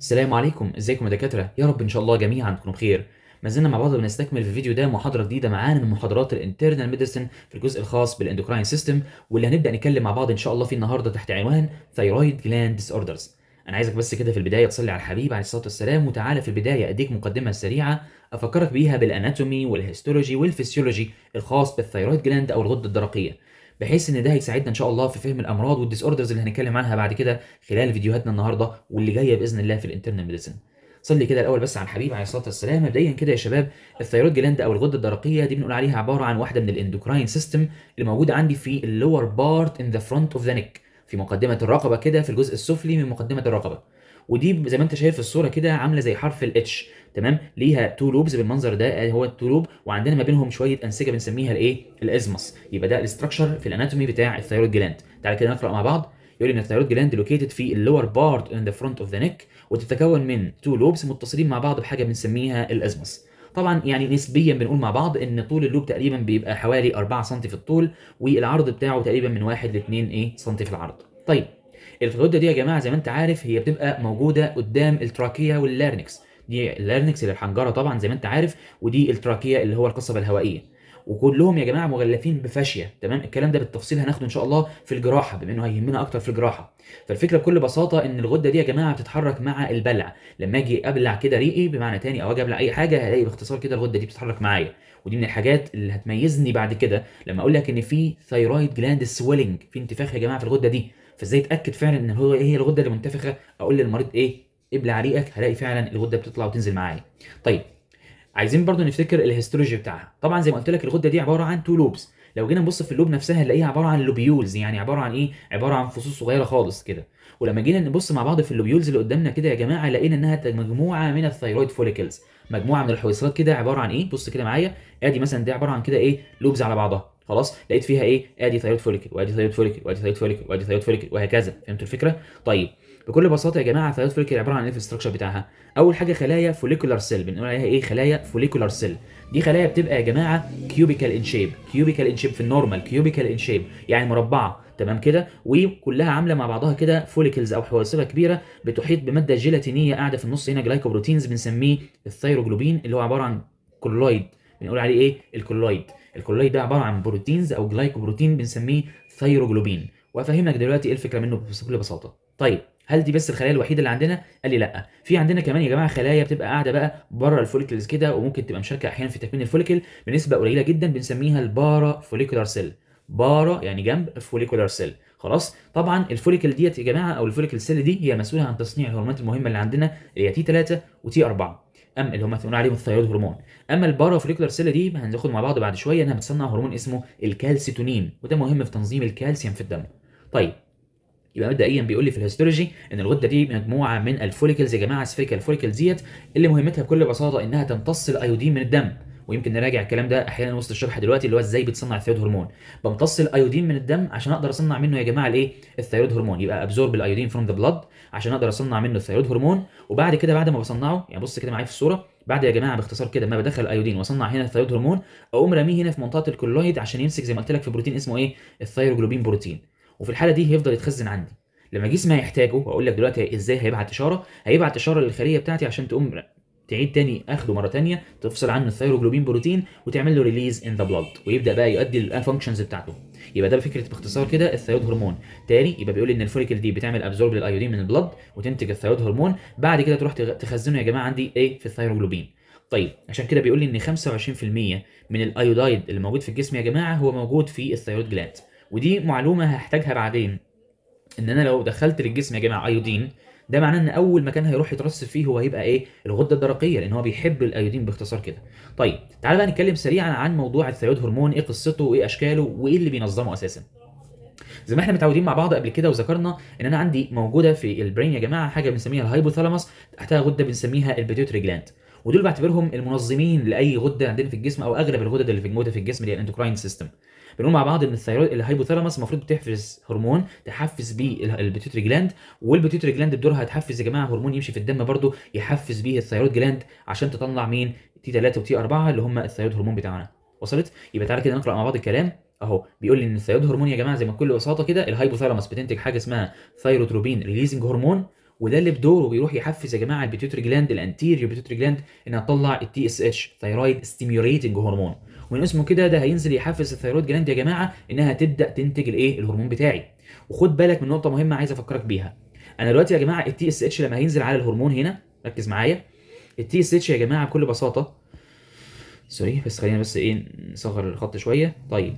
السلام عليكم ازيكم يا دكاتره يا رب ان شاء الله جميعا تكونوا بخير ما زلنا مع بعض بنستكمل في الفيديو ده محاضره جديده معانا من محاضرات الانترنال ميديسن في الجزء الخاص بالاندوكراين سيستم واللي هنبدا نتكلم مع بعض ان شاء الله فيه النهارده تحت عنوان ثايرويد جلاند ديس اوردرز انا عايزك بس كده في البدايه تصلي على الحبيب عليه الصلاه والسلام وتعالى في البدايه اديك مقدمه سريعه افكرك بيها بالاناتومي والهيستولوجي والفسيولوجي الخاص بالثايرويد جلاند او الغده الدرقيه بحيث ان ده هيساعدنا ان شاء الله في فهم الامراض والديس اوردرز اللي هنتكلم عنها بعد كده خلال فيديوهاتنا النهارده واللي جايه باذن الله في الانترنال ميديسن صلي كده الاول بس على الحبيب عليه الصلاه والسلام مبدئيا كده يا شباب الثيرويد جلاند او الغده الدرقيه دي بنقول عليها عباره عن واحده من الاندوكراين سيستم اللي موجوده عندي في اللور بارت ان ذا فرونت اوف ذا نيك في مقدمه الرقبه كده في الجزء السفلي من مقدمه الرقبه ودي زي ما انت شايف في الصوره كده عامله زي حرف الاتش تمام ليها تو لوبز بالمنظر ده آه، هو التو لوب وعندنا ما بينهم شويه انسجه بنسميها الايه الازمس يبقى ده الاستراكشر في الاناتومي بتاع الثايرويد جلاند تعالى كده نقرا مع بعض يقول ان الثايرويد جلاند لوكيتد في اللور بارت ان ذا فرونت اوف ذا نيك وتتكون من تو لوبز متصلين مع بعض بحاجه بنسميها الازمس طبعا يعني نسبيا بنقول مع بعض ان طول اللوب تقريبا بيبقى حوالي 4 سم في الطول والعرض بتاعه تقريبا من 1 ل 2 ايه سم في العرض طيب الغده دي يا جماعه زي ما انت عارف هي بتبقى موجوده قدام التراكيه واللارنكس دي اللارنكس الحنجره طبعا زي ما انت عارف ودي التراكيه اللي هو القصبه الهوائيه وكلهم يا جماعه مغلفين بفاشيه تمام الكلام ده بالتفصيل هناخده ان شاء الله في الجراحه بما انه هيهمنا اكتر في الجراحه فالفكره بكل بساطه ان الغده دي يا جماعه بتتحرك مع البلع لما اجي ابلع كده ريقي بمعنى تاني او اجي ابلع اي حاجه هلاقي باختصار كده الغده دي بتتحرك معايا ودي من الحاجات اللي هتميزني بعد كده لما اقول لك ان في ثايرويد جلاند سويلنج في انتفاخ يا جماعه في الغده دي فازاي اتاكد فعلا ان هو ايه هي الغده اللي منتفخه اقول للمريض ايه ابلع ريقك هلاقي فعلا الغده بتطلع وتنزل معايا طيب عايزين برضو نفتكر الهيستولوجي بتاعها طبعا زي ما قلت لك الغده دي عباره عن تو لوبس لو جينا نبص في اللوب نفسها نلاقيها عباره عن لوبيولز يعني عباره عن ايه عباره عن فصوص صغيره خالص كده ولما جينا نبص مع بعض في اللوبيولز اللي قدامنا كده يا جماعه لقينا انها مجموعه من الثايرويد فوليكلز مجموعه من الحويصلات كده عباره عن ايه بص كده معايا ادي مثلا دي عباره عن كده ايه لوبز على بعضها خلاص لقيت فيها ايه ادي ثايرويد فوليكل وادي ثايرويد فوليكل وادي ثايرويد فوليكل وادي ثايرويد فوليكل وهكذا فهمتوا الفكره طيب بكل بساطه يا جماعه الثايرويد فوليكل عباره عن ايه الاستراكشر بتاعها اول حاجه خلايا فوليكولار سيل بنقول عليها ايه خلايا فوليكولار سيل دي خلايا بتبقى يا جماعه كيوبيكال ان شيب كيوبيكال ان شيب في النورمال كيوبيكال ان شيب يعني مربعه تمام كده وكلها عامله مع بعضها كده فوليكلز او حواصله كبيره بتحيط بماده جيلاتينيه قاعده في النص هنا جلايكوبروتينز بنسميه الثيروجلوبين اللي هو عباره عن كولويد بنقول عليه ايه الكولويد الكولاي ده عباره عن بروتينز او جلايكوبروتين بنسميه ثيروجلوبين وافهمك دلوقتي ايه الفكره منه بكل بساطه طيب هل دي بس الخلايا الوحيده اللي عندنا قال لي لا في عندنا كمان يا جماعه خلايا بتبقى قاعده بقى بره الفوليكلز كده وممكن تبقى مشاركه احيانا في تكوين الفوليكل بنسبه قليله جدا بنسميها البارا فوليكولار سيل بارا يعني جنب فوليكولار سيل خلاص طبعا الفوليكل ديت يا جماعه او الفوليكل سيل دي هي مسؤوله عن تصنيع الهرمونات المهمه اللي عندنا اللي هي تي 3 وتي 4 ام اللي هم مثلا عليهم الثيرويد هرمون اما البارافوليكولار سيل دي هناخد مع بعض بعد شويه انها بتصنع هرمون اسمه الكالسيتونين وده مهم في تنظيم الكالسيوم في الدم طيب يبقى مبدئيا بيقول لي في الهيستولوجي ان الغده دي مجموعه من الفوليكلز يا جماعه سفيكال فوليكلز ديت اللي مهمتها بكل بساطه انها تمتص الايودين من الدم ويمكن نراجع الكلام ده احيانا وسط الشرح دلوقتي اللي هو ازاي بتصنع الثيرويد هرمون بمتص الايودين من الدم عشان اقدر اصنع منه يا جماعه الايه الثيرويد هرمون يبقى ابزورب الايودين فروم ذا بلاد عشان اقدر اصنع منه الثيرويد هرمون وبعد كده بعد ما بصنعه يعني بص كده معايا في الصوره بعد يا جماعه باختصار كده ما بدخل الايودين واصنع هنا الثيرويد هرمون اقوم راميه هنا في منطقه الكولويد عشان يمسك زي ما قلت لك في بروتين اسمه ايه الثيروجلوبين بروتين وفي الحاله دي هيفضل يتخزن عندي لما جسمي هيحتاجه واقول لك دلوقتي ازاي هيبعت اشاره هيبعت اشاره للخليه بتاعتي عشان تقوم تعيد تاني اخده مره تانية تفصل عنه الثيروجلوبين بروتين وتعمل له ريليز ان ذا بلاد ويبدا بقى يؤدي للفانكشنز بتاعته يبقى ده فكره باختصار كده الثيرود هرمون تاني يبقى بيقول ان الفوليكل دي بتعمل ابزورب للايودين من البلد وتنتج الثيرود هرمون بعد كده تروح تخزنه يا جماعه عندي ايه في الثيروجلوبين طيب عشان كده بيقول لي ان 25% من الايودايد اللي موجود في الجسم يا جماعه هو موجود في الثيرويد جلاند ودي معلومه هحتاجها بعدين ان انا لو دخلت للجسم يا جماعه ايودين ده معناه ان اول مكان هيروح يترسب فيه هو هيبقى ايه الغده الدرقيه لان هو بيحب الايودين باختصار كده طيب تعال بقى نتكلم سريعا عن موضوع الثيرويد هرمون ايه قصته وايه اشكاله وايه اللي بينظمه اساسا زي ما احنا متعودين مع بعض قبل كده وذكرنا ان انا عندي موجوده في البرين يا جماعه حاجه بنسميها الهايبوثالاموس تحتها غده بنسميها البيتيوتري جلاند ودول بعتبرهم المنظمين لاي غده عندنا في الجسم او اغلب الغدد اللي موجوده في الجسم اللي هي الاندوكراين سيستم بنقول مع بعض ان الثيرويد الهايبوثالامس المفروض بتحفز هرمون تحفز بيه البيتيوتري جلاند والبيتيوتري جلاند بدورها هتحفز يا جماعه هرمون يمشي في الدم برضو يحفز بيه الثيرويد جلاند عشان تطلع مين تي 3 وتي 4 اللي هم الثيرويد هرمون بتاعنا وصلت يبقى تعالى كده نقرا مع بعض الكلام اهو بيقول لي ان الثيرويد هرمون يا جماعه زي ما بكل بساطه كده الهايبوثالامس بتنتج حاجه اسمها ثيروتروبين ريليزنج هرمون وده اللي بدوره بيروح يحفز يا جماعه البيتيوتري جلاند الانتيريور بيتيوتري جلاند انها تطلع التي اس اتش ثيرويد ستيميوليتنج هرمون ومن اسمه كده ده هينزل يحفز الثيرويد جلاند يا جماعه انها تبدا تنتج الايه الهرمون بتاعي وخد بالك من نقطه مهمه عايز افكرك بيها انا دلوقتي يا جماعه التي اس اتش لما هينزل على الهرمون هنا ركز معايا التي اس اتش يا جماعه بكل بساطه سوري بس خلينا بس ايه نصغر الخط شويه طيب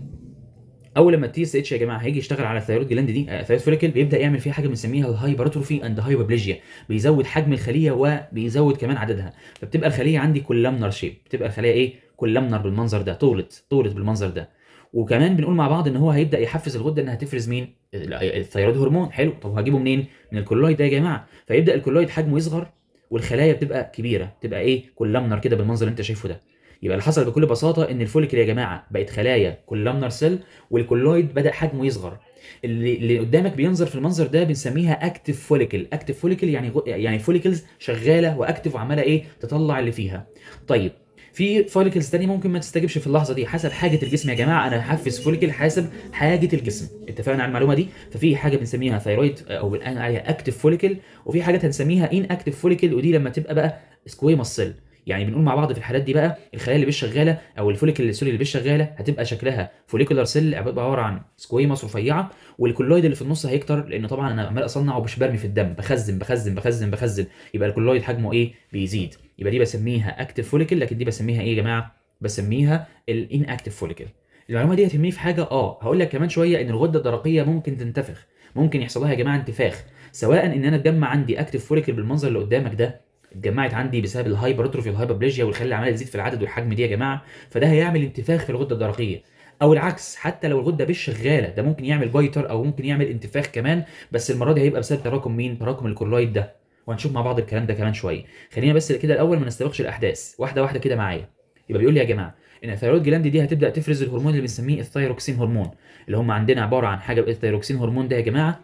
اول لما التي اس اتش يا جماعه هيجي يشتغل على الثيرويد جلاند دي الثيرويد آه، فوليكل بيبدا يعمل فيها حاجه بنسميها الهايبرتروفي اند هايبوبليجيا بيزود حجم الخليه وبيزود كمان عددها فبتبقى الخليه عندي كلها منر شيب بتبقى الخليه ايه كولمنر بالمنظر ده طولت طولت بالمنظر ده وكمان بنقول مع بعض ان هو هيبدا يحفز الغده انها تفرز مين الثيرويد هرمون حلو طب هجيبه منين من الكولويد ده يا جماعه فيبدا الكولويد حجمه يصغر والخلايا بتبقى كبيره تبقى ايه كولمنر كده بالمنظر اللي انت شايفه ده يبقى اللي حصل بكل بساطه ان الفوليكل يا جماعه بقت خلايا كولمنر سيل والكولويد بدا حجمه يصغر اللي, اللي قدامك بينظر في المنظر ده بنسميها اكتف فوليكل اكتف فوليكل يعني يعني فوليكلز شغاله واكتف وعماله ايه تطلع اللي فيها طيب في فوليكلز تاني ممكن ما تستجبش في اللحظه دي حسب حاجه الجسم يا جماعه انا هحفز فوليكل حسب حاجه الجسم اتفقنا على المعلومه دي ففي حاجه بنسميها ثايرويد آه، او بنقول عليها اكتف فوليكل وفي حاجه هنسميها ان اكتف فوليكل ودي لما تبقى بقى سكويمس سيل يعني بنقول مع بعض في الحالات دي بقى الخلايا اللي مش شغاله او الفوليكل سوري اللي مش شغاله هتبقى شكلها فوليكولار سيل هتبقى عباره عن سكويماس رفيعه والكلويد اللي في النص هيكتر لان طبعا انا عمال اصنع ومش برمي في الدم بخزن بخزن بخزن بخزن يبقى الكلويد حجمه ايه بيزيد يبقى دي بسميها اكتف فوليكل لكن دي بسميها ايه يا جماعه بسميها الان اكتف فوليكل المعلومه دي هتهمني في حاجه اه هقول لك كمان شويه ان الغده الدرقيه ممكن تنتفخ ممكن يحصل لها يا جماعه انتفاخ سواء ان انا الدم عندي اكتف فوليكل بالمنظر اللي قدامك ده اتجمعت عندي بسبب الهايبرتروفي والهايبربليجيا والخلايا اللي تزيد في العدد والحجم دي يا جماعه فده هيعمل انتفاخ في الغده الدرقيه او العكس حتى لو الغده مش شغاله ده ممكن يعمل جايتر او ممكن يعمل انتفاخ كمان بس المره دي هيبقى بسبب تراكم مين تراكم الكولويد ده وهنشوف مع بعض الكلام ده كمان شويه خلينا بس كده الاول ما نستبقش الاحداث واحده واحده كده معايا يبقى بيقول لي يا جماعه ان الثيرويد جلاند دي هتبدا تفرز الهرمون اللي بنسميه الثيروكسين هرمون اللي هم عندنا عباره عن حاجه الثيروكسين هرمون ده يا جماعه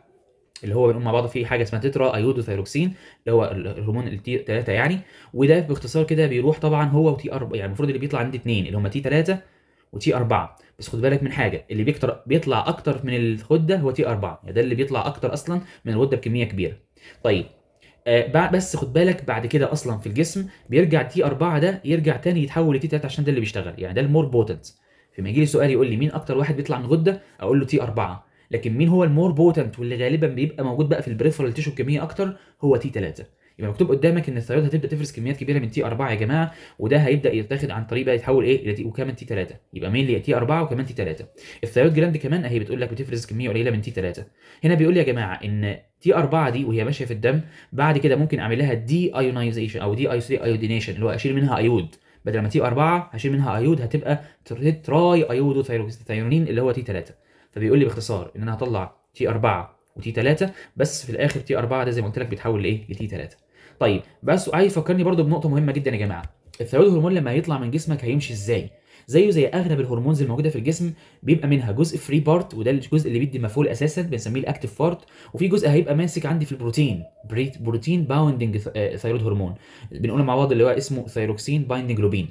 اللي هو بنقول مع بعض فيه حاجه اسمها تترا ايودو ثيروكسين اللي هو الهرمون التي 3 يعني وده باختصار كده بيروح طبعا هو وتي 4 يعني المفروض اللي بيطلع عندي اثنين اللي هم تي 3 وتي 4 بس خد بالك من حاجه اللي بيكتر بيطلع اكتر من الغده هو تي 4 يعني ده اللي بيطلع اكتر اصلا من الغده بكميه كبيره طيب آه بس خد بالك بعد كده اصلا في الجسم بيرجع تي 4 ده يرجع تاني يتحول لتي 3 عشان ده اللي بيشتغل يعني ده المور بوتنت فلما يجي لي سؤال يقول لي مين اكتر واحد بيطلع من غده اقول له تي 4 لكن مين هو المور بوتنت واللي غالبا بيبقى موجود بقى في البريفرال تيشو كمية اكتر هو تي 3 يبقى مكتوب قدامك ان الثيرويد هتبدا تفرز كميات كبيره من تي 4 يا جماعه وده هيبدا يتاخد عن طريق بقى يتحول ايه الى تي وكمان تي 3 يبقى مين تي 4 وكمان تي 3 الثيرويد جلاند كمان اهي بتقول لك بتفرز كميه قليله من تي 3 هنا بيقول لي يا جماعه ان تي 4 دي وهي ماشيه في الدم بعد كده ممكن اعمل لها دي ايونايزيشن او دي ايودينيشن اللي هو اشيل منها ايود بدل ما تي 4 هشيل منها ايود هتبقى تراي ايودو ثايرونين اللي هو تي 3 فبيقول لي باختصار ان انا هطلع تي 4 وتي 3 بس في الاخر تي 4 ده زي ما قلت لك بيتحول لايه لتي 3 طيب بس عايز يفكرني برده بنقطه مهمه جدا يا جماعه الثيرويد هرمون لما هيطلع من جسمك هيمشي ازاي زيه زي اغلب الهرمونز الموجوده في الجسم بيبقى منها جزء فري بارت وده الجزء اللي بيدي مفعول اساسا بنسميه الاكتيف بارت وفي جزء هيبقى ماسك عندي في البروتين بروتين باوندنج آه، ثيرويد هرمون بنقول مع بعض اللي هو اسمه ثيروكسين بايندنج روبين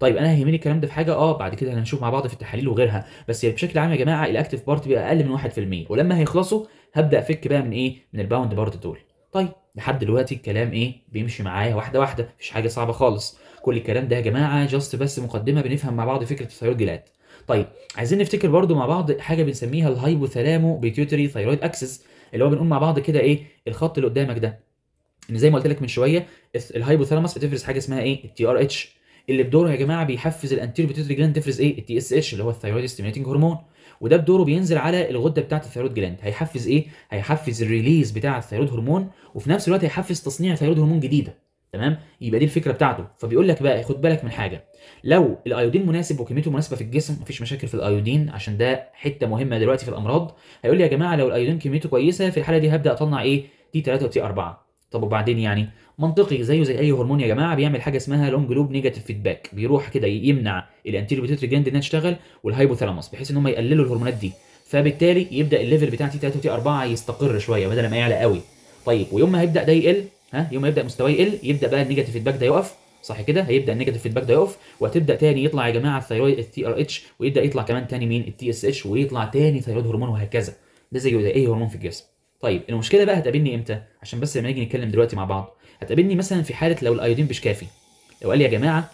طيب انا هيهمني الكلام ده في حاجه اه بعد كده هنشوف مع بعض في التحاليل وغيرها بس بشكل عام يا جماعه الاكتف بارت بيبقى اقل من 1% ولما هيخلصوا هبدا افك بقى من ايه من الباوند بارت دول طيب لحد دلوقتي الكلام ايه بيمشي معايا واحده واحده مفيش حاجه صعبه خالص كل الكلام ده يا جماعه جاست بس مقدمه بنفهم مع بعض فكره الثيرويد جلاد طيب عايزين نفتكر برضو مع بعض حاجه بنسميها الهايبوثالامو بيتيوتري ثيرويد اكسس اللي هو بنقول مع بعض كده ايه الخط اللي قدامك ده ان زي ما قلت لك من شويه الهايبوثالاموس بتفرز حاجه اسمها ايه التي ار اتش اللي بدوره يا جماعه بيحفز الانتيريور بيتيتري جلاند تفرز ايه التي اس اتش اللي هو الثايرويد ستيميوليتنج هرمون وده بدوره بينزل على الغده بتاعه الثايرويد جلاند هيحفز ايه هيحفز الريليز بتاع الثايرويد هرمون وفي نفس الوقت هيحفز تصنيع ثايرويد هرمون جديده تمام يبقى دي الفكره بتاعته فبيقول لك بقى خد بالك من حاجه لو الايودين مناسب وكميته مناسبه في الجسم مفيش مشاكل في الايودين عشان ده حته مهمه دلوقتي في الامراض هيقول لي يا جماعه لو الايودين كميته كويسه في الحاله دي هبدا اطلع ايه تي 3 وتي 4 طب وبعدين يعني منطقي زيه زي اي هرمون يا جماعه بيعمل حاجه اسمها لونج لوب نيجاتيف فيدباك بيروح كده يمنع الانتيريو بيتوتري جلاند انها تشتغل والهايبوثالاموس بحيث ان هم يقللوا الهرمونات دي فبالتالي يبدا الليفل بتاع تي 3 وتي 4 يستقر شويه بدل ما يعلى قوي طيب ويوم ما هيبدا ده يقل ها يوم ما يبدا مستواه يقل يبدا بقى النيجاتيف فيدباك ده يقف صح كده هيبدا النيجاتيف فيدباك ده يقف وهتبدا تاني يطلع يا جماعه الثيرويد التي ار اتش ويبدا يطلع كمان تاني مين التي اس اتش ويطلع تاني ثيرويد هرمون وهكذا ده زي اي هرمون في الجسم طيب المشكله بقى هتقابلني امتى عشان بس لما نيجي نتكلم دلوقتي مع بعض هتقابلني مثلا في حاله لو الايودين مش كافي لو قال لي يا جماعه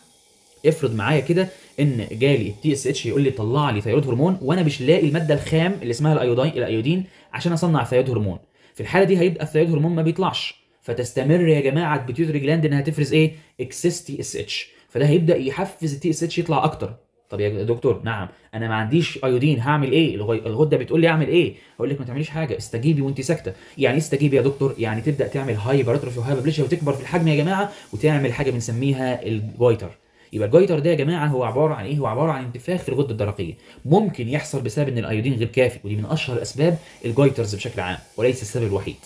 افرض معايا كده ان جالي التي اس اتش يقول لي طلع لي ثيرويد هرمون وانا مش لاقي الماده الخام اللي اسمها الايودين الايودين عشان اصنع ثيرويد هرمون في الحاله دي هيبقى الثيرويد هرمون ما بيطلعش فتستمر يا جماعه البيتيوتري جلاند انها تفرز ايه اكسس تي اس اتش فده هيبدا يحفز التي اس اتش يطلع اكتر طب يا دكتور نعم انا ما عنديش ايودين هعمل ايه الغده بتقول لي اعمل ايه اقول لك ما تعمليش حاجه استجيبي وانت ساكته يعني ايه استجيبي يا دكتور يعني تبدا تعمل هايبر اتروفي وهايبر وتكبر في الحجم يا جماعه وتعمل حاجه بنسميها الجويتر يبقى الجويتر ده يا جماعه هو عباره عن ايه؟ هو عباره عن انتفاخ في الغده الدرقيه، ممكن يحصل بسبب ان الايودين غير كافي ودي من اشهر اسباب الجويترز بشكل عام وليس السبب الوحيد.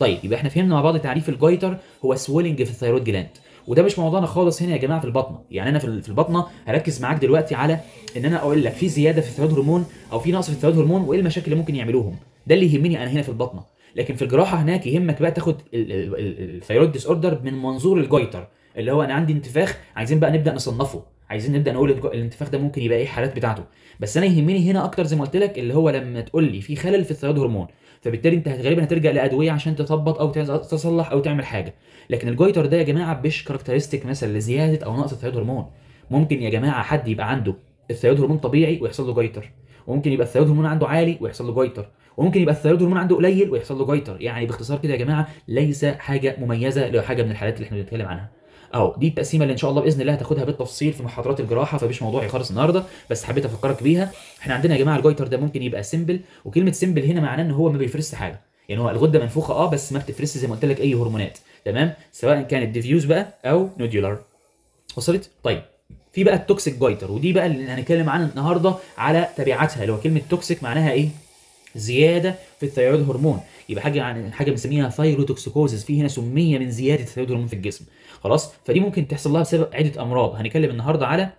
طيب يبقى احنا فهمنا مع بعض تعريف الجويتر هو سويلنج في الثيرويد جلاند وده مش موضوعنا خالص هنا يا جماعه في البطنه يعني انا في البطنه هركز معاك دلوقتي على ان انا اقول لك في زياده في الثيرويد هرمون او في نقص في الثيرويد هرمون وايه المشاكل اللي ممكن يعملوهم ده اللي يهمني انا هنا في البطنه لكن في الجراحه هناك يهمك بقى تاخد الثيرويد ديس اوردر من منظور الجويتر اللي هو انا عندي انتفاخ عايزين بقى نبدا نصنفه عايزين نبدا نقول الانتفاخ ده ممكن يبقى ايه الحالات بتاعته بس انا يهمني هنا اكتر زي ما قلت لك اللي هو لما تقول لي في خلل في الثيرويد هرمون فبالتالي انت غالبا هترجع لادويه عشان تظبط او تصلح او تعمل حاجه لكن الجويتر ده يا جماعه مش كاركترستيك مثلا لزياده او نقص الثيود هرمون ممكن يا جماعه حد يبقى عنده الثيود هرمون طبيعي ويحصل له جويتر وممكن يبقى الثيود هرمون عنده عالي ويحصل له جويتر وممكن يبقى الثيرويد هرمون عنده قليل ويحصل له جويتر يعني باختصار كده يا جماعه ليس حاجه مميزه لو حاجه من الحالات اللي احنا بنتكلم عنها اهو دي التقسيمه اللي ان شاء الله باذن الله هتاخدها بالتفصيل في محاضرات الجراحه فمش موضوعي خالص النهارده بس حبيت افكرك بيها احنا عندنا يا جماعه الجويتر ده ممكن يبقى سيمبل وكلمه سيمبل هنا معناه ان هو ما بيفرزش حاجه يعني هو الغده منفوخه اه بس ما بتفرزش زي ما قلت لك اي هرمونات تمام سواء كانت ديفيوز بقى او نودولار وصلت طيب في بقى التوكسيك جويتر ودي بقى اللي هنتكلم عنها النهارده على تبعاتها اللي هو كلمه توكسيك معناها ايه زياده في الثيرويد هرمون يبقى حاجه عن حاجه بنسميها ثايروتوكسيكوزس في هنا سميه من زياده الثيرويد هرمون في الجسم خلاص فدي ممكن تحصل لها بسبب عده امراض هنتكلم النهارده على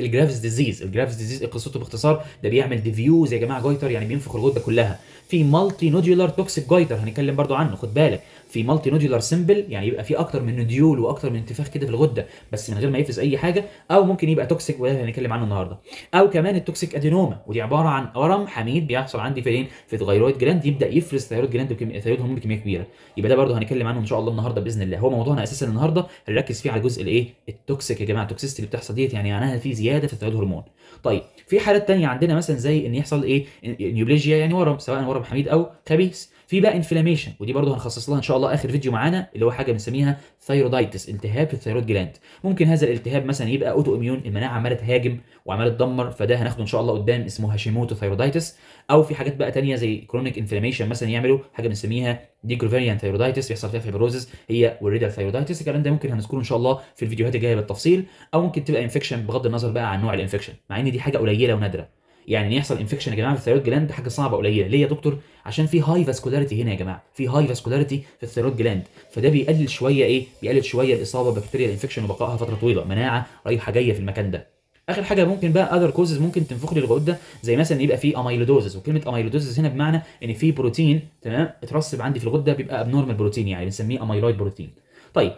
الجرافز ديزيز الجرافز ديزيز قصته باختصار ده بيعمل ديفيوز يا جماعه جايتر يعني بينفخ الغده كلها في مالتي نودولار توكسيك جايتر هنتكلم برضو عنه خد بالك في مالتي نودولار سمبل يعني يبقى في اكتر من نوديول واكتر من انتفاخ كده في الغده بس من غير ما يفرز اي حاجه او ممكن يبقى توكسيك وده هنتكلم عنه النهارده او كمان التوكسيك ادينوما ودي عباره عن ورم حميد بيحصل عندي فين في إيه؟ الثايرويد جلاند يبدا يفرز ثايرويد جلاند بكم... بكميه كبيره يبقى ده برضو هنتكلم عنه ان شاء الله النهارده باذن الله هو موضوعنا اساسا النهارده هنركز فيه على الجزء الايه التوكسيك يا جماعه التوكسيستي اللي بتحصل ديت يعني معناها في زياده في تفاعل الهرمون طيب في حالات تانية عندنا مثلا زي ان يحصل ايه نيوبليجيا يعني ورم سواء ورم حميد او خبيث في بقى انفلاميشن ودي برضه هنخصص لها ان شاء الله اخر فيديو معانا اللي هو حاجه بنسميها ثايرودايتس التهاب في الثيرويد جلاند ممكن هذا الالتهاب مثلا يبقى اوتو اميون المناعه عماله تهاجم وعماله تدمر فده هناخده ان شاء الله قدام اسمه هاشيموتو ثايرودايتس او في حاجات بقى ثانيه زي كرونيك انفلاميشن مثلا يعملوا حاجه بنسميها ديكروفيريان ثايرودايتس بيحصل فيها فيبروزس هي والريدال ثايرودايتس الكلام ده ممكن هنذكره ان شاء الله في الفيديوهات الجايه بالتفصيل او ممكن تبقى انفكشن بغض النظر بقى عن نوع الانفكشن مع ان دي حاجه قليله ونادره يعني يحصل انفكشن يا جماعه في الثيرويد جلاند حاجه صعبه قليله ليه يا دكتور عشان في هاي فاسكولاريتي هنا يا جماعه في هاي فاسكولاريتي في الثيرويد جلاند فده بيقلل شويه ايه بيقلل شويه الاصابه ببكتيريا الانفكشن وبقائها فتره طويله مناعه رايحه جايه في المكان ده اخر حاجه ممكن بقى اذر كوزز ممكن تنفخ لي الغدة زي مثلا يبقى في اميلودوزز وكلمه اميلودوزز هنا بمعنى ان في بروتين تمام اترسب عندي في الغده بيبقى ابنورمال بروتين يعني بنسميه اميلويد بروتين طيب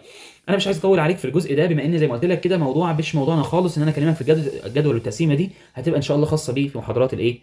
انا مش عايز اطول عليك في الجزء ده بما ان زي ما قلت لك كده موضوع مش موضوعنا خالص ان انا اكلمك في الجدول التقسيمه دي هتبقى ان شاء الله خاصه بيه في محاضرات الايه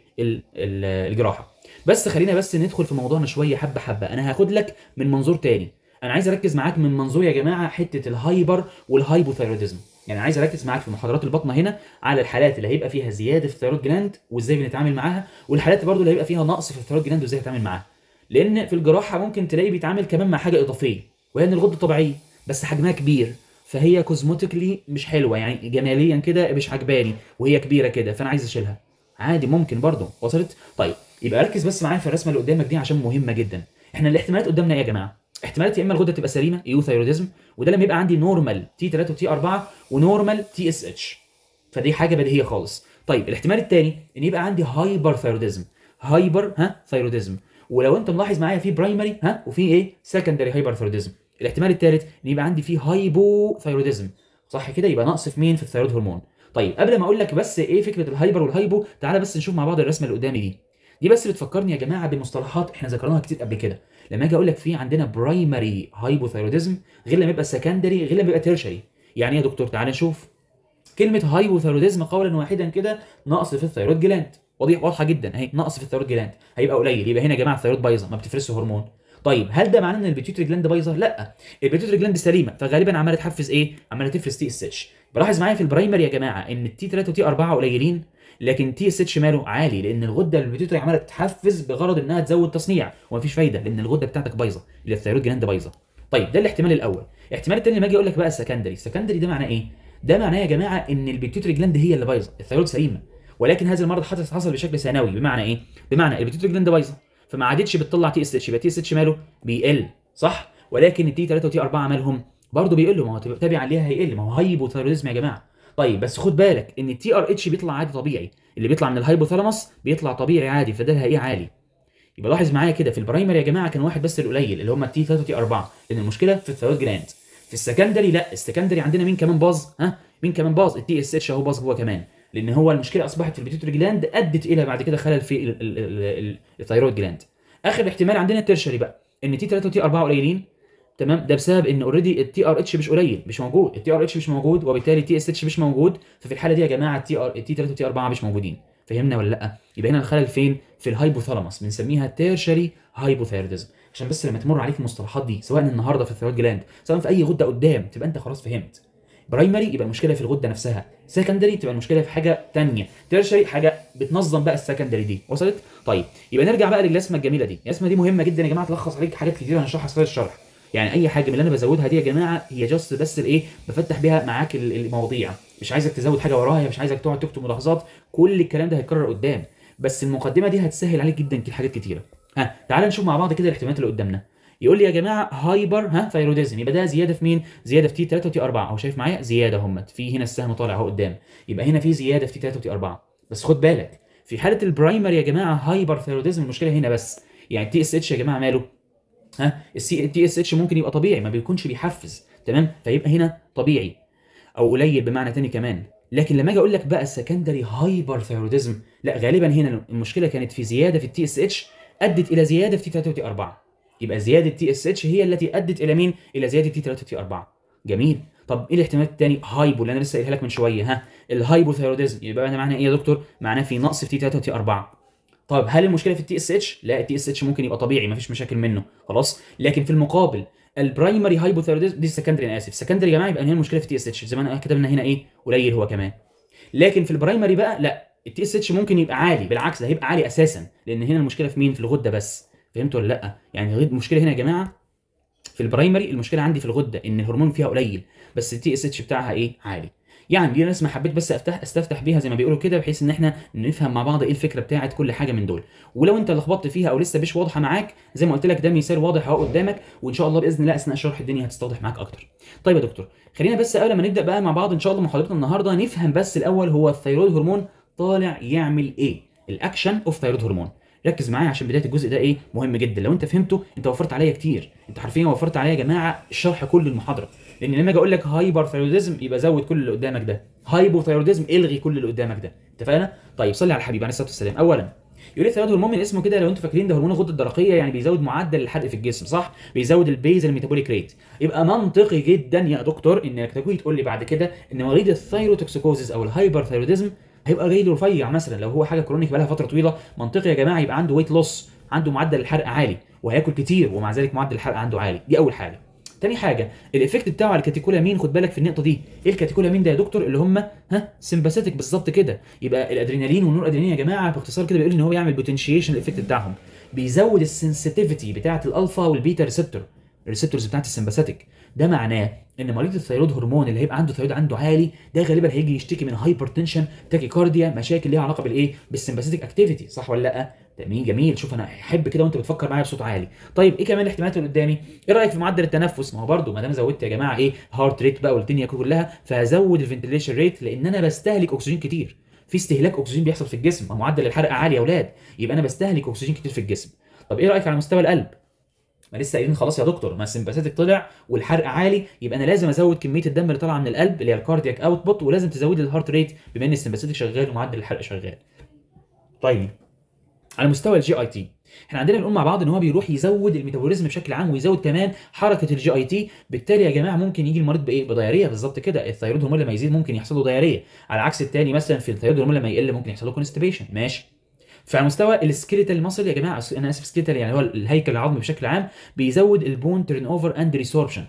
الجراحه بس خلينا بس ندخل في موضوعنا شويه حبه حبه انا هاخد لك من منظور تاني انا عايز اركز معاك من منظور يا جماعه حته الهايبر والهايبوثايروديزم يعني عايز اركز معاك في محاضرات البطنه هنا على الحالات اللي هيبقى فيها زياده في الثيرويد جلاند وازاي بنتعامل معاها والحالات برضو اللي هيبقى فيها نقص في الثيرويد جلاند وازاي هتعامل معاها لان في الجراحه ممكن تلاقي بيتعامل كمان مع حاجه اضافيه وهي ان الغده الطبيعيه بس حجمها كبير فهي كوزموتيكلي مش حلوه يعني جماليا كده مش عجباني وهي كبيره كده فانا عايز اشيلها عادي ممكن برضو وصلت طيب يبقى ركز بس معايا في الرسمه اللي قدامك دي عشان مهمه جدا احنا الاحتمالات قدامنا ايه يا جماعه احتمالات يا اما الغده تبقى سليمه يوثايروديزم وده لما يبقى عندي نورمال تي 3 وتي 4 ونورمال تي اس اتش فدي حاجه بديهيه خالص طيب الاحتمال الثاني ان يبقى عندي هايبر ثايروديزم هايبر ها ثايروديزم ولو انت ملاحظ معايا في برايمري ها وفي ايه سكندري هايبر ثايروديزم الاحتمال الثالث ان يبقى عندي فيه هايبوثايروديزم صح كده يبقى نقص في مين في الثايرويد هرمون طيب قبل ما اقول لك بس ايه فكره الهايبر والهايبو تعالى بس نشوف مع بعض الرسمه اللي قدامي دي دي بس بتفكرني يا جماعه بمصطلحات احنا ذكرناها كتير قبل كده لما اجي اقول لك في عندنا برايمري هايبوثايروديزم غير لما يبقى سكندري غير لما يبقى تيرشري يعني ايه يا دكتور تعالى نشوف كلمه هايبوثايروديزم قولا واحدا كده نقص في الثايرويد جلاند واضح واضحه جدا اهي نقص في الثايرويد جلاند هيبقى قليل يبقى هنا يا جماعه الثايرويد بايظه ما بتفرزش هرمون طيب هل ده معناه ان البيتيوتري جلاند بايظه؟ لا البيتيوتري جلاند سليمه فغالبا عماله تحفز ايه؟ عماله تفرز تي اس اتش بلاحظ معايا في البرايمري يا جماعه ان التي 3 وتي 4 قليلين لكن تي اس اتش ماله عالي لان الغده البيتيوتري عماله تتحفز بغرض انها تزود تصنيع ومفيش فايده لان الغده بتاعتك بايظه اللي الثيرويد جلاند بايظه طيب ده الاحتمال الاول الاحتمال الثاني لما اجي اقول لك بقى السكندري السكندري ده معناه ايه ده معناه يا جماعه ان البيتيوتري جلاند هي اللي بايظه الثيرويد سليمه ولكن هذا المرض حصل بشكل ثانوي بمعنى ايه بمعنى البيتيوتري جلاند بايظه فما عادتش بتطلع تي اس اتش يبقى تي اس اتش ماله بيقل صح ولكن التي 3 وتي 4 مالهم برضه بيقلوا ما هو تابع عليها هيقل ما هو هايبوثايروديزم يا جماعه طيب بس خد بالك ان التي ار اتش بيطلع عادي طبيعي اللي بيطلع من الهايبوثالاموس بيطلع طبيعي عادي فده ايه عالي يبقى لاحظ معايا كده في البرايمري يا جماعه كان واحد بس القليل اللي هم التي 3 وتي 4 لان المشكله في الثيرويد جلاند في السكندري لا السكندري عندنا مين كمان باظ ها مين كمان باظ التي اس اتش اهو باظ هو كمان لان هو المشكله اصبحت في البيتوتري جلاند ادت الى بعد كده خلل في الثيرويد جلاند اخر احتمال عندنا التيرشري بقى ان تي 3 وتي 4 قليلين تمام ده بسبب ان اوريدي التي ار اتش مش قليل مش موجود التي ار اتش مش موجود وبالتالي تي اس اتش مش موجود ففي الحاله دي يا جماعه التي ار التي 3 وتي 4 مش موجودين فهمنا ولا لا يبقى هنا الخلل فين في الهايبوثالاموس بنسميها تيرشري هايبوثايروديزم عشان بس لما تمر عليك المصطلحات دي سواء النهارده في الثيرويد جلاند سواء في اي غده قدام تبقى انت خلاص فهمت برايمري يبقى المشكله في الغده نفسها سكندري تبقى المشكله في حاجه ثانيه تيرشري حاجه بتنظم بقى السكندري دي وصلت طيب يبقى نرجع بقى للجسمه الجميله دي الجسمه دي مهمه جدا يا جماعه تلخص عليك حاجات كتير هنشرحها في الشرح يعني اي حاجه من اللي انا بزودها دي يا جماعه هي جاست بس الايه بفتح بيها معاك المواضيع مش عايزك تزود حاجه وراها مش عايزك تقعد تكتب ملاحظات كل الكلام ده هيتكرر قدام بس المقدمه دي هتسهل عليك جدا حاجات كتيره ها تعال نشوف مع بعض كده الاحتمالات اللي قدامنا يقول لي يا جماعه هايبر ها ثايروديزم يبقى ده زياده في مين؟ زياده في تي 3 وتي 4 اهو شايف معايا زياده اهمت في هنا السهم طالع اهو قدام يبقى هنا في زياده في تي 3 وتي 4 بس خد بالك في حاله البرايمري يا جماعه هايبر ثايروديزم المشكله هنا بس يعني تي اس اتش يا جماعه ماله؟ ها السي تي اس اتش ممكن يبقى طبيعي ما بيكونش بيحفز تمام فيبقى هنا طبيعي او قليل بمعنى ثاني كمان لكن لما اجي اقول لك بقى السكندري هايبر ثايروديزم لا غالبا هنا المشكله كانت في زياده في التي اس اتش ادت الى زياده في تي 3 وتي 4 يبقى زياده تي اس اتش هي التي ادت الى مين؟ الى زياده تي 3 تي 4 جميل طب ايه الاحتمالات الثاني هايبو اللي انا لسه قايلها لك من شويه ها الهايبوثايروديزم يبقى ده معناه ايه يا دكتور معناه في نقص في تي 3 تي 4 طب هل المشكله في التي اس اتش لا التي اس اتش ممكن يبقى طبيعي مفيش مشاكل منه خلاص لكن في المقابل البرايمري هايبوثايروديزم دي السكندري انا اسف السكندري يا جماعه يبقى هنا المشكله في التي اس اتش زي ما انا كتبنا هنا ايه قليل هو كمان لكن في البرايمري بقى لا التي اس اتش ممكن يبقى عالي بالعكس ده هيبقى عالي اساسا لان هنا المشكله في مين في الغده بس فهمت ولا لا يعني المشكله هنا يا جماعه في البرايمري المشكله عندي في الغده ان الهرمون فيها قليل بس التي اس اتش بتاعها ايه عالي يعني دي ناس ما حبيت بس افتح استفتح بيها زي ما بيقولوا كده بحيث ان احنا نفهم مع بعض ايه الفكره بتاعه كل حاجه من دول ولو انت لخبطت فيها او لسه مش واضحه معاك زي ما قلت لك ده مثال واضح اهو قدامك وان شاء الله باذن الله اثناء شرح الدنيا هتستوضح معاك اكتر طيب يا دكتور خلينا بس قبل ما نبدا بقى مع بعض ان شاء الله محاضرتنا النهارده نفهم بس الاول هو الثيرويد هرمون طالع يعمل ايه الاكشن اوف ثيرويد هرمون ركز معايا عشان بدايه الجزء ده ايه مهم جدا لو انت فهمته انت وفرت عليا كتير انت حرفيا وفرت عليا يا جماعه الشرح كل المحاضره لان لما اجي اقول لك هايبر ثايروديزم يبقى زود كل اللي قدامك ده هايبوثايروديزم الغي كل اللي قدامك ده اتفقنا طيب صلي على الحبيب عليه الصلاه والسلام اولا يوريث لي هرمون من اسمه كده لو انتوا فاكرين ده هرمون الغده الدرقيه يعني بيزود معدل الحرق في الجسم صح بيزود البيزل ميتابوليك ريت يبقى منطقي جدا يا دكتور انك تجي تقول لي بعد كده ان مريض الثايروتوكسيكوزيس او الهايبر ثايروديزم هيبقى له رفيع مثلا لو هو حاجه كرونيك بقى لها فتره طويله منطقي يا جماعه يبقى عنده ويت لوس عنده معدل الحرق عالي وهياكل كتير ومع ذلك معدل الحرق عنده عالي دي اول حاجه تاني حاجه الايفكت بتاعه على الكاتيكولامين خد بالك في النقطه دي ايه الكاتيكولامين ده يا دكتور اللي هم ها سمباثيتك بالظبط كده يبقى الادرينالين والنور ادرينالين يا جماعه باختصار كده بيقول ان هو يعمل بوتنشيشن الايفكت بتاعهم بيزود السنسيتيفيتي بتاعه الالفا والبيتا ريسبتور الريسبتورز بتاعت السمباثيتك ده معناه ان مريض الثيرويد هرمون اللي هيبقى عنده ثيرويد عنده عالي ده غالبا هيجي يشتكي من هايبر تنشن كارديا مشاكل ليها علاقه بالايه بالسمباثيتك اكتيفيتي صح ولا لا تمام جميل شوف انا احب كده وانت بتفكر معايا بصوت عالي طيب ايه كمان الاحتمالات اللي قدامي ايه رايك في معدل التنفس ما هو برده ما دام زودت يا جماعه ايه هارت ريت بقى والدنيا كلها فهزود الفنتليشن ريت لان انا بستهلك اكسجين كتير في استهلاك اكسجين بيحصل في الجسم معدل الحرق عالي يا اولاد يبقى انا بستهلك اكسجين كتير في الجسم طب ايه رايك على مستوى القلب ما لسه قايلين خلاص يا دكتور ما السمباثيتك طلع والحرق عالي يبقى انا لازم ازود كميه الدم اللي طالعه من القلب اللي هي الكاردياك اوتبوت ولازم تزود الهارت ريت بما ان السمباثيتك شغال ومعدل الحرق شغال. طيب على مستوى الجي اي تي احنا عندنا بنقول مع بعض ان هو بيروح يزود الميتابوليزم بشكل عام ويزود كمان حركه الجي اي تي بالتالي يا جماعه ممكن يجي المريض بايه بدايريه بالظبط كده الثيرويد هرمون لما يزيد ممكن يحصل له دايريه على عكس الثاني مثلا في الثيرويد هرمون لما يقل ممكن يحصل له كونستبيشن ماشي فعلى مستوى السكيلتال ماسل يا جماعه انا اسف سكيلتال يعني هو الهيكل العظمي بشكل عام بيزود البون تيرن اوفر اند ريسوربشن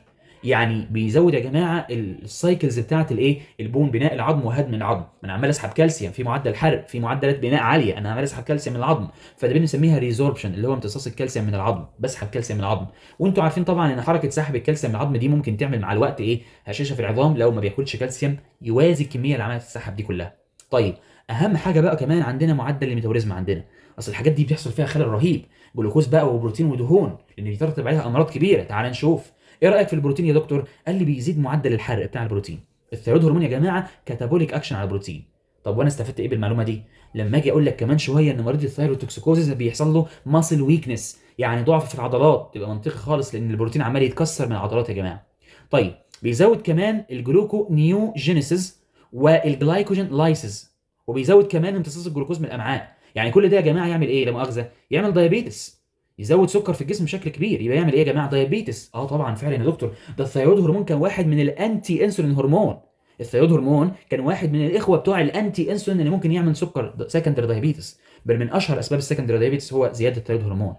يعني بيزود يا جماعه السايكلز بتاعه الايه البون بناء العظم وهدم العظم انا عمال اسحب كالسيوم في معدل حرق في معدلات بناء عاليه انا عمال اسحب كالسيوم من العظم فده بنسميها ريزوربشن اللي هو امتصاص الكالسيوم من العظم بسحب كالسيوم من العظم وانتم عارفين طبعا ان حركه سحب الكالسيوم من العظم دي ممكن تعمل مع الوقت ايه هشاشه في العظام لو ما بياكلش كالسيوم يوازي الكميه اللي عماله تتسحب دي كلها طيب اهم حاجه بقى كمان عندنا معدل الميتابوليزم عندنا اصل الحاجات دي بيحصل فيها خلل رهيب جلوكوز بقى وبروتين ودهون لان بيترتب عليها امراض كبيره تعال نشوف ايه رايك في البروتين يا دكتور قال لي بيزيد معدل الحرق بتاع البروتين الثيرويد هرمون يا جماعه كاتابوليك اكشن على البروتين طب وانا استفدت ايه بالمعلومه دي لما اجي اقول لك كمان شويه ان مريض الثايروتوكسيكوزيس بيحصل له ماسل ويكنس يعني ضعف في العضلات تبقى منطقي خالص لان البروتين عمال يتكسر من العضلات يا جماعه طيب بيزود كمان الجلوكو نيو جينيسيس والجلايكوجين لايسيس وبيزود كمان امتصاص الجلوكوز من الامعاء يعني كل ده يا جماعه يعمل ايه لا مؤاخذه يعمل دايابيتس يزود سكر في الجسم بشكل كبير يبقى يعمل ايه يا جماعه دايابيتس اه طبعا فعلا يا دكتور ده الثايرويد هرمون كان واحد من الانتي انسولين هرمون الثايرويد هرمون كان واحد من الاخوه بتوع الانتي انسولين اللي ممكن يعمل سكر سكندري دايابيتس بل من اشهر اسباب السكندري دايابيتس هو زياده الثايرويد هرمون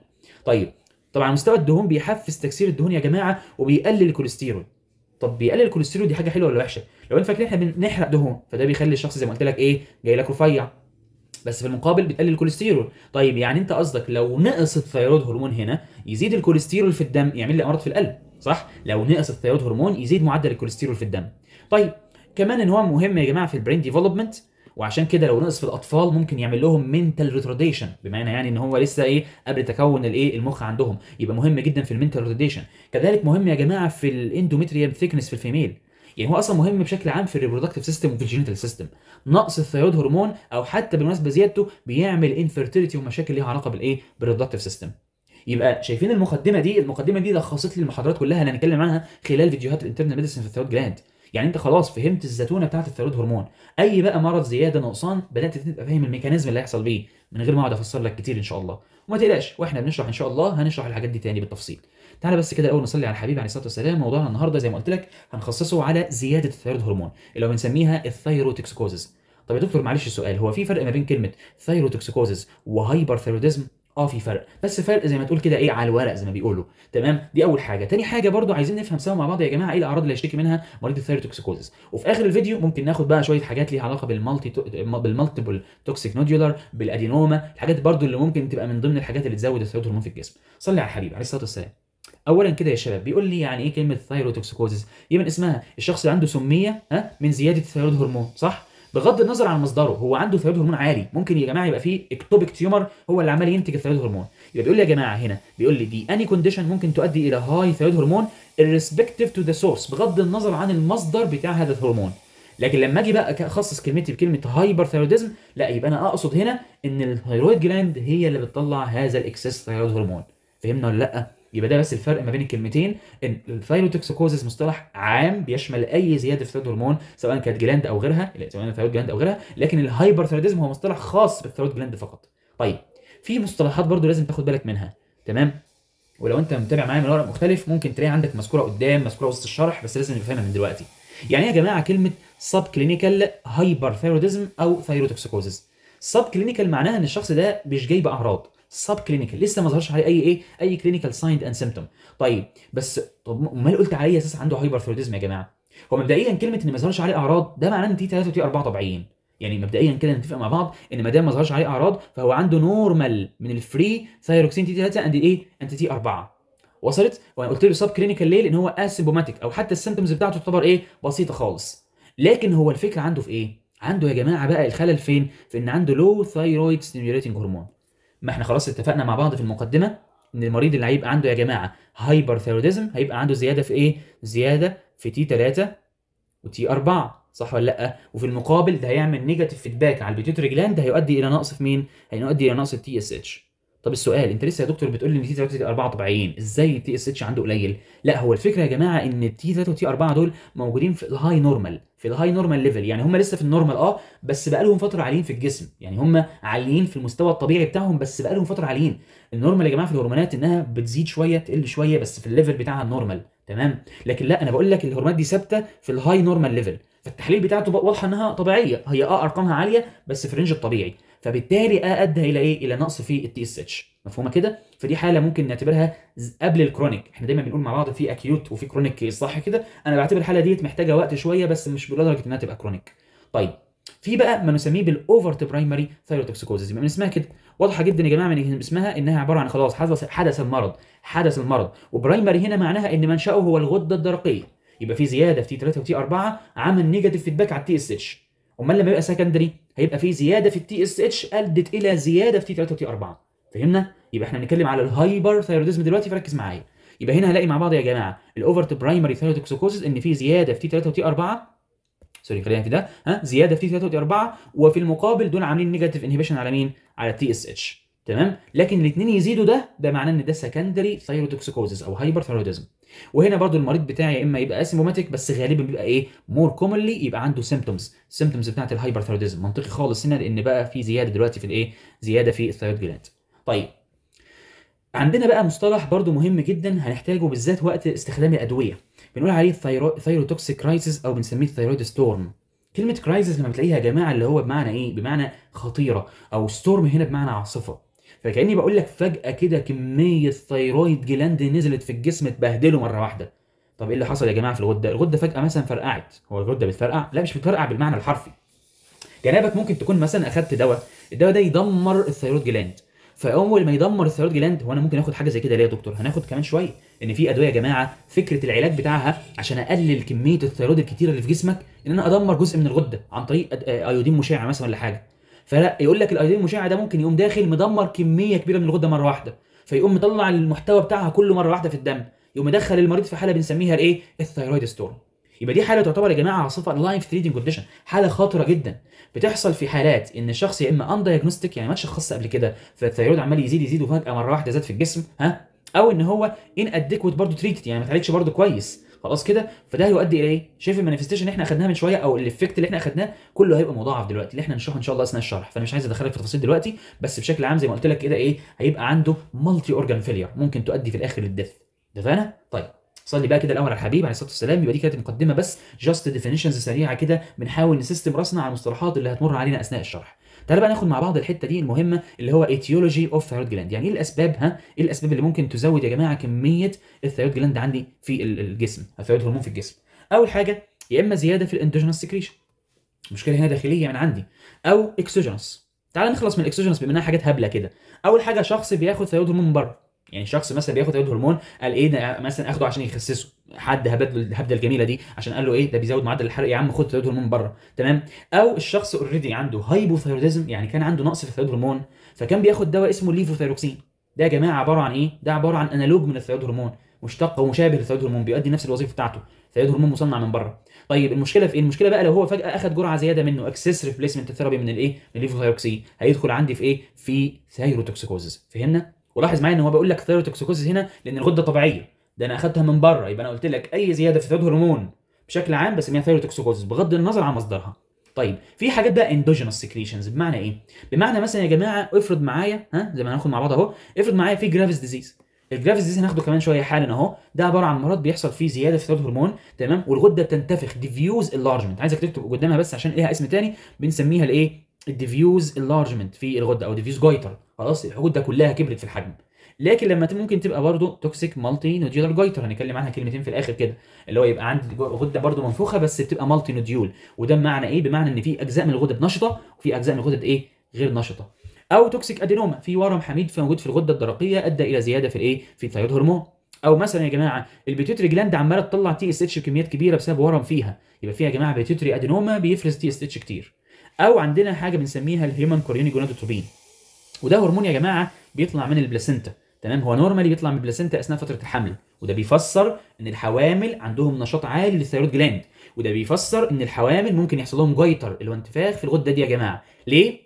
طيب طبعا مستوى الدهون بيحفز تكسير الدهون يا جماعه وبيقلل الكوليسترول طب بيقلل الكوليسترول دي حاجه حلوه ولا وحشه لو انت ان احنا بنحرق دهون فده بيخلي الشخص زي ما قلت لك ايه جاي لك رفيع بس في المقابل بتقلل الكوليسترول طيب يعني انت قصدك لو نقص الثيرويد هرمون هنا يزيد الكوليسترول في الدم يعمل لي امراض في القلب صح لو نقص الثيرويد هرمون يزيد معدل الكوليسترول في الدم طيب كمان ان هو مهم يا جماعه في البرين ديفلوبمنت وعشان كده لو نقص في الاطفال ممكن يعمل لهم منتال ريتارديشن بمعنى يعني ان هو لسه ايه قبل تكون الايه المخ عندهم يبقى مهم جدا في المنتال ريتارديشن كذلك مهم يا جماعه في الاندوميتريال ثيكنس في الفيميل يعني هو اصلا مهم بشكل عام في الريبرودكتيف سيستم وفي الجينيتال سيستم نقص الثيرويد هرمون او حتى بالمناسبه زيادته بيعمل انفيرتيليتي ومشاكل ليها علاقه بالايه بالريبرودكتيف سيستم يبقى شايفين المقدمه دي المقدمه دي لخصت لي المحاضرات كلها اللي هنتكلم عنها خلال فيديوهات الانترنال ميديسن في الثيرويد جلاند يعني انت خلاص فهمت الزتونه بتاعت الثيرويد هرمون اي بقى مرض زياده نقصان بدات تبقى فاهم الميكانيزم اللي هيحصل بيه من غير ما اقعد افسر لك كتير ان شاء الله وما تقلقش واحنا بنشرح ان شاء الله هنشرح الحاجات دي تاني بالتفصيل تعالى بس كده الاول نصلي على الحبيب عليه الصلاه والسلام موضوعنا النهارده زي ما قلت لك هنخصصه على زياده الثيرويد هرمون اللي هو بنسميها الثيروتكسيكوزيس طب يا دكتور معلش السؤال هو في فرق ما بين كلمه ثيروتكسيكوزيس وهايبر ثيروديزم اه في فرق بس فرق زي ما تقول كده ايه على الورق زي ما بيقولوا تمام دي اول حاجه تاني حاجه برضو عايزين نفهم سوا مع بعض يا جماعه ايه الاعراض اللي هيشتكي منها مريض الثيروتوكسيكوزيس وفي اخر الفيديو ممكن ناخد بقى شويه حاجات ليها علاقه بالمالتي بالمالتيبل توكسيك نودولار بالادينوما الحاجات برضو اللي ممكن تبقى من ضمن الحاجات اللي تزود الثيرويد هرمون في الجسم صلي على الحبيب عليه الصلاه والسلام اولا كده يا شباب بيقول لي يعني ايه كلمه ثيروتوكسيكوزيس؟ يبقى اسمها الشخص اللي عنده سميه ها من زياده الثيرويد هرمون صح بغض النظر عن مصدره هو عنده ثيرويد هرمون عالي ممكن يا جماعه يبقى فيه اكتوبيك تيومر هو اللي عمال ينتج الثيرويد هرمون يبقى بيقول لي يا جماعه هنا بيقول لي دي اني كونديشن ممكن تؤدي الى هاي ثيرويد هرمون irrespective تو ذا سورس بغض النظر عن المصدر بتاع هذا الهرمون لكن لما اجي بقى اخصص كلمتي بكلمه هايبر ثيروديزم لا يبقى انا اقصد هنا ان الثيرويد جلاند هي اللي بتطلع هذا الاكسس ثيرويد هرمون فهمنا ولا لا يبقى ده بس الفرق ما بين الكلمتين ان الثايروتوكسيكوزيس مصطلح عام بيشمل اي زياده في ثيرود هرمون سواء كانت جلاند او غيرها سواء ثيرود جلاند او غيرها لكن الهايبر هو مصطلح خاص بالثيرويد جلاند فقط طيب في مصطلحات برضو لازم تاخد بالك منها تمام ولو انت متابع معايا من ورق مختلف ممكن تلاقي عندك مذكوره قدام مذكوره وسط الشرح بس لازم نفهمها من دلوقتي يعني ايه يا جماعه كلمه سب كلينيكال هايبر او ثايروتوكسيكوزيس سب كلينيكال معناها ان الشخص ده مش جاي باعراض سب كلينيكال لسه ما ظهرش عليه اي ايه اي كلينيكال ساين اند سيمتوم طيب بس طب امال قلت عليه اساس عنده هايبر ثيروديزم يا جماعه هو مبدئيا كلمه ان ما ظهرش عليه اعراض ده معناه ان تي 3 وتي 4 طبيعيين يعني مبدئيا كده نتفق مع بعض ان ما دام ما ظهرش عليه اعراض فهو عنده نورمال من الفري ثايروكسين تي 3 اند ايه انت تي 4 وصلت وانا قلت له سب كلينيكال ليه لان هو اسيمبوماتيك او حتى السيمتومز بتاعته تعتبر ايه بسيطه خالص لكن هو الفكره عنده في ايه عنده يا جماعه بقى الخلل فين في ان عنده لو ثايرويد ستيميوليتنج هرمون ما احنا خلاص اتفقنا مع بعض في المقدمه ان المريض اللي هيبقى عنده يا جماعه هايبر ثيروديزم هيبقى عنده زياده في ايه؟ زياده في تي 3 وتي 4 صح ولا لا؟ وفي المقابل ده هيعمل نيجاتيف فيدباك على البيتيوتري جلاند هيؤدي الى نقص في مين؟ هيؤدي الى نقص التي اس اتش. طب السؤال انت لسه يا دكتور بتقول لي ان تي 3 وتي 4 طبيعيين، ازاي التي اس اتش عنده قليل؟ لا هو الفكره يا جماعه ان التي 3 وتي 4 دول موجودين في الهاي نورمال، في الهاي نورمال ليفل يعني هم لسه في النورمال اه بس بقى لهم فتره عاليين في الجسم يعني هم عاليين في المستوى الطبيعي بتاعهم بس بقى لهم فتره عاليين النورمال يا جماعه في الهرمونات انها بتزيد شويه تقل شويه بس في الليفل بتاعها النورمال تمام لكن لا انا بقول لك الهرمونات دي ثابته في الهاي نورمال ليفل فالتحليل بتاعته واضحه انها طبيعيه هي اه ارقامها عاليه بس في الرينج الطبيعي فبالتالي ادى الى ايه الى نقص في التي اس اتش مفهومه كده فدي حاله ممكن نعتبرها قبل الكرونيك احنا دايما بنقول مع بعض في اكيوت وفي كرونيك كيس صح كده انا بعتبر الحاله ديت محتاجه وقت شويه بس مش لدرجه انها تبقى كرونيك طيب في بقى ما نسميه بالاوفر برايمري ثايروتوكسيكوزيس من اسمها كده واضحه جدا يا جماعه من اسمها انها عباره عن خلاص حدث حدث المرض حدث المرض وبرايمري هنا معناها ان منشاه هو الغده الدرقيه يبقى في زياده في تي 3 وتي 4 عمل نيجاتيف فيدباك على التي اس اتش امال لما يبقى سكندري هيبقى في زياده في التي اس اتش ادت الى زياده في تي 3 وتي 4 فهمنا يبقى احنا بنتكلم على الهايبر ثايروديزم دلوقتي فركز معايا يبقى هنا هلاقي مع بعض يا جماعه الاوفر تو برايمري ثايروتوكسيكوزيس ان في زياده في تي 3 وتي 4 سوري خلينا في ده ها زياده في تي 3 وتي 4 وفي المقابل دول عاملين نيجاتيف انهبيشن على مين؟ على التي اس اتش تمام لكن الاثنين يزيدوا ده ده معناه ان ده سكندري ثايروتوكسيكوزيس او هايبر ثايروديزم وهنا برضو المريض بتاعي يا اما يبقى اسيموماتيك بس غالبا بيبقى ايه مور كومنلي يبقى عنده سيمبتومز سيمبتومز بتاعت الهايبرثايروديزم منطقي خالص هنا لان بقى في زياده دلوقتي في الايه زياده في الثايرويد جلاند طيب عندنا بقى مصطلح برضو مهم جدا هنحتاجه بالذات وقت استخدام الادويه بنقول عليه ثايروتوكسيك كرايسيس او بنسميه الثايرويد ستورم كلمه كرايسيس لما بتلاقيها يا جماعه اللي هو بمعنى ايه بمعنى خطيره او ستورم هنا بمعنى عاصفه فكاني بقول لك فجاه كده كميه ثيرويد جلاند نزلت في الجسم اتبهدله مره واحده طب ايه اللي حصل يا جماعه في الغده الغده فجاه مثلا فرقعت هو الغده بتفرقع لا مش بتفرقع بالمعنى الحرفي جنابك ممكن تكون مثلا اخذت دواء الدواء ده يدمر الثيرويد جلاند فاول ما يدمر الثيرويد جلاند هو انا ممكن اخد حاجه زي كده ليه يا دكتور هناخد كمان شويه ان في ادويه يا جماعه فكره العلاج بتاعها عشان اقلل كميه الثيرويد الكتيره اللي في جسمك ان انا ادمر جزء من الغده عن طريق آه، ايودين مشع مثلا ولا حاجه فلا يقول لك الايدين المشعه ده ممكن يقوم داخل مدمر كميه كبيره من الغده مره واحده فيقوم مطلع المحتوى بتاعها كله مره واحده في الدم يقوم مدخل المريض في حاله بنسميها الايه الثايرويد ستورم يبقى دي حاله تعتبر يا جماعه عاصفه لايف تريدنج كونديشن حاله خطره جدا بتحصل في حالات ان الشخص يا اما ان دايجنوستيك يعني ما اتشخص قبل كده فالثايرويد عمال يزيد يزيد وفجاه مره واحده زاد في الجسم ها او ان هو ان اديكوت برضه تريتد يعني ما اتعالجش برضه كويس خلاص كده فده هيؤدي الى ايه شايف المانيفستيشن اللي احنا اخدناها من شويه او الافكت اللي احنا اخدناه كله هيبقى مضاعف دلوقتي اللي احنا هنشرحه ان شاء الله اثناء الشرح فانا مش عايز ادخلك في تفاصيل دلوقتي بس بشكل عام زي ما قلت لك كده ايه هيبقى عنده مالتي اورجان فيلير ممكن تؤدي في الاخر للدث ده فانا طيب صلي بقى كده الاول على الحبيب عليه الصلاه والسلام يبقى دي كانت مقدمه بس جاست ديفينيشنز سريعه كده بنحاول نسيستم راسنا على المصطلحات اللي هتمر علينا اثناء الشرح تعالى بقى ناخد مع بعض الحته دي المهمه اللي هو ايتيولوجي اوف ثايرويد جلاند يعني ايه الاسباب ها ايه الاسباب اللي ممكن تزود يا جماعه كميه الثايرويد جلاند عندي في الجسم الثايرويد هرمون في الجسم اول حاجه يا اما زياده في الاندوجينوس سكريشن مشكله هنا داخليه من عندي او اكسوجينوس تعال نخلص من الاكسوجينوس بما انها حاجات هبله كده اول حاجه شخص بياخد ثايرويد هرمون من بره يعني شخص مثلا بياخد ايود هرمون قال ايه ده مثلا اخده عشان يخسسه حد هبت الهبده الجميله دي عشان قال له ايه ده بيزود معدل الحرق يا عم خد ثيرود هرمون بره تمام او الشخص اوريدي عنده هايبوثايروديزم يعني كان عنده نقص في الثيرود هرمون فكان بياخد دواء اسمه ليفوثايروكسين ده يا جماعه عباره عن ايه ده عباره عن انالوج من الثيرود هرمون مشتق ومشابه للثيرود هرمون بيؤدي نفس الوظيفه بتاعته ثيرود هرمون مصنع من بره طيب المشكله في ايه المشكله بقى لو هو فجاه اخد جرعه زياده منه اكسس ريبليسمنت ثيرابي من الايه من الليفوثايروكسين هيدخل عندي في ايه في ثايروتوكسيكوزيس فهمنا ولاحظ معايا ان هو بيقول لك ثيروتوكسيكوزيس هنا لان الغده طبيعيه ده انا اخدتها من بره يبقى انا قلت لك اي زياده في افرازات هرمون بشكل عام بسميها ثيروتوكسيكوزيس بغض النظر عن مصدرها طيب في حاجات بقى اندوجينوس سكريشنز بمعنى ايه بمعنى مثلا يا جماعه افرض معايا ها زي ما هناخد مع بعض اهو افرض معايا في جرافيس ديزيز الجرافيس ديزيز هناخده كمان شويه حالا اهو ده عباره عن مرض بيحصل فيه زياده في افرازات هرمون تمام والغده بتنتفخ ديفيوز انلارجمنت عايزك تكتب قدامها بس عشان ليها اسم تاني بنسميها الايه الديفيوز انلارجمنت في الغده او ديفيوز جويتر خلاص الحقود ده كلها كبرت في الحجم لكن لما ممكن تبقى برضه توكسيك مالتي نوديولار جايتر هنتكلم عنها كلمتين في الاخر كده اللي هو يبقى عندي غده برضه منفوخه بس بتبقى مالتي نوديول وده بمعنى ايه بمعنى ان في اجزاء من الغدد نشطه وفي اجزاء من الغدد ايه غير نشطه او توكسيك ادينوما في ورم حميد في موجود في الغده الدرقيه ادى الى زياده في الايه في الثيرود هرمون او مثلا يا جماعه البيتيوتري جلاند عماله تطلع تي اس اتش كميات كبيره بسبب ورم فيها يبقى فيها يا جماعه بيتيوتري ادينوما بيفرز تي اس اتش كتير او عندنا حاجه بنسميها الهيومن كوريوني جونادوتروبين وده هرمون يا جماعه بيطلع من البلاسينتا تمام هو نورمالي بيطلع من البلاسينتا اثناء فتره الحمل وده بيفسر ان الحوامل عندهم نشاط عالي للثيرويد جلاند وده بيفسر ان الحوامل ممكن يحصل لهم جيطر اللي هو انتفاخ في الغده دي يا جماعه ليه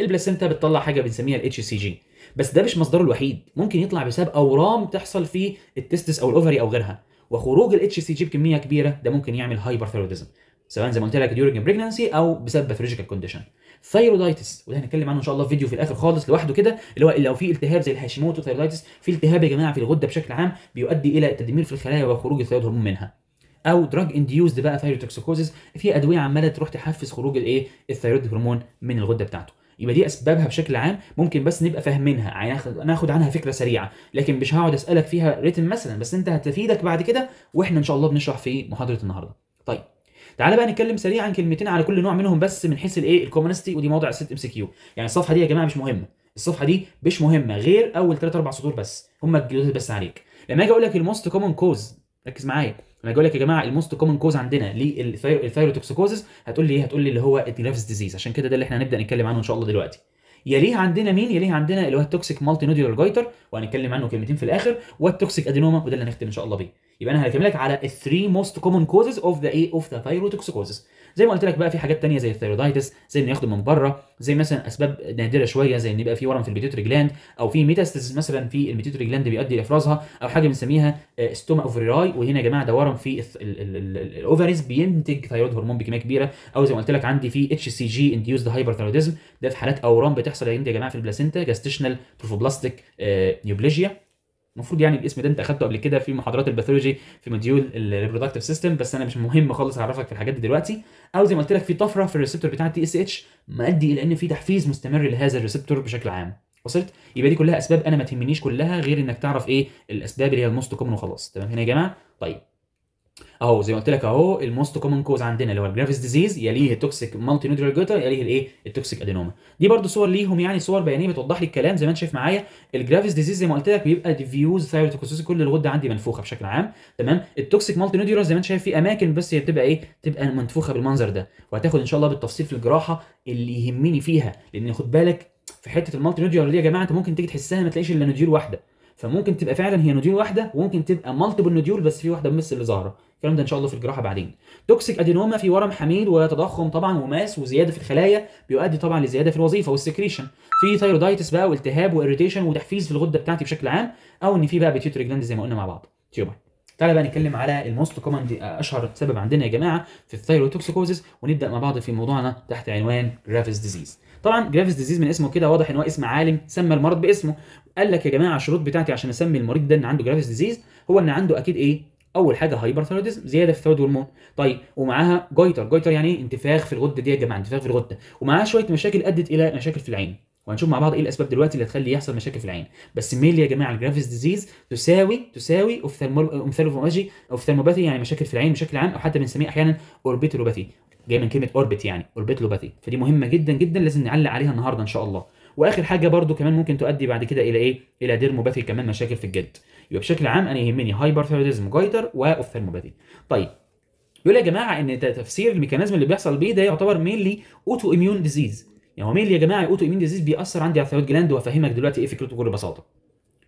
البلاسينتا بتطلع حاجه بنسميها الاتش سي جي بس ده مش مصدره الوحيد ممكن يطلع بسبب اورام تحصل في التستس او الاوفري او غيرها وخروج الاتش سي جي بكميه كبيره ده ممكن يعمل هايبر ثيروديزم سواء زي ما قلت لك ديورنج بريجنانسي او بسبب باثولوجيكال كونديشن ثايرودايتس وده هنتكلم عنه ان شاء الله في فيديو في الاخر خالص لوحده كده اللي هو لو في التهاب زي الهاشيموتو ثايرودايتس في التهاب يا جماعه في الغده بشكل عام بيؤدي الى تدمير في الخلايا وخروج الثيرويد هرمون منها او دراج انديوزد بقى ثايروتوكسيكوزيس في ادويه عماله تروح تحفز خروج الايه الثيرويد هرمون من الغده بتاعته يبقى دي اسبابها بشكل عام ممكن بس نبقى فاهمينها يعني ناخد عنها فكره سريعه لكن مش هقعد اسالك فيها ريتم مثلا بس انت هتفيدك بعد كده واحنا ان شاء الله بنشرح في محاضره النهارده طيب تعال بقى نتكلم سريعا كلمتين على كل نوع منهم بس من حيث الايه الكومنستي ودي موضع الست ام سي كيو يعني الصفحه دي يا جماعه مش مهمه الصفحه دي مش مهمه غير اول 3 4 سطور بس هم الجدود بس عليك لما اجي اقول لك الموست كومن كوز ركز معايا لما اجي اقول لك يا جماعه الموست كومن كوز عندنا للثايروتوكسيكوزس هتقول لي ايه هتقول لي اللي هو الجرافس ديزيز عشان كده ده اللي احنا هنبدا نتكلم عنه ان شاء الله دلوقتي يليه عندنا مين يليه عندنا اللي هو التوكسيك مالتي نوديولار جايتر وهنتكلم عنه كلمتين في الاخر والتوكسيك ادينوما وده اللي هنختم ان شاء الله بيه يبقى انا هكمل لك على 3 موست كومن كوزز اوف ذا ايه اوف ذا بايروتوكسيكوزس زي ما قلت لك بقى في حاجات ثانيه زي الثيرويدايتس زي انه ياخده من بره زي مثلا اسباب نادره شويه زي ان يبقى في ورم في البيتيوتري جلاند او في ميتاستاسيس مثلا في البيتيوتري جلاند بيؤدي لافرازها او حاجه بنسميها ستوما آه، اوفريراي وهنا يا جماعه ده ورم في الاوفريز بينتج ثيرويد هرمون بكميه كبيره او زي ما قلت لك عندي في اتش سي جي انديوزد هايبرثيروديزم ده في حالات اورام بتحصل عندي يا جماعه في البلاسينتا جاستيشنال بروفوبلاستيك نيوبليجيا المفروض يعني الاسم ده انت اخدته قبل كده في محاضرات الباثولوجي في مديول الريبرودكتيف سيستم بس انا مش مهم خالص اعرفك في الحاجات دي دلوقتي او زي ما قلت لك في طفره في الريسبتور بتاع التي اس اتش مؤدي الى ان في تحفيز مستمر لهذا الريسبتور بشكل عام وصلت يبقى دي كلها اسباب انا ما تهمنيش كلها غير انك تعرف ايه الاسباب اللي هي الموست كومن وخلاص تمام هنا يا جماعه طيب اهو زي ما قلت لك اهو الموست كومن كوز عندنا اللي هو الجرافيس ديزيز يليه التوكسيك مالتي نيوترال جوتا يليه الايه التوكسيك ادينوما دي برضو صور ليهم يعني صور بيانيه بتوضح لي الكلام زي ما انت شايف معايا الجرافيس ديزيز زي ما قلت لك بيبقى ديفيوز ثايروتوكسيس كل الغده عندي منفوخه بشكل عام تمام التوكسيك مالتي نيوترال زي ما انت شايف في اماكن بس هي بتبقى ايه تبقى منفوخه بالمنظر ده وهتاخد ان شاء الله بالتفصيل في الجراحه اللي يهمني فيها لان خد بالك في حته المالتي نوديول دي يا جماعه انت ممكن تيجي تحسها ما تلاقيش الا نودول واحده فممكن تبقى فعلا هي نوديول واحده وممكن تبقى مالتيبل نوديول بس في واحده بس اللي ظاهره الكلام ده ان شاء الله في الجراحه بعدين توكسيك ادينوما في ورم حميد وتضخم طبعا وماس وزياده في الخلايا بيؤدي طبعا لزياده في الوظيفه والسكريشن في ثايرودايتس بقى والتهاب واريتيشن وتحفيز في الغده بتاعتي بشكل عام او ان في بقى بيتيوتري جلاند زي ما قلنا مع بعض تيوبر تعالى بقى نتكلم على الموست كومن اشهر سبب عندنا يا جماعه في الثايروتوكسيكوزيس ونبدا مع بعض في موضوعنا تحت عنوان جرافيس ديزيز طبعا جرافيس ديزيز من اسمه كده واضح ان هو اسم عالم سمى المرض باسمه قال لك يا جماعه الشروط بتاعتي عشان اسمي المريض ده ان عنده جرافيس ديزيز هو ان عنده اكيد ايه اول حاجه هايبرثايروديزم زياده في الثيرويد هرمون طيب ومعاها جويتر جويتر يعني ايه انتفاخ في الغده دي يا جماعه انتفاخ في الغده ومعاها شويه مشاكل ادت الى مشاكل في العين وهنشوف مع بعض ايه الاسباب دلوقتي اللي هتخلي يحصل مشاكل في العين بس ميل يا جماعه الجرافيس ديزيز تساوي تساوي اوفثالموباثي اوفثالموباثي يعني مشاكل في العين بشكل عام او حتى بنسميه احيانا اوربيتلوباثي جاي من كلمه اوربت يعني اوربيتلوباثي فدي مهمه جدا جدا لازم نعلق عليها النهارده ان شاء الله واخر حاجه برضو كمان ممكن تؤدي بعد كده الى ايه الى ديرموباثي كمان مشاكل في الجلد يبقى بشكل عام انا يهمني هايبرثايروديزم جايدر واوفثالموباثي طيب يقول يا جماعه ان تفسير الميكانيزم اللي بيحصل بيه ده يعتبر مينلي اوتو اميون ديزيز يعني هو مين يا جماعه اوتو اميون ديزيز بيأثر عندي على الثيرويد جلاند وافهمك دلوقتي ايه فكرته بكل بساطه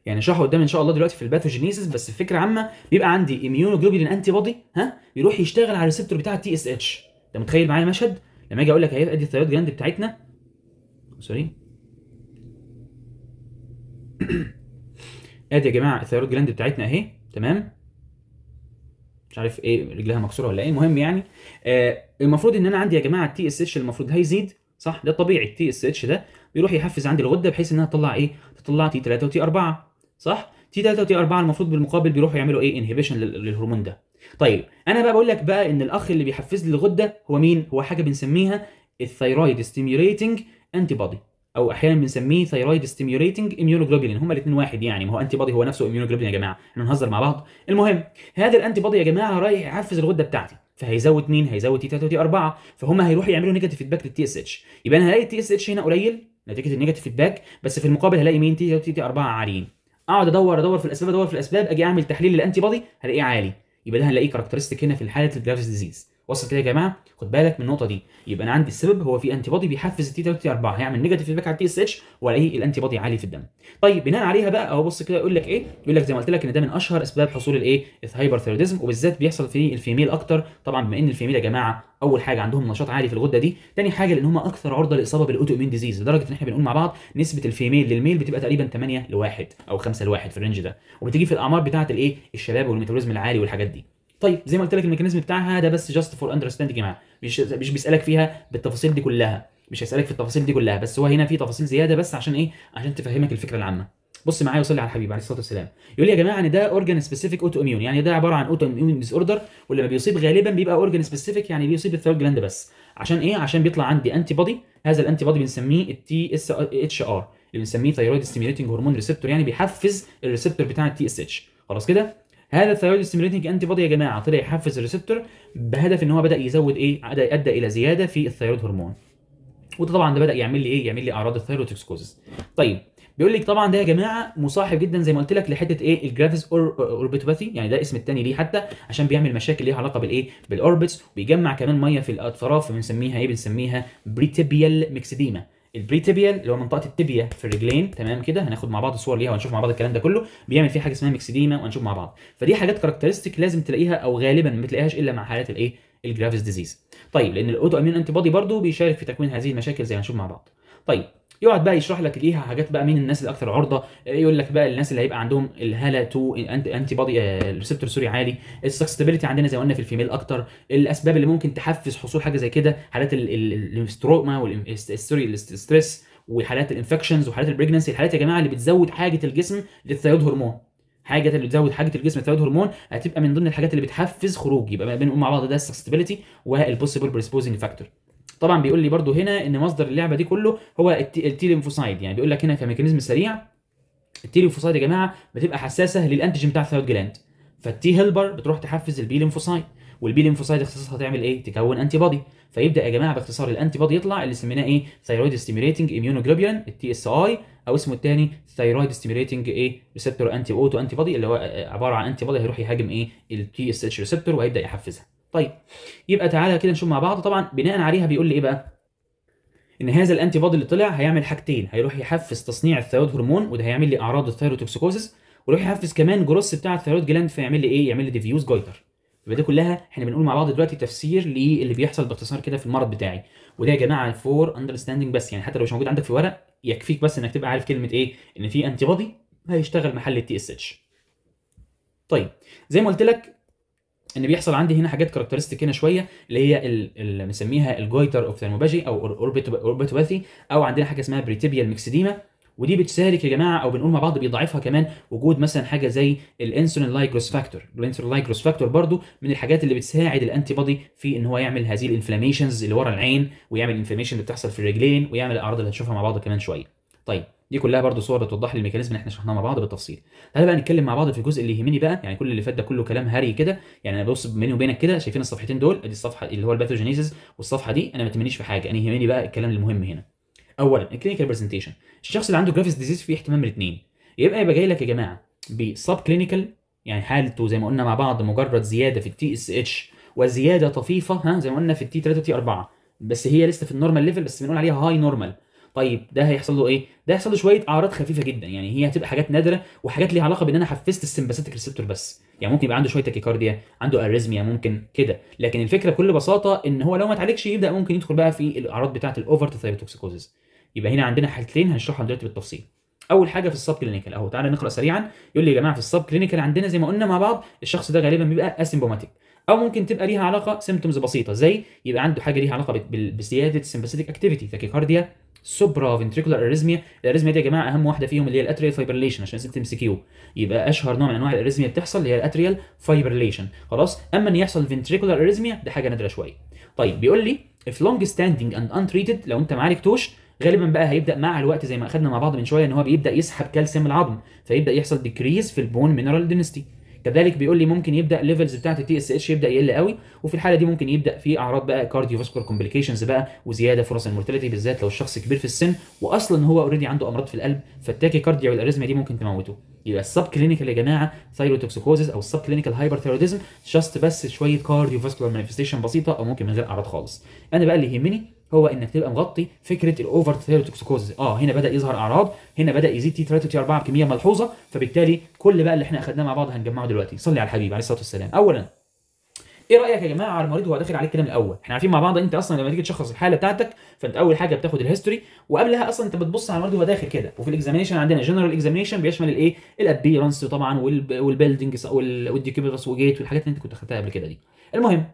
يعني شرحه قدام ان شاء الله دلوقتي في الباثوجينيسيس بس الفكره عامه بيبقى عندي اميونوجلوبولين انتي بودي ها يروح يشتغل على الريسبتور بتاع التي اس اتش انت متخيل معايا المشهد لما اجي اقول لك هيبقى دي الثيرويد جلاند بتاعتنا سوري ادي يا جماعه الثيرويد جلاند بتاعتنا اهي تمام مش عارف ايه رجلها مكسوره ولا ايه المهم يعني آه المفروض ان انا عندي يا جماعه التي اس اتش المفروض هيزيد صح ده طبيعي التي اس اتش ده بيروح يحفز عندي الغده بحيث انها تطلع ايه تطلع تي 3 وتي 4 صح تي 3 وتي 4 المفروض بالمقابل بيروحوا يعملوا ايه انهبيشن للهرمون ده طيب انا بقى بقول لك بقى ان الاخ اللي بيحفز لي الغده هو مين هو حاجه بنسميها الثيرويد ستيميوليتنج انتي بودي او احيانا بنسميه ثيرويد ستيميوليتنج اميونوجلوبولين هما الاثنين واحد يعني ما هو انتي بادي هو نفسه اميونوجلوبولين يا جماعه احنا بنهزر مع بعض المهم هذا الانتي بادي يا جماعه رايح يحفز الغده بتاعتي فهيزود مين هيزود تي 3 وتي 4 فهم هيروحوا يعملوا نيجاتيف فيدباك للتي اس اتش يبقى انا هلاقي التي اس اتش هنا قليل نتيجه النيجاتيف فيدباك بس في المقابل هلاقي مين تي 3 وتي 4 عاليين اقعد ادور ادور في الاسباب ادور في الاسباب اجي اعمل تحليل للانتي بادي هلاقيه عالي يبقى ده هنلاقيه كاركترستيك هنا في حاله الجرافس ديزيز وصل كده يا جماعه خد بالك من النقطه دي يبقى انا عندي السبب هو في انتي بودي بيحفز التي 3 تي 4 هيعمل نيجاتيف فيدباك على التي اس اتش والاقي الانتي بودي عالي في الدم طيب بناء عليها بقى اهو بص كده يقول لك ايه يقول لك زي ما قلت لك ان ده من اشهر اسباب حصول الايه الهايبر الهايبرثيروديزم وبالذات بيحصل في الفيميل اكتر طبعا بما ان الفيميل يا جماعه اول حاجه عندهم نشاط عالي في الغده دي ثاني حاجه لان هم اكثر عرضه للاصابه بالاوتو امين ديزيز لدرجه ان احنا بنقول مع بعض نسبه الفيميل للميل بتبقى تقريبا 8 ل 1 او 5 ل 1 في الرينج ده وبتيجي في الاعمار بتاعه الايه الشباب والميتابوليزم العالي والحاجات دي طيب زي ما قلت لك الميكانيزم بتاعها ده بس جاست فور اندرستاندنج يا جماعه مش مش بيسالك فيها بالتفاصيل دي كلها مش هيسالك في التفاصيل دي كلها بس هو هنا في تفاصيل زياده بس عشان ايه عشان تفهمك الفكره العامه بص معايا وصلي على الحبيب عليه الصلاه والسلام يقول لي يا جماعه ان ده اورجان سبيسيفيك اوتو اميون يعني ده عباره عن اوتو اميون ديس اوردر ما بيصيب غالبا بيبقى اورجان سبيسيفيك يعني بيصيب الثايرويد جلاند بس عشان ايه عشان بيطلع عندي انتي بودي هذا الانتي بودي بنسميه التي اس اتش ار اللي بنسميه ثايرويد ستيميوليتنج هرمون ريسبتور يعني بيحفز الريسبتور بتاع التي اس اتش خلاص كده هذا الثيرويد ستيميوليتنج انتي بودي يا جماعه طلع يحفز الريسبتور بهدف ان هو بدا يزود ايه يؤدى الى زياده في الثيرويد هرمون وده طبعا ده بدا يعمل لي ايه يعمل لي اعراض الثايروتوكسكوزس طيب بيقول لك طبعا ده يا جماعه مصاحب جدا زي ما قلت لك لحته ايه الجرافيس اور اوربيتوباثي يعني ده اسم الثاني ليه حتى عشان بيعمل مشاكل ليها علاقه بالايه بالاوربتس وبيجمع كمان ميه في الاطراف بنسميها ايه بنسميها بريتيبيال ميكسديما البريتيبيال اللي هو منطقه التبيه في الرجلين تمام كده هناخد مع بعض صور ليها وهنشوف مع بعض الكلام ده كله بيعمل فيه حاجه اسمها ميكسيديما وهنشوف مع بعض فدي حاجات كاركترستيك لازم تلاقيها او غالبا ما بتلاقيهاش الا مع حالات الايه الجرافيس ديزيز طيب لان الاوتو امين انتي بودي برضه بيشارك في تكوين هذه المشاكل زي ما هنشوف مع بعض طيب يقعد بقى يشرح لك ليها حاجات بقى مين الناس الاكثر عرضه آه، يقول لك بقى الناس اللي هيبقى عندهم الهالا 2 انتي بادي ريسبتور سوري عالي السكستابيلتي عندنا زي ما قلنا في الفيميل اكتر الاسباب اللي ممكن تحفز حصول حاجه زي كده حالات الاستروما والسوري الاستريس وحالات الانفكشنز وحالات البريجننسي الحالات يا جماعه اللي بتزود حاجه الجسم للثيود هرمون حاجه اللي بتزود حاجه الجسم للثيود هرمون هتبقى من ضمن الحاجات اللي بتحفز خروج يبقى بنقول مع بعض ده السستابيليتي والبوسيبل بريسبوزنج فاكتور طبعا بيقول لي برضو هنا ان مصدر اللعبه دي كله هو التي ليمفوسايد يعني بيقول لك هنا كميكانيزم سريع التي ليمفوسايد يا جماعه بتبقى حساسه للانتيجين بتاع الثايرويد جلاند فالتي هيلبر بتروح تحفز البي ليمفوسايد والبي ليمفوسايد اختصاصها تعمل ايه؟ تكون انتي بادي فيبدا يا جماعه باختصار الانتي بادي يطلع اللي سميناه ايه؟ ثايرويد ستيميوليتنج اميونوجلوبيان التي اس اي او اسمه الثاني ثايرويد ستيميوليتنج ايه؟ ريسبتور انتي اوتو انتي بادي اللي هو عباره عن انتي بادي هيروح يهاجم ايه؟ التي اس اتش ريسبتور وهيبدا يحفزها. طيب يبقى تعالى كده نشوف مع بعض طبعا بناء عليها بيقول لي ايه بقى ان هذا الانتي بادي اللي طلع هيعمل حاجتين هيروح يحفز تصنيع الثيرويد هرمون وده هيعمل لي اعراض الثيروتوكسيكوزس ويروح يحفز كمان جروس بتاع الثيرويد جلاند فيعمل لي ايه يعمل لي ديفيوز جايتر يبقى دي كلها احنا بنقول مع بعض دلوقتي تفسير للي بيحصل باختصار كده في المرض بتاعي وده يا جماعه فور اندرستاندنج بس يعني حتى لو مش موجود عندك في ورق يكفيك بس انك تبقى عارف كلمه ايه ان في انتي بادي هيشتغل محل التي اس اتش طيب زي ما قلت لك ان بيحصل عندي هنا حاجات كاركترستيك هنا شويه اللي هي اللي بنسميها الجويتر ثيرموباجي او اوربيتوباثي او عندنا حاجه اسمها بريتيبيال ميكسيديما ودي بتشارك يا جماعه او بنقول مع بعض بيضعفها كمان وجود مثلا حاجه زي الانسولين لايكروس فاكتور الانسولين لايكروس فاكتور برضو من الحاجات اللي بتساعد الانتي بودي في ان هو يعمل هذه الانفلاميشنز اللي ورا العين ويعمل الانفلاميشن اللي بتحصل في الرجلين ويعمل الاعراض اللي هنشوفها مع بعض كمان شويه طيب دي كلها برضو صور بتوضح لي الميكانيزم اللي احنا شرحناه مع بعض بالتفصيل تعالى بقى نتكلم مع بعض في الجزء اللي يهمني بقى يعني كل اللي فات ده كله كلام هري كده يعني انا ببص بيني وبينك كده شايفين الصفحتين دول ادي الصفحه اللي هو الباثوجينيسيس والصفحه دي انا ما تهمنيش في حاجه انا يعني يهمني بقى الكلام المهم هنا اولا الكلينيكال برزنتيشن الشخص اللي عنده جرافيس ديزيز فيه اهتمام من الاثنين يبقى يبقى جاي لك يا جماعه بسب كلينيكال يعني حالته زي ما قلنا مع بعض مجرد زياده في التي اس اتش وزياده طفيفه ها زي ما قلنا في التي 3 وتي 4 بس هي لسه في النورمال ليفل بس بنقول عليها هاي نورمال طيب ده هيحصل له ايه ده هيحصل له شويه اعراض خفيفه جدا يعني هي هتبقى حاجات نادره وحاجات ليها علاقه بان انا حفزت السمباثيك ريسبتور بس يعني ممكن يبقى عنده شويه تاكيكارديا عنده اريزميا ممكن كده لكن الفكره بكل بساطه ان هو لو ما اتعالجش يبدا ممكن يدخل بقى في الاعراض بتاعه الاوفر ثايروتوكسيكوزيس يبقى هنا عندنا حالتين هنشرحهم دلوقتي بالتفصيل اول حاجه في السب كلينيكال اهو تعالى نقرا سريعا يقول لي يا جماعه في السب كلينيكال عندنا زي ما قلنا مع بعض الشخص ده غالبا بيبقى اسيمبوماتيك او ممكن تبقى ليها علاقه سيمبتومز بسيطه زي يبقى عنده حاجه ليها علاقه بزياده السمباثيك اكتيفيتي تاكيكارديا سوبرا فينتريكولار اريزميا الاريزميا دي يا جماعه اهم واحده فيهم اللي هي الاتريال فايبرليشن عشان لازم تمسكيه يبقى اشهر نوع من انواع الاريزميا بتحصل اللي هي الاتريال فايبرليشن خلاص اما ان يحصل فينتريكولار اريزميا ده حاجه نادره شويه طيب بيقول لي لونج ستاندنج اند ان تريتد لو انت ما عالجتوش غالبا بقى هيبدا مع الوقت زي ما اخذنا مع بعض من شويه ان هو بيبدا يسحب كالسيوم العظم فيبدا يحصل ديكريز في البون مينرال دينستي كذلك بيقول لي ممكن يبدا ليفلز بتاعه التي اس اتش يبدا يقل قوي وفي الحاله دي ممكن يبدا في اعراض بقى كارديو فاسكولار كومبليكيشنز بقى وزياده فرص المورتاليتي بالذات لو الشخص كبير في السن واصلا هو اوريدي عنده امراض في القلب فالتاكي كارديو والاريزما دي ممكن تموته يبقى السب كلينيكال يا جماعه ثايروتوكسيكوزيس او السب كلينيكال ثايروديزم جاست بس شويه كارديو فاسكولار مانيفستيشن بسيطه او ممكن من غير اعراض خالص انا بقى اللي يهمني هو انك تبقى مغطي فكره الاوفر تيروتوكسيكوز اه هنا بدا يظهر اعراض هنا بدا يزيد تي 3 تي 4 بكميه ملحوظه فبالتالي كل بقى اللي احنا اخذناه مع بعض هنجمعه دلوقتي صلي على الحبيب عليه الصلاه والسلام اولا ايه رايك يا جماعه على المريض وهو داخل عليه الكلام الاول احنا عارفين مع بعض انت اصلا لما تيجي تشخص الحاله بتاعتك فانت اول حاجه بتاخد الهيستوري وقبلها اصلا انت بتبص على المريض وهو داخل كده وفي الاكزامينشن عندنا جنرال اكزامينشن بيشمل الايه الابيرنس طبعا والبيلدنج والديكيبيتس وجيت والحاجات اللي انت كنت اخذتها قبل كده دي المهم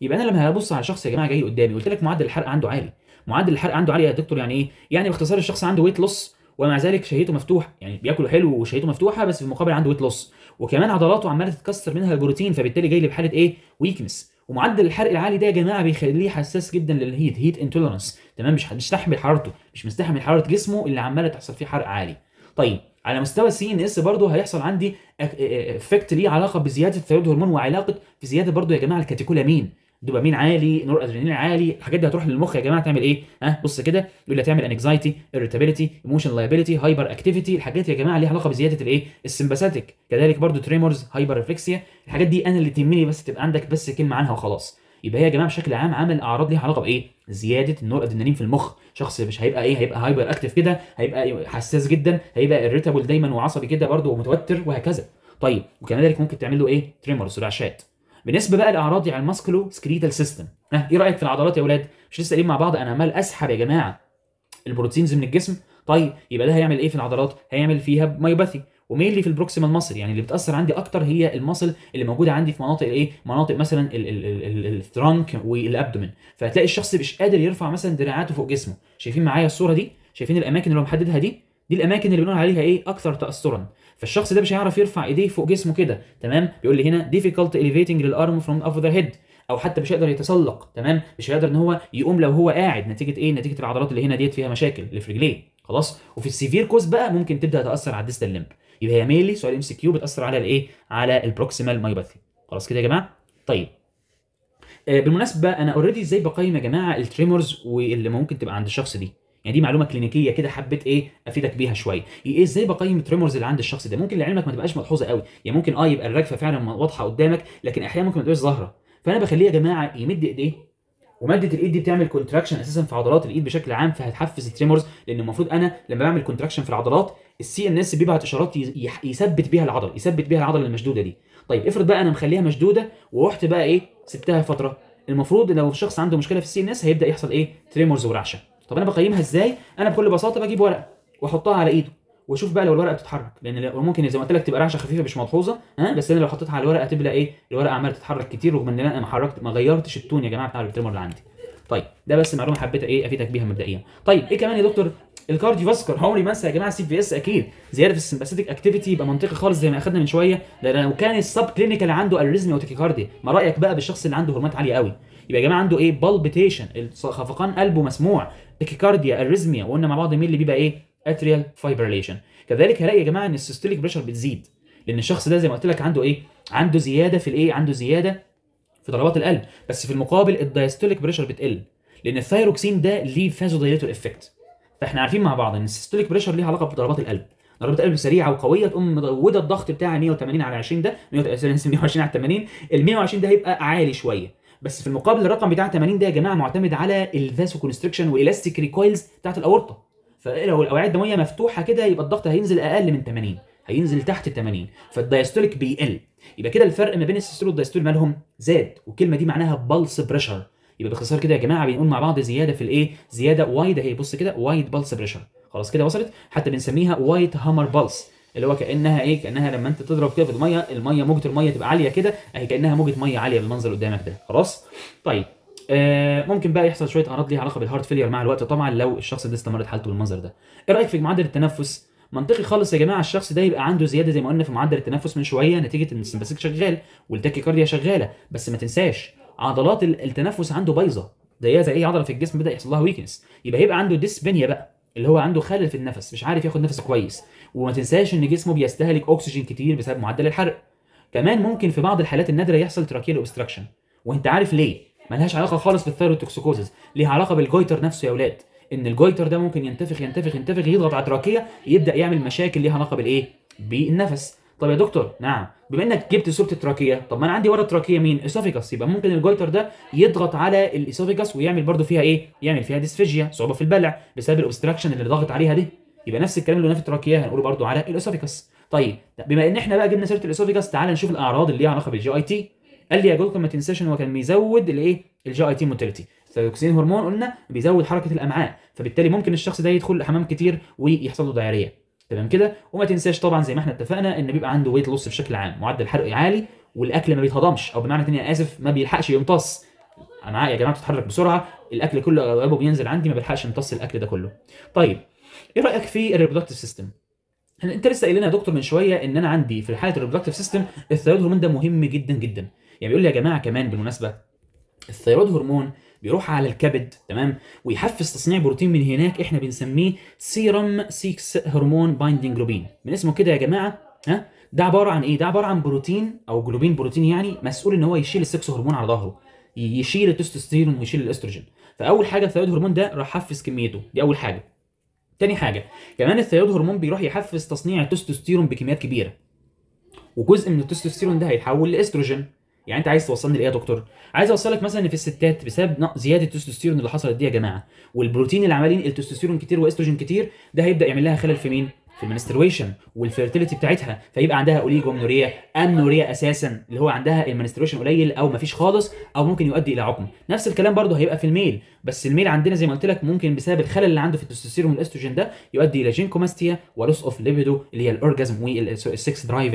يبقى انا لما هبص على شخص يا جماعه جاي قدامي قلت لك معدل الحرق عنده عالي معدل الحرق عنده عالي يا دكتور يعني ايه يعني باختصار الشخص عنده ويت لوس ومع ذلك شهيته مفتوحه يعني بياكل حلو وشهيته مفتوحه بس في المقابل عنده ويت لوس وكمان عضلاته عماله تتكسر منها البروتين فبالتالي جاي لي بحاله ايه ويكنس ومعدل الحرق العالي ده يا جماعه بيخليه حساس جدا للهيت هيت انتولرنس تمام مش هيستحمل حرارته مش مستحمل حراره جسمه اللي عماله تحصل فيه حرق عالي طيب على مستوى السي ان اس برضه هيحصل عندي افكت ليه علاقه بزياده الثيرويد هرمون وعلاقه في زياده برضه يا جماعه الكاتيكولامين دوبامين عالي نور ادرينالين عالي الحاجات دي هتروح للمخ يا جماعه تعمل ايه ها أه؟ بص كده يقول لي تعمل انكزايتي اريتابيلتي ايموشن لايبيليتي هايبر اكتيفيتي الحاجات يا جماعه ليها علاقه بزياده الايه السمباثيك كذلك برضو تريمورز هايبر ريفلكسيا الحاجات دي انا اللي تهمني بس تبقى عندك بس كلمه عنها وخلاص يبقى هي يا جماعه بشكل عام عامل اعراض ليها علاقه بايه زياده النور ادرينالين في المخ شخص مش هيبقى ايه هيبقى هايبر اكتف كده هيبقى حساس جدا هيبقى ايريتابل دايما وعصبي كده برده ومتوتر وهكذا طيب وكذلك ممكن تعمل له ايه تريمورز رعشات بالنسبه بقى لاعراض يعني الماسكلو سكريتال سيستم ها ايه رايك في العضلات يا اولاد مش لسه قايلين مع بعض انا عمال اسحب يا جماعه البروتينز من الجسم طيب يبقى ده هيعمل ايه في العضلات هيعمل فيها مايوباثي ومينلي في البروكسيمال ماسل يعني اللي بتاثر عندي اكتر هي الماسل اللي موجوده عندي في مناطق الايه مناطق مثلا الترانك والابدومن فهتلاقي الشخص مش قادر يرفع مثلا دراعاته فوق جسمه شايفين معايا الصوره دي شايفين الاماكن اللي هو محددها دي دي الاماكن اللي بنقول عليها ايه اكثر تاثرا فالشخص ده مش هيعرف يرفع ايديه فوق جسمه كده تمام بيقول لي هنا difficult elevating للارم from above the head او حتى مش هيقدر يتسلق تمام مش هيقدر ان هو يقوم لو هو قاعد نتيجه ايه نتيجه العضلات اللي هنا ديت فيها مشاكل اللي في رجليه خلاص وفي السيفير كوز بقى ممكن تبدا تاثر على الديستال ليمب يبقى هي ميلي سؤال ام سي كيو بتاثر على الايه على البروكسيمال مايوباثي خلاص كده يا جماعه طيب آه، بالمناسبه انا اوريدي ازاي بقيم يا جماعه التريمورز واللي ممكن تبقى عند الشخص دي يعني دي معلومه كلينيكيه كده حبيت ايه افيدك بيها شويه ايه ازاي بقيم التريمورز اللي عند الشخص ده ممكن لعلمك ما تبقاش ملحوظه قوي يعني ممكن اه يبقى الرجفه فعلا واضحه قدامك لكن احيانا ممكن ما تبقاش ظاهره فانا بخليه يا جماعه يمد ايديه وماده الايد دي بتعمل كونتراكشن اساسا في عضلات الايد بشكل عام فهتحفز التريمورز لان المفروض انا لما بعمل كونتراكشن في العضلات السي ان اس بيبعت اشارات يثبت بيها العضله يثبت بيها العضله المشدوده دي طيب افرض بقى انا مخليها مشدوده ورحت بقى ايه سبتها فتره المفروض لو الشخص عنده مشكله في السي ان اس هيبدا يحصل ايه تريمرز ورعشه طب انا بقيمها ازاي انا بكل بساطه بجيب ورقه واحطها على ايده واشوف بقى لو الورقه بتتحرك لان ممكن زي ما قلت لك تبقى رعشه خفيفه مش ملحوظه ها بس انا لو حطيتها على الورقه هتبقى ايه الورقه عماله تتحرك كتير رغم ان انا ما حركت ما غيرتش التون يا جماعه بتاع البترمر اللي عندي طيب ده بس معلومه حبيت ايه افيدك بيها مبدئيا طيب ايه كمان يا دكتور الكارديو فاسكر عمري ما انسى يا جماعه سي في اس اكيد زياده في السمباثيتك اكتيفيتي يبقى منطقي خالص زي ما اخدنا من شويه لو كان السب كلينيكال عنده الريزمي وتكيكارديا ما رايك بقى بالشخص اللي عنده هرمونات عاليه قوي يبقى يا جماعه عنده ايه بالبيتيشن خفقان قلبه مسموع تكيكارديا اريزميا وقلنا مع بعض مين اللي بيبقى ايه اتريال فايبريليشن كذلك هلاقي يا جماعه ان السيستوليك بريشر بتزيد لان الشخص ده زي ما قلت لك عنده ايه عنده زياده في الايه عنده زياده في ضربات القلب بس في المقابل الدايستوليك بريشر بتقل لان الثايروكسين ده ليه فازو دايليتور افكت فاحنا عارفين مع بعض ان السيستوليك بريشر ليها علاقه بضربات القلب ضربة قلب سريعة وقوية تقوم مزودة الضغط بتاع 180 على 20 ده 120 على 80 ال 120 ده هيبقى عالي شوية بس في المقابل الرقم بتاع 80 ده يا جماعه معتمد على الفاسو كونستريكشن والالاستيك ريكويلز بتاعت الاورطه فلو الاوعيه الدمويه مفتوحه كده يبقى الضغط هينزل اقل من 80 هينزل تحت ال 80 فالدايستوليك بيقل يبقى كده الفرق ما بين السيستول والدايستول مالهم زاد والكلمه دي معناها بالس بريشر يبقى باختصار كده يا جماعه بنقول مع بعض زياده في الايه زياده وايد اهي بص كده وايد بالس بريشر خلاص كده وصلت حتى بنسميها وايت هامر بالس اللي هو كانها ايه كانها لما انت تضرب كده في الميه الميه موجه الميه تبقى عاليه كده اهي كانها موجه ميه عاليه بالمنظر قدامك ده خلاص طيب آه ممكن بقى يحصل شويه اعراض ليها علاقه بالهارت فيلير مع الوقت طبعا لو الشخص ده استمرت حالته بالمنظر ده ايه رايك في معدل التنفس منطقي خالص يا جماعه الشخص ده يبقى عنده زياده زي ما قلنا في معدل التنفس من شويه نتيجه ان السمباسيك شغال كارديا شغاله بس ما تنساش عضلات التنفس عنده بايظه زي زي اي عضله في الجسم بدا يحصل لها ويكنس يبقى هيبقى عنده ديسبنيا بقى اللي هو عنده خلل في النفس مش عارف ياخد نفس كويس وما تنساش ان جسمه بيستهلك اكسجين كتير بسبب معدل الحرق كمان ممكن في بعض الحالات النادره يحصل تراكيال اوبستراكشن وانت عارف ليه ملهاش علاقه خالص بالثايروتوكسيكوزس ليها علاقه بالجويتر نفسه يا اولاد ان الجويتر ده ممكن ينتفخ ينتفخ ينتفخ يضغط على التراكيه يبدا يعمل مشاكل ليها علاقه بالايه بالنفس طب يا دكتور نعم بما انك جبت صوره التراكيه طب ما انا عندي ورا التراكيه مين اسوفيجاس يبقى ممكن الجويتر ده يضغط على الاسوفيجاس ويعمل برضو فيها ايه يعمل فيها ديسفيجيا صعوبه في البلع بسبب الاوبستراكشن اللي ضاغط عليها دي يبقى نفس الكلام اللي نفت التراكيه هنقوله برضو على الاسوفيكس طيب بما ان احنا بقى جبنا سيره الاسوفيكس تعال نشوف الاعراض اللي ليها علاقه بالجي اي تي قال لي يا جلوكوم ما تنساش ان هو كان بيزود الايه الجي اي تي موتيلتي الثيروكسين هرمون قلنا بيزود حركه الامعاء فبالتالي ممكن الشخص ده يدخل الحمام كتير ويحصل له دايريه تمام كده وما تنساش طبعا زي ما احنا اتفقنا ان بيبقى عنده ويت لوس بشكل عام معدل حرق عالي والاكل ما بيتهضمش او بمعنى تاني اسف ما بيلحقش يمتص امعاء يا جماعه بتتحرك بسرعه الاكل كله اغلبه بينزل عندي ما بلحقش امتص الاكل ده كله طيب ايه رايك في الريبرودكتيف سيستم يعني انت لسه قايل لنا يا دكتور من شويه ان انا عندي في حاله الريبرودكتيف سيستم الثيرويد هرمون ده مهم جدا جدا يعني بيقول لي يا جماعه كمان بالمناسبه الثيرويد هرمون بيروح على الكبد تمام ويحفز تصنيع بروتين من هناك احنا بنسميه سيرم 6 هرمون بايندينج جلوبين من اسمه كده يا جماعه ها ده عباره عن ايه ده عباره عن بروتين او جلوبين بروتين يعني مسؤول ان هو يشيل السكس هرمون على ظهره يشيل التستوستيرون ويشيل الاستروجين فاول حاجه الثيرويد هرمون ده راح حفز كميته دي اول حاجه تاني حاجه كمان الثيود هرمون بيروح يحفز تصنيع التستوستيرون بكميات كبيره وجزء من التستوستيرون ده هيتحول لاستروجين يعني انت عايز توصلني لايه يا دكتور عايز اوصلك مثلا ان في الستات بسبب زياده التستوستيرون اللي حصلت دي يا جماعه والبروتين اللي عمالين التستوستيرون كتير واستروجين كتير ده هيبدا يعمل لها خلل في مين في المنسترويشن والفيرتيليتي بتاعتها فيبقى عندها اوليجومنوريا امنوريا اساسا اللي هو عندها المنسترويشن قليل او مفيش خالص او ممكن يؤدي الى عقم نفس الكلام برضه هيبقى في الميل بس الميل عندنا زي ما قلت لك ممكن بسبب الخلل اللي عنده في التستوستيرون والاستروجين ده يؤدي الى جينكوماستيا ولوس اوف ليبيدو اللي هي الاورجازم والسكس درايف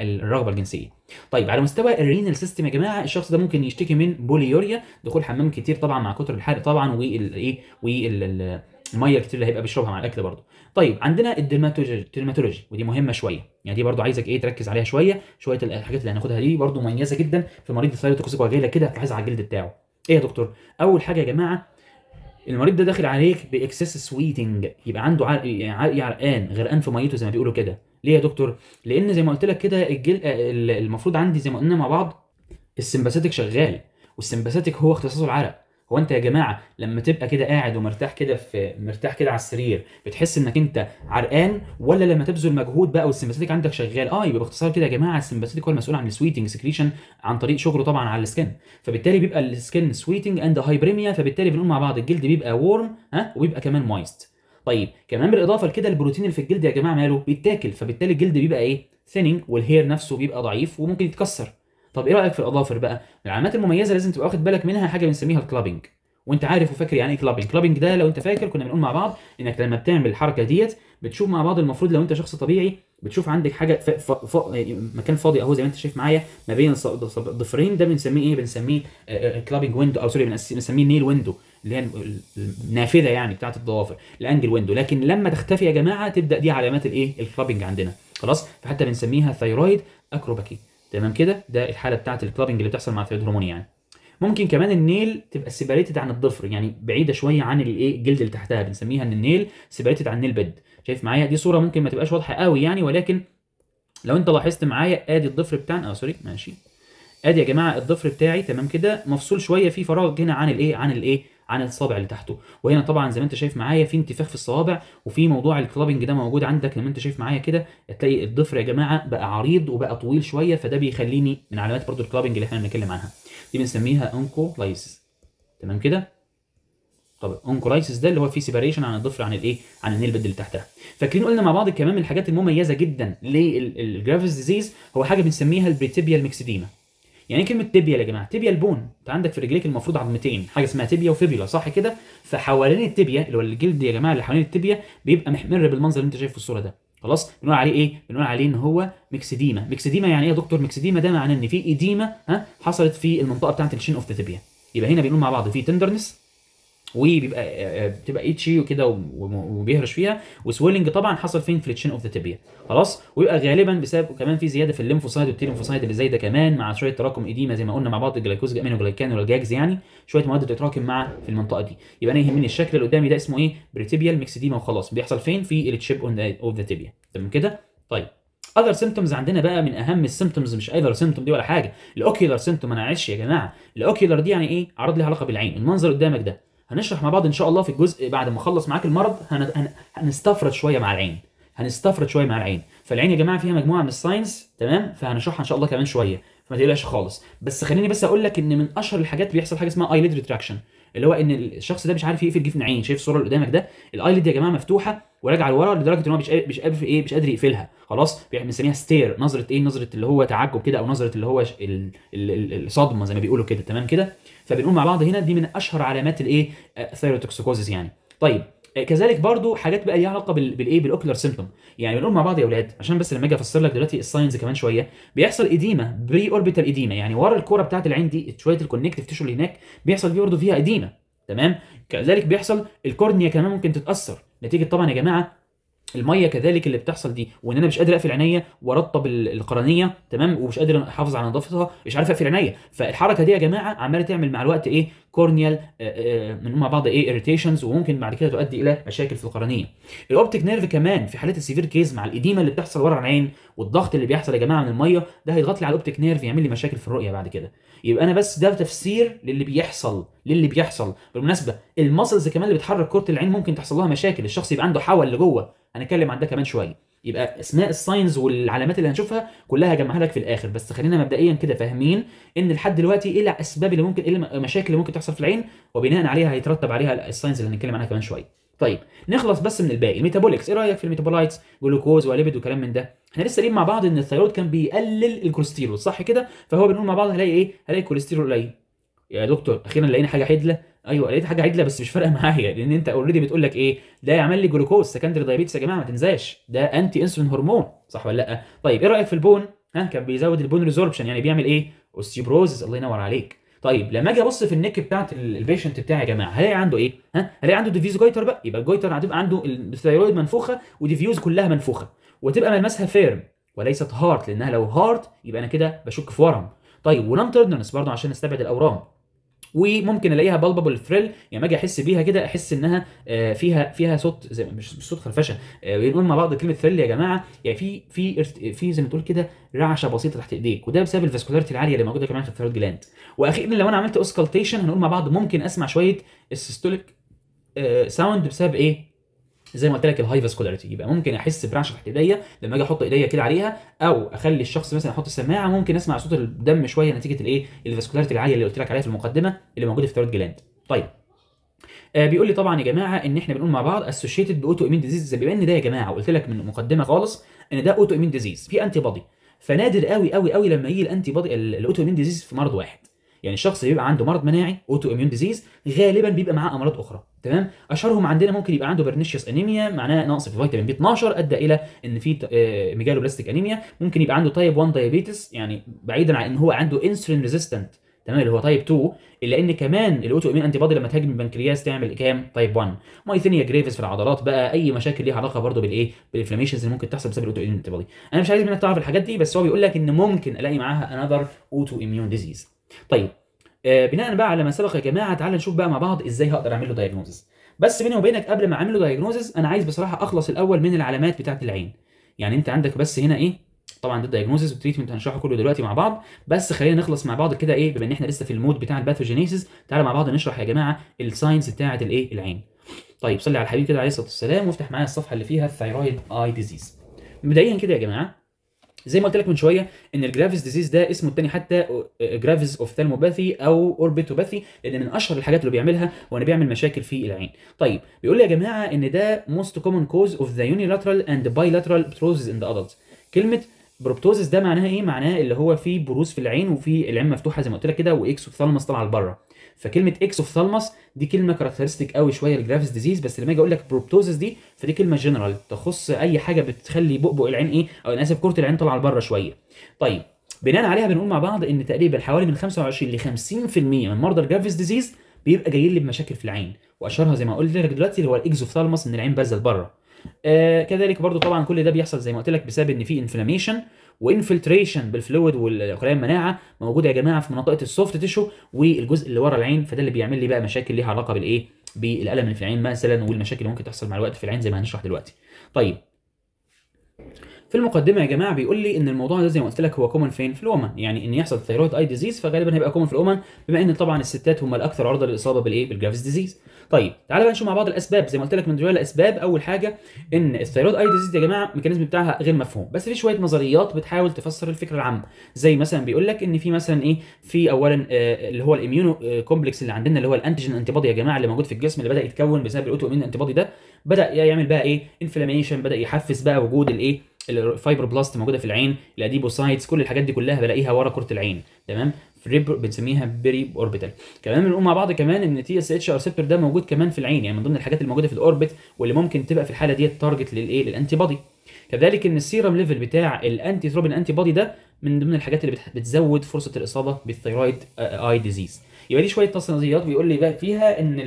الرغبه الجنسيه طيب على مستوى الرينال سيستم يا جماعه الشخص ده ممكن يشتكي من بوليوريا دخول حمام كتير طبعا مع كتر الحرق طبعا والايه والميه الكتير اللي هيبقى بيشربها مع الاكل برضه طيب عندنا الديرماتولوجي ودي مهمه شويه يعني دي برضو عايزك ايه تركز عليها شويه شويه الحاجات اللي هناخدها دي برضو مميزه جدا في مريض الثيروتوكسيك لك كده تلاحظها على الجلد بتاعه ايه يا دكتور اول حاجه يا جماعه المريض ده داخل عليك باكسس سويتنج يبقى عنده عرقان غرقان في ميته زي ما بيقولوا كده ليه يا دكتور لان زي ما قلت لك كده الجل المفروض عندي زي ما قلنا مع بعض السمباثيتك شغال والسمباثيتك هو اختصاصه العرق هو انت يا جماعه لما تبقى كده قاعد ومرتاح كده في مرتاح كده على السرير بتحس انك انت عرقان ولا لما تبذل مجهود بقى والسمباثيتك عندك شغال اه يبقى باختصار كده يا جماعه السمباثيتك هو المسؤول عن السويتنج سكريشن عن طريق شغله طبعا على السكن فبالتالي بيبقى السكن سويتنج اند هايبريميا فبالتالي بنقول مع بعض الجلد بيبقى وورم ها وبيبقى كمان مايست طيب كمان بالاضافه لكده البروتين اللي في الجلد يا جماعه ماله بيتاكل فبالتالي الجلد بيبقى ايه ثيننج والهير نفسه بيبقى ضعيف وممكن يتكسر طب ايه رايك في الاظافر بقى العلامات المميزه لازم تبقى واخد بالك منها حاجه بنسميها الكلابنج وانت عارف وفاكر يعني ايه كلابنج كلابنج ده لو انت فاكر كنا بنقول مع بعض انك لما بتعمل الحركه ديت بتشوف مع بعض المفروض لو انت شخص طبيعي بتشوف عندك حاجه ف... ف... ف... مكان فاضي اهو زي ما انت شايف معايا ما بين ضفرين ده بنسميه ايه بنسميه كلابنج آه، ويندو آه، آه، او سوري بنسميه نيل ويندو اللي هي النافذه يعني بتاعه الضوافر الانجل ويندو لكن لما تختفي يا جماعه تبدا دي علامات الايه الكلابنج عندنا خلاص فحتى بنسميها ثايرويد اكروباكي تمام كده ده الحاله بتاعه الكلابنج اللي بتحصل مع الثيرويد هرمون يعني ممكن كمان النيل تبقى سيبريتد عن الضفر يعني بعيده شويه عن الايه الجلد اللي تحتها بنسميها ان النيل سيبريتد عن النيل بيد شايف معايا دي صوره ممكن ما تبقاش واضحه قوي يعني ولكن لو انت لاحظت معايا ادي الضفر بتاعنا اه سوري ماشي ادي يا جماعه الضفر بتاعي تمام كده مفصول شويه في فراغ هنا عن الايه عن الايه عن الصابع اللي تحته وهنا طبعا زي ما انت شايف معايا في انتفاخ في الصوابع وفي موضوع الكلابنج ده موجود عندك لما انت شايف معايا كده هتلاقي الضفر يا جماعه بقى عريض وبقى طويل شويه فده بيخليني من علامات برضو الكلابنج اللي احنا بنتكلم عنها دي بنسميها انكولايسيس تمام كده طب اونكولايسيس ده اللي هو فيه سيباريشن عن الضفر عن الايه عن النيل بيد اللي تحتها فاكرين قلنا مع بعض من الحاجات المميزه جدا للجرافيس ديزيز هو حاجه بنسميها البريتيبيال ميكسيديما يعني ايه كلمه تيبيا يا جماعه تيبيا البون انت عندك في رجليك المفروض عظمتين حاجه اسمها تيبيا وفيبيلا صح كده فحوالين التيبيا اللي هو الجلد يا جماعه اللي حوالين التيبيا بيبقى محمر بالمنظر اللي انت شايفه في الصوره ده خلاص بنقول عليه ايه بنقول عليه ان هو ميكسيديما ميكسيديما يعني ايه يا دكتور ميكسيديما ده معناه ان في ايديما ها حصلت في المنطقه بتاعه الشين اوف ذا تيبيا يبقى هنا بنقول مع بعض في تندرنس وبيبقى آه، آه، بتبقى ايتشي وكده وبيهرش فيها وسويلنج طبعا حصل فين في التشين اوف ذا تيبيا خلاص ويبقى غالبا بسبب كمان في زياده في الليمفوسايد والتيليمفوسايد اللي زايده كمان مع شويه تراكم ايديما زي ما قلنا مع بعض الجلايكوز امينو جلايكان والجاكز يعني شويه مواد بتتراكم مع في المنطقه دي يبقى انا يهمني الشكل اللي قدامي ده اسمه ايه بريتيبيال ديما وخلاص بيحصل فين في التشيب اوف ذا تيبيا تمام كده طيب اذر سيمتومز عندنا بقى من اهم السيمتومز مش ايذر سيمتوم دي ولا حاجه الاوكيولار سيمتوم انا عايش يا جماعه الاوكيولار دي يعني ايه عرض ليها علاقه بالعين المنظر قدامك ده هنشرح مع بعض ان شاء الله في الجزء بعد ما اخلص معاك المرض هنستفرد شويه مع العين هنستفرد شويه مع العين فالعين يا جماعه فيها مجموعه من الساينس تمام فهنشرحها ان شاء الله كمان شويه فما تقلقش خالص بس خليني بس اقول لك ان من اشهر الحاجات بيحصل حاجه اسمها ايليد ريتراكشن اللي هو ان الشخص ده مش عارف يقفل جفن عين شايف الصوره اللي قدامك ده الايليد يا جماعه مفتوحه وراجعه لورا لدرجه ان هو مش قادر مش قادر ايه مش قادر يقفلها خلاص بنسميها ستير نظره ايه نظره اللي هو تعجب كده او نظره اللي هو الصدمه زي ما بيقولوا كده تمام كده فبنقول مع بعض هنا دي من اشهر علامات الايه الثيروتوكسيكوزيس آه، يعني طيب كذلك برضو حاجات بقى ليها علاقه بالايه بالاوكلر سيمبتوم يعني بنقول مع بعض يا اولاد عشان بس لما اجي افسر لك دلوقتي الساينز كمان شويه بيحصل اديما بري اوربيتال اديما يعني ورا الكوره بتاعت العين دي شويه الكونكتيف تيشو اللي هناك بيحصل فيه برضه فيها اديما تمام كذلك بيحصل الكورنيا كمان ممكن تتاثر نتيجه طبعا يا جماعه الميه كذلك اللي بتحصل دي وان انا مش قادر اقفل عينيا وارطب القرنيه تمام ومش قادر احافظ على نظافتها مش عارف اقفل عينيا فالحركه دي يا جماعه عماله تعمل مع الوقت ايه كورنيال آه، آه، من مع بعض ايه اريتيشنز وممكن بعد كده تؤدي الى مشاكل في القرنيه الاوبتيك نيرف كمان في حالات السيفير كيز مع الاديمه اللي بتحصل ورا العين والضغط اللي بيحصل يا جماعه من الميه ده هيضغط لي على الاوبتيك نيرف يعمل لي مشاكل في الرؤيه بعد كده يبقى انا بس ده تفسير للي بيحصل للي بيحصل بالمناسبه المسلز كمان اللي بتحرك كره العين ممكن تحصل لها مشاكل الشخص يبقى عنده حول لجوه هنتكلم عن ده كمان شويه يبقى اسماء الساينز والعلامات اللي هنشوفها كلها هجمعها لك في الاخر بس خلينا مبدئيا كده فاهمين ان لحد دلوقتي ايه الاسباب اللي ممكن ايه المشاكل اللي ممكن تحصل في العين وبناء عليها هيترتب عليها الساينز اللي هنتكلم عنها كمان شويه طيب نخلص بس من الباقي الميتابوليكس ايه رايك في الميتابولايتس جلوكوز وليبيد وكلام من ده احنا لسه قايلين مع بعض ان الثيرويد كان بيقلل الكوليسترول صح كده فهو بنقول مع بعض هلاقي ايه هلاقي الكوليسترول قليل يا دكتور اخيرا لقينا حاجه حدله ايوه لقيت حاجه عدله بس مش فارقه معايا لان انت اوريدي بتقول لك ايه ده يعمل لي جلوكوز سكندري دايابيتس يا جماعه ما تنساش ده انتي انسولين هرمون صح ولا لا طيب ايه رايك في البون ها كان بيزود البون ريزوربشن يعني بيعمل ايه اوستيوبروزس الله ينور عليك طيب لما اجي ابص في النك بتاعت البيشنت بتاعي يا جماعه هلاقي عنده ايه ها هلاقي عنده ديفيوز جويتر بقى يبقى الجويتر هتبقى عنده الثيرويد منفوخه وديفيوز كلها منفوخه وتبقى ملمسها فيرم وليست هارت لانها لو هارت يبقى انا كده بشك في ورم طيب ونان تيرنرنس برضه عشان نستبعد الاورام وممكن الاقيها بالبابل ثريل يعني اجي احس بيها كده احس انها آه، فيها فيها صوت زي مش صوت خرفشه بنقول آه، مع بعض كلمه ثريل يا جماعه يعني في في في زي ما تقول كده رعشه بسيطه تحت ايديك وده بسبب الفاسكولاريتي العاليه اللي موجوده كمان في الثيرد جلاند واخيرا لو انا عملت اوسكالتيشن هنقول مع بعض ممكن اسمع شويه السيستوليك ساوند آه، بسبب ايه؟ زي ما قلت لك الهاي فاسكولاريتي يبقى ممكن احس برعشه تحت ايديا لما اجي احط ايديا كده عليها او اخلي الشخص مثلا احط السماعه ممكن اسمع صوت الدم شويه نتيجه الايه الفاسكولاريتي العاليه اللي قلت لك عليها في المقدمه اللي موجوده في ثيرد جلاند طيب آه بيقول لي طبعا يا جماعه ان احنا بنقول مع بعض اسوشيتد باوتو ايمين ديزيز بما ان ده يا جماعه قلت لك من المقدمه خالص ان ده اوتو ايمين ديزيز في انتي بادي فنادر قوي قوي قوي لما يجي الانتي بادي الاوتو ايمين ديزيز في مرض واحد يعني الشخص اللي بيبقى عنده مرض مناعي اوتو اميون ديزيز غالبا بيبقى معاه امراض اخرى تمام اشهرهم عندنا ممكن يبقى عنده برنيشيوس انيميا معناه نقص في فيتامين بي 12 ادى الى ان في ميجالو بلاستيك انيميا ممكن يبقى عنده تايب 1 دايابيتس يعني بعيدا عن ان هو عنده انسولين ريزيستنت تمام اللي هو تايب 2 الا ان كمان الاوتو امين انتي بادي لما تهاجم البنكرياس تعمل كام تايب 1 مايثينيا جريفز في العضلات بقى اي مشاكل ليها علاقه برضه بالايه بالانفلاميشنز اللي ممكن تحصل بسبب الاوتو امين انتي بادي انا مش عايز منك تعرف الحاجات دي بس هو بيقول لك ان ممكن الاقي معاها انذر اوتو اميون ديزيز طيب آه، بناء بقى على ما سبق يا جماعه تعالى نشوف بقى مع بعض ازاي هقدر اعمل له دايجنوزز بس بيني وبينك قبل ما اعمل له دايجنوزز انا عايز بصراحه اخلص الاول من العلامات بتاعه العين يعني انت عندك بس هنا ايه طبعا ده الدايجنوزز والتريتمنت هنشرحه كله دلوقتي مع بعض بس خلينا نخلص مع بعض كده ايه بما ان احنا لسه في المود بتاع الباثوجينيسيس تعالى مع بعض نشرح يا جماعه الساينز بتاعه الايه العين طيب صلي على الحبيب كده عليه الصلاه والسلام وافتح معايا الصفحه اللي فيها الثايرويد اي ديزيز مبدئيا كده يا جماعه زي ما قلت لك من شويه ان الجرافيز ديزيز ده اسمه الثاني حتى اوف اوفثالموباثي او آه، اوربيتوباثي لان من اشهر الحاجات اللي بيعملها وانه بيعمل مشاكل في العين. طيب بيقول لي يا جماعه ان ده موست كومن كوز اوف ذا يونيلاترال اند بايلاترال بتروزز ان ذا ادلتس. كلمه بروبتوزس ده معناها ايه؟ معناها اللي هو في بروز في العين وفي العين مفتوحه زي ما قلت لك كده واكسوثالماس طالعه لبره. فكلمه اكسوفثالمس دي كلمه كاركترستيك قوي شويه للجرافيس ديزيز بس لما اجي اقول لك بروبتوزيس دي فدي كلمه جنرال تخص اي حاجه بتخلي بؤبؤ العين ايه او انا اسف كره العين طالعه لبره شويه طيب بناء عليها بنقول مع بعض ان تقريبا حوالي من 25 ل 50% من مرضى الجرافيس ديزيز بيبقى جايين لي بمشاكل في العين واشهرها زي ما قلت لك دلوقتي اللي هو الاكزوثالمس ان العين بازل بره آه كذلك برضو طبعا كل ده بيحصل زي ما قلت لك بسبب ان في انفلاميشن وانفلتريشن بالفلويد والخلايا المناعه موجوده يا جماعه في منطقه السوفت تيشو والجزء اللي ورا العين فده اللي بيعمل لي بقى مشاكل ليها علاقه بالايه بالالم اللي في العين مثلا والمشاكل اللي ممكن تحصل مع الوقت في العين زي ما هنشرح دلوقتي طيب في المقدمه يا جماعه بيقول لي ان الموضوع ده زي ما قلت لك هو كومن فين في الومن يعني ان يحصل ثيرويد اي ديزيز فغالبا هيبقى كومن في الومن بما ان طبعا الستات هم الاكثر عرضه للاصابه بالايه بالجرافز ديزيز طيب تعالى بقى نشوف مع بعض الاسباب زي ما قلت لك من دول الاسباب اول حاجه ان الثيرويد اي ديزيز يا جماعه الميكانيزم بتاعها غير مفهوم بس في شويه نظريات بتحاول تفسر الفكره العامه زي مثلا بيقول لك ان في مثلا ايه في اولا آه اللي هو الاميونو كومبلكس آه، اللي عندنا اللي هو الانتيجين انتيبادي يا جماعه اللي موجود في الجسم اللي بدا يتكون بسبب الاوتو امين انتيبادي ده بدا يعمل بقى ايه انفلاميشن بدا يحفز بقى وجود الايه بلاست موجوده في العين الاديبوسايتس كل الحاجات دي كلها بلاقيها ورا كره العين تمام بنسميها بيري اوربيتال كمان بنقول مع بعض كمان ان تي اس اتش ريسبتور ده موجود كمان في العين يعني من ضمن الحاجات الموجوده في الاوربت واللي ممكن تبقى في الحاله ديت تارجت للايه للانتي بودي كذلك ان السيرم ليفل بتاع الانتي ثروبين انتي بودي ده من ضمن الحاجات اللي بتزود فرصه الاصابه بالثيرويد اي ديزيز يبقى دي شويه تصنيفات بيقول لي بقى فيها ان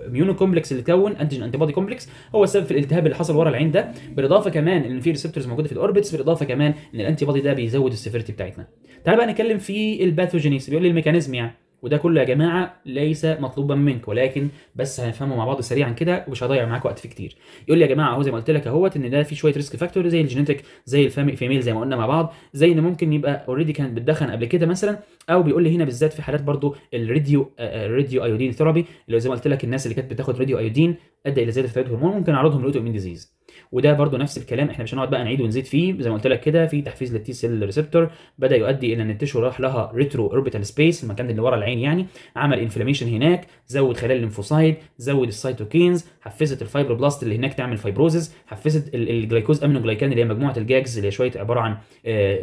الميونو كومبلكس اللي تكون انتيجين انتي بودي كومبلكس هو السبب في الالتهاب اللي حصل ورا العين ده بالاضافه كمان ان في ريسبتورز موجوده في الاوربتس بالاضافه كمان ان الانتي بودي ده بيزود السيفيرتي بتاعتنا تعال بقى نتكلم في الباثوجينيس بيقول لي الميكانيزم يعني وده كله يا جماعه ليس مطلوبا منك ولكن بس هنفهمه مع بعض سريعا كده ومش هضيع معاك وقت فيه كتير يقول لي يا جماعه اهو زي ما قلت لك اهوت ان ده في شويه ريسك فاكتور زي الجينيتك زي الفيميل زي ما قلنا مع بعض زي ان ممكن يبقى اوريدي كانت بتدخن قبل كده مثلا او بيقول لي هنا بالذات في حالات برضو الريديو الريديو ايودين ثيرابي اللي زي ما قلت لك الناس اللي كانت بتاخد راديو ايودين ادى الى زياده في هرمون ممكن اعرضهم لوتو ديزيز وده برضو نفس الكلام احنا مش هنقعد بقى نعيد ونزيد فيه زي ما قلت لك كده في تحفيز للتي سيل ريسبتور بدا يؤدي الى ان التشو راح لها ريترو اوربيتال سبيس المكان اللي ورا العين يعني عمل انفلاميشن هناك زود خلايا الليمفوسايد زود السيتوكينز حفزت الفايبروبلاست اللي هناك تعمل فايبروزز حفزت الجلايكوز جلايكان اللي هي مجموعه الجاجز اللي هي شويه عباره عن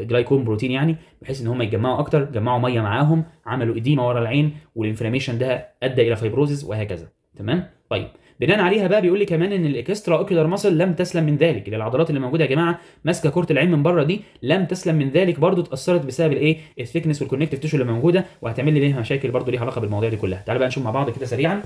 جلايكون آه، بروتين يعني بحيث ان هم يتجمعوا اكتر جمعوا ميه معاهم عملوا اديما ورا العين والانفلاميشن ده ادى الى فايبروزز وهكذا تمام طيب بناء عليها بقى بيقول لي كمان ان الاكسترا اوكيولار ماسل لم تسلم من ذلك اللي العضلات اللي موجوده يا جماعه ماسكه كره العين من بره دي لم تسلم من ذلك برضو اتاثرت بسبب الايه الثيكنس والكونكتيف تيشو اللي موجوده وهتعمل لي ليها مشاكل برضو ليها علاقه بالمواضيع دي كلها تعالى بقى نشوف مع بعض كده سريعا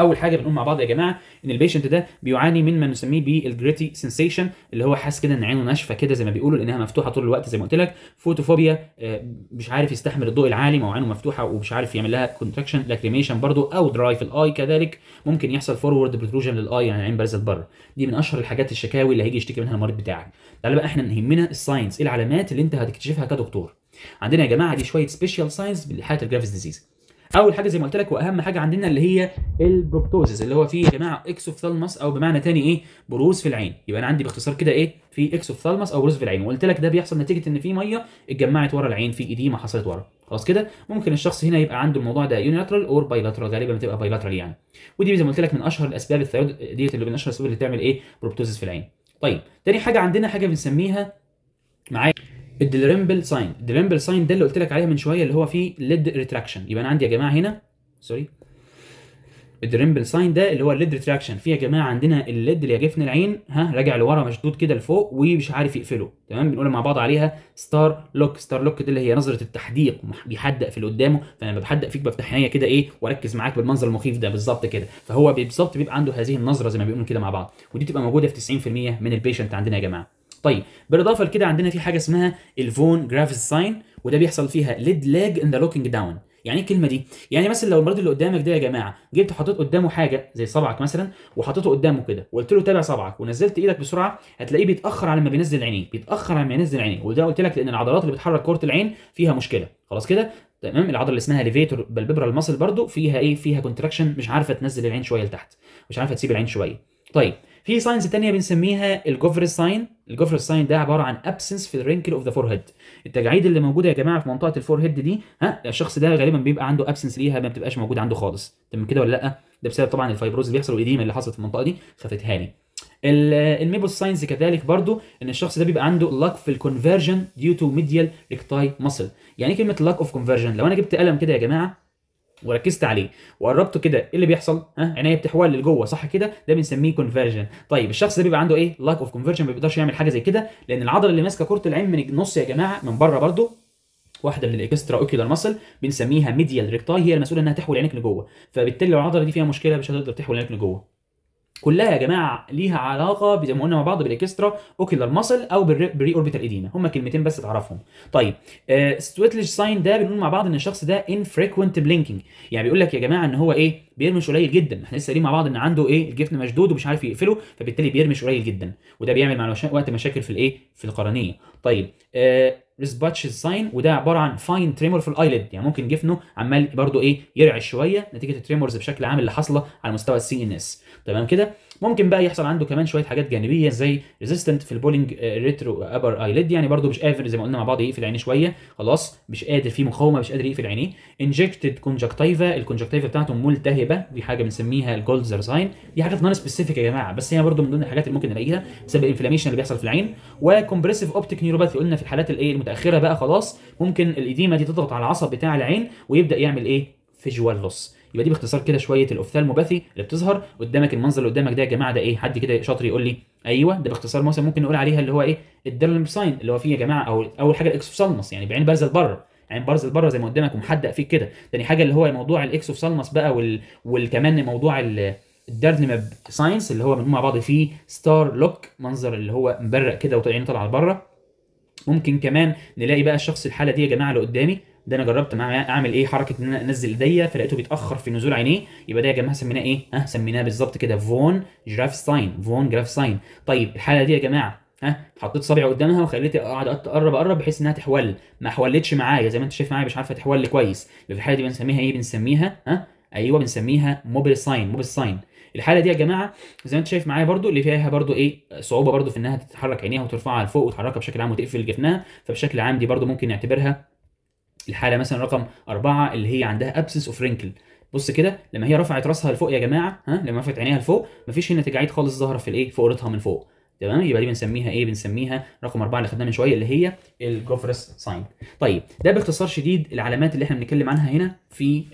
اول حاجه بنقول مع بعض يا جماعه ان البيشنت ده بيعاني من ما نسميه بالجريتي سنسيشن اللي هو حاسس كده ان عينه ناشفه كده زي ما بيقولوا لانها مفتوحه طول الوقت زي ما قلت لك فوتوفوبيا آه، مش عارف يستحمل الضوء العالي ما عينه مفتوحه ومش عارف يعمل لها كونتراكشن لاكريميشن برضو او دراي في الاي كذلك ممكن يحصل فورورد بروتروجن للاي يعني العين بارزه لبره دي من اشهر الحاجات الشكاوي اللي هيجي يشتكي منها المريض بتاعك تعالى بقى احنا نهمنا الساينس ايه العلامات اللي انت هتكتشفها كدكتور عندنا يا جماعه دي شويه سبيشال ساينس لحاله الجرافيس ديزيز اول حاجه زي ما قلت لك واهم حاجه عندنا اللي هي البروبتوزيس اللي هو فيه يا جماعه اكسوفثالماس او بمعنى تاني ايه بروز في العين يبقى انا عندي باختصار كده ايه في اكسوفثالماس او بروز في العين وقلت لك ده بيحصل نتيجه ان في ميه اتجمعت ورا العين في ايديما حصلت ورا خلاص كده ممكن الشخص هنا يبقى عنده الموضوع ده يونيلاترال اور بايلاترال غالبا بتبقى بايلاترال يعني ودي زي ما قلت لك من اشهر الاسباب الثيود ديت اللي من اشهر الاسباب اللي بتعمل ايه بروبتوزيس في العين طيب تاني حاجه عندنا حاجه بنسميها معايا الدريمبل ساين الدريمبل ساين ده اللي قلت لك عليه من شويه اللي هو فيه ليد ريتراكشن يبقى انا عندي يا جماعه هنا سوري الدريمبل ساين ده اللي هو الليد ريتراكشن في يا جماعه عندنا الليد اللي يجفن العين ها راجع لورا مشدود كده لفوق ومش عارف يقفله تمام بنقول مع بعض عليها ستار لوك ستار لوك دي اللي هي نظره التحديق بيحدق في اللي قدامه فلما بحدق فيك بفتح عينيا كده ايه واركز معاك بالمنظر المخيف ده بالظبط كده فهو بالظبط بيبقى عنده هذه النظره زي ما بيقولوا كده مع بعض ودي بتبقى موجوده في 90% من البيشنت عندنا يا جماعه طيب بالاضافه لكده عندنا في حاجه اسمها الفون جرافيس ساين وده بيحصل فيها ليد لاج ان ذا لوكينج داون يعني ايه الكلمه دي يعني مثلا لو المريض اللي قدامك ده يا جماعه جبت حطيت قدامه حاجه زي صبعك مثلا وحطيته قدامه كده وقلت له تابع صبعك ونزلت ايدك بسرعه هتلاقيه بيتاخر على ما بينزل عينيه بيتاخر على ما ينزل عينيه وده قلت لك لان العضلات اللي بتحرك كره العين فيها مشكله خلاص كده تمام العضله اللي اسمها ليفيتور بالبيبرا المصل برده فيها ايه فيها كونتراكشن مش عارفه تنزل العين شويه لتحت مش عارفه تسيب العين شويه طيب في ساينز تانية بنسميها الجوفر ساين الجوفر ساين ده عباره عن ابسنس في الرينكل اوف ذا فور هيد التجاعيد اللي موجوده يا جماعه في منطقه الفور هيد دي ها الشخص ده غالبا بيبقى عنده ابسنس ليها ما بتبقاش موجوده عنده خالص تمام كده ولا لا ده بسبب طبعا الفايبروز اللي بيحصل والاديمه اللي حصلت في المنطقه دي خفتها لي الميبوس ساينز كذلك برضو ان الشخص ده بيبقى عنده لاك في الكونفرجن ديو تو ميديال ريكتاي ماسل يعني ايه كلمه لاك اوف كونفرجن لو انا جبت قلم كده يا جماعه وركزت عليه وقربته كده ايه اللي بيحصل ها عينيا بتحول لجوه صح كده ده بنسميه كونفرجن طيب الشخص ده بيبقى عنده ايه لاك اوف كونفرجن ما بيقدرش يعمل حاجه زي كده لان العضله اللي ماسكه كره العين من النص يا جماعه من بره برده واحده من الاكسترا اوكيولار ماسل بنسميها ميديال ريكتاي هي المسؤوله انها تحول عينك لجوه فبالتالي لو العضله دي فيها مشكله مش هتقدر تحول عينك لجوه كلها يا جماعه ليها علاقه زي ما قلنا مع بعض بالاكسترا اوكيلار ماسل او بالري اوربيتال اديما هم كلمتين بس تعرفهم طيب آه ساين ده بنقول مع بعض ان الشخص ده انفريكوينت بلينكينج يعني بيقول لك يا جماعه ان هو ايه بيرمش قليل جدا احنا لسه قايلين مع بعض ان عنده ايه الجفن مشدود ومش عارف يقفله فبالتالي بيرمش قليل جدا وده بيعمل مع وقت مشاكل في الايه في القرنيه طيب آه باتش ساين وده عباره عن فاين تريمور في الايلد يعني ممكن جفنه عمال برضه ايه يرعش شويه نتيجه التريمورز بشكل عام اللي حاصله على مستوى السي ان اس تمام كده ممكن بقى يحصل عنده كمان شويه حاجات جانبيه زي ريزيستنت في البولينج ريترو ابر ايليد يعني برده مش قادر زي ما قلنا مع بعض يقفل عينيه شويه خلاص مش قادر في مقاومه مش قادر يقفل عينيه انجكتد كونجكتيفا الكونجكتيفا بتاعته ملتهبه دي حاجه بنسميها الجولزر ساين دي حاجات نون سبيسيفيك يا جماعه بس هي برده من ضمن الحاجات اللي ممكن نلاقيها بسبب الانفلاميشن اللي بيحصل في العين وكومبريسيف اوبتيك نيوروباثي قلنا في الحالات الايه المتاخره بقى خلاص ممكن الايديما دي تضغط على العصب بتاع العين ويبدا يعمل ايه فيجوال لوس يبقى دي باختصار كده شويه الاوفثالموباثي اللي بتظهر قدامك المنظر اللي قدامك ده يا جماعه ده ايه حد كده شاطر يقول لي ايوه ده باختصار مثلا ممكن نقول عليها اللي هو ايه الدرم ساين اللي هو فيه يا جماعه او اول حاجه الاكسوسالمس يعني بعين بارزه لبره عين بارزه بره زي ما قدامك ومحدق فيك كده تاني حاجه اللي هو موضوع الاكسوسالمس بقى وال... والكمان موضوع ال... الدرنمب ساينس اللي هو مجموع مع بعض فيه ستار لوك منظر اللي هو مبرق كده وطالعين طالعه لبره ممكن كمان نلاقي بقى الشخص الحاله دي يا جماعه اللي قدامي ده انا جربت معاه اعمل ايه حركه ان انا انزل ايديا فلقيته بيتاخر في نزول عينيه يبقى ده يا جماعه سميناه ايه؟ ها سميناه بالظبط كده فون جراف ساين فون جراف ساين طيب الحاله دي يا جماعه ها حطيت صبعي قدامها وخليتها قاعد اقرب اقرب بحيث انها تحول ما حولتش معايا زي ما انت شايف معايا مش عارفه تحول كويس يبقى الحاله دي بنسميها ايه؟ بنسميها ها ايوه بنسميها موبل ساين موبل ساين الحاله دي يا جماعه زي ما انت شايف معايا برده اللي فيها برده ايه صعوبه برده في انها تتحرك عينيها وترفعها لفوق وتحركها بشكل عام وتقفل جفنها فبشكل عام دي برده ممكن نعتبرها الحاله مثلا رقم أربعة اللي هي عندها ابسس اوف رينكل بص كده لما هي رفعت راسها لفوق يا جماعه ها لما رفعت عينيها لفوق مفيش هنا تجاعيد خالص ظاهره في الايه في قرطها من فوق تمام يبقى دي بنسميها ايه بنسميها رقم أربعة اللي خدناها من شويه اللي هي الجوفرس ساين طيب ده باختصار شديد العلامات اللي احنا بنتكلم عنها هنا في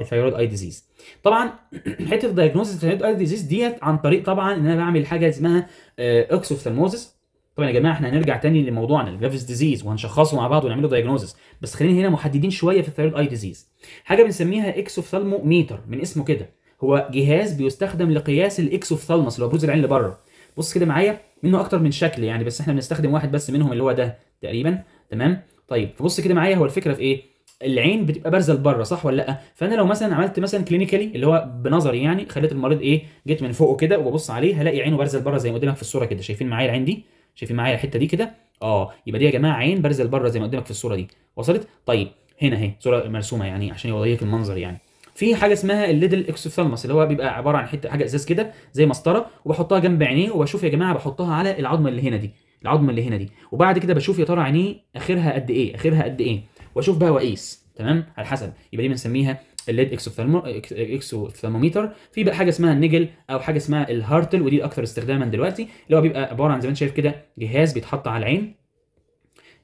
الثايرويد اي ديزيز طبعا حته الدايجنوستس الثايرويد اي ديزيز ديت عن طريق طبعا ان انا بعمل حاجه اسمها اوكسوفثالموزس آه، طبعا يا جماعه احنا هنرجع تاني لموضوعنا الجرافيس ديزيز وهنشخصه مع بعض ونعمله دايجنوزس بس خلينا هنا محددين شويه في الثيرد اي ديزيز حاجه بنسميها اكسوفثالمو ميتر من اسمه كده هو جهاز بيستخدم لقياس الاكسوفثالمس اللي هو بروز العين اللي بره بص كده معايا منه اكتر من شكل يعني بس احنا بنستخدم واحد بس منهم اللي هو ده تقريبا تمام طيب فبص كده معايا هو الفكره في ايه العين بتبقى بارزه لبره صح ولا لا فانا لو مثلا عملت مثلا كلينيكالي اللي هو بنظري يعني خليت المريض ايه جيت من فوقه كده وببص عليه هلاقي عينه بارزه لبره زي ما قلت في الصوره كده شايفين معايا العين دي شايفين معايا الحته دي كده اه يبقى دي يا جماعه عين بارزه لبره زي ما قدامك في الصوره دي وصلت طيب هنا اهي صوره مرسومه يعني عشان يوضح المنظر يعني في حاجه اسمها الليدل اكسوثالمس اللي هو بيبقى عباره عن حته حاجه ازاز كده زي مسطره وبحطها جنب عينيه وبشوف يا جماعه بحطها على العظمه اللي هنا دي العظمه اللي هنا دي وبعد كده بشوف يا ترى عينيه اخرها قد ايه اخرها قد ايه واشوف بقى واقيس تمام على حسب يبقى دي بنسميها الليد اكسو ثرموميتر في بقى حاجه اسمها النجل او حاجه اسمها الهارتل ودي الاكثر استخداما دلوقتي اللي هو بيبقى عباره عن زي ما انت شايف كده جهاز بيتحط على العين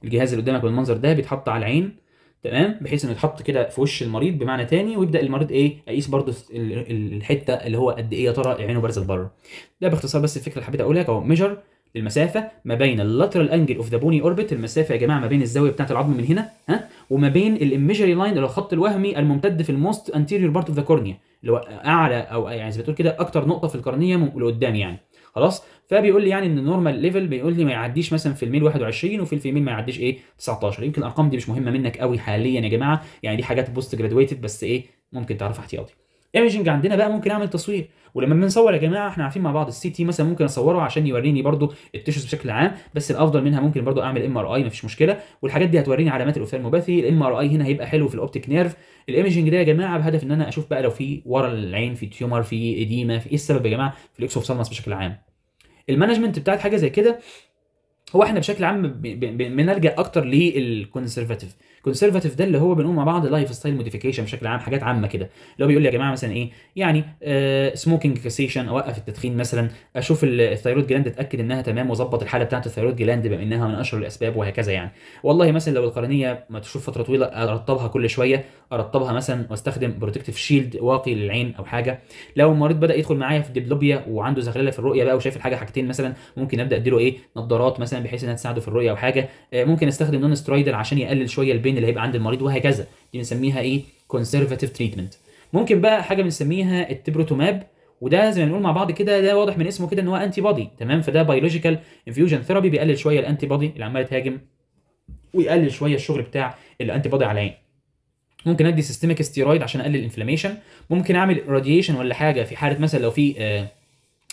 الجهاز اللي قدامك بالمنظر ده بيتحط على العين تمام بحيث انه يتحط كده في وش المريض بمعنى تاني ويبدا المريض ايه اقيس برضه الحته اللي هو قد ايه يا ترى عينه بارزه لبره ده باختصار بس الفكره اللي حبيت اقولها هو ميجر المسافه ما بين اللاترال انجل اوف ذا بوني اوربت المسافه يا جماعه ما بين الزاويه بتاعه العظم من هنا ها وما بين الاميجري لاين اللي هو الخط الوهمي الممتد في الموست انتيريور بارت اوف ذا كورنيا اللي هو اعلى او يعني زي ما تقول كده اكتر نقطه في القرنيه لقدام يعني خلاص فبيقول لي يعني ان النورمال ليفل بيقول لي ما يعديش مثلا في الميل 21 وفي الفيميل ما يعديش ايه 19 يمكن الارقام دي مش مهمه منك قوي حاليا يا جماعه يعني دي حاجات بوست جرادويتد بس ايه ممكن تعرفها احتياطي ايمجنج عندنا بقى ممكن اعمل تصوير ولما بنصور يا جماعه احنا عارفين مع بعض السي تي مثلا ممكن اصوره عشان يوريني برضو التشوز بشكل عام بس الافضل منها ممكن برضو اعمل ام ار اي مفيش مشكله والحاجات دي هتوريني علامات المباثي الام ار اي هنا هيبقى حلو في الاوبتيك نيرف الايمجنج ده يا جماعه بهدف ان انا اشوف بقى لو في ورا العين في تيومر في اديما في ايه السبب يا جماعه في الاكسوف سالمس بشكل عام المانجمنت بتاعت حاجه زي كده هو احنا بشكل عام بنلجا اكتر للكونسرفاتيف كونسرفاتيف ده اللي هو بنقول مع بعض لايف ستايل موديفيكيشن بشكل عام حاجات عامه كده اللي هو بيقول لي يا جماعه مثلا ايه يعني آه سموكينج كاسيشن اوقف التدخين مثلا اشوف الثايرويد جلاند اتاكد انها تمام واظبط الحاله بتاعه الثايرويد جلاند بما انها من اشهر الاسباب وهكذا يعني والله مثلا لو القرنيه ما تشوف فتره طويله ارطبها كل شويه ارطبها مثلا واستخدم بروتكتيف شيلد واقي للعين او حاجه لو المريض بدا يدخل معايا في الدبلوبيا وعنده زغلله في الرؤيه بقى وشايف الحاجه حاجتين مثلا ممكن ابدا اديله ايه نظارات مثلا بحيث انها تساعده في الرؤيه او حاجه آه ممكن استخدم نون سترويدال عشان يقلل شويه البين البين اللي هيبقى عند المريض وهكذا دي بنسميها ايه كونسرفاتيف تريتمنت ممكن بقى حاجه بنسميها التبروتوماب وده زي ما نقول مع بعض كده ده واضح من اسمه كده ان هو انتي بودي تمام فده بيولوجيكال انفيوجن ثيرابي بيقلل شويه الانتي بودي اللي عماله تهاجم ويقلل شويه الشغل بتاع الانتي بودي على العين ممكن ادي سيستميك ستيرويد عشان اقلل الانفلاميشن ممكن اعمل راديشن ولا حاجه في حاله مثلا لو في آه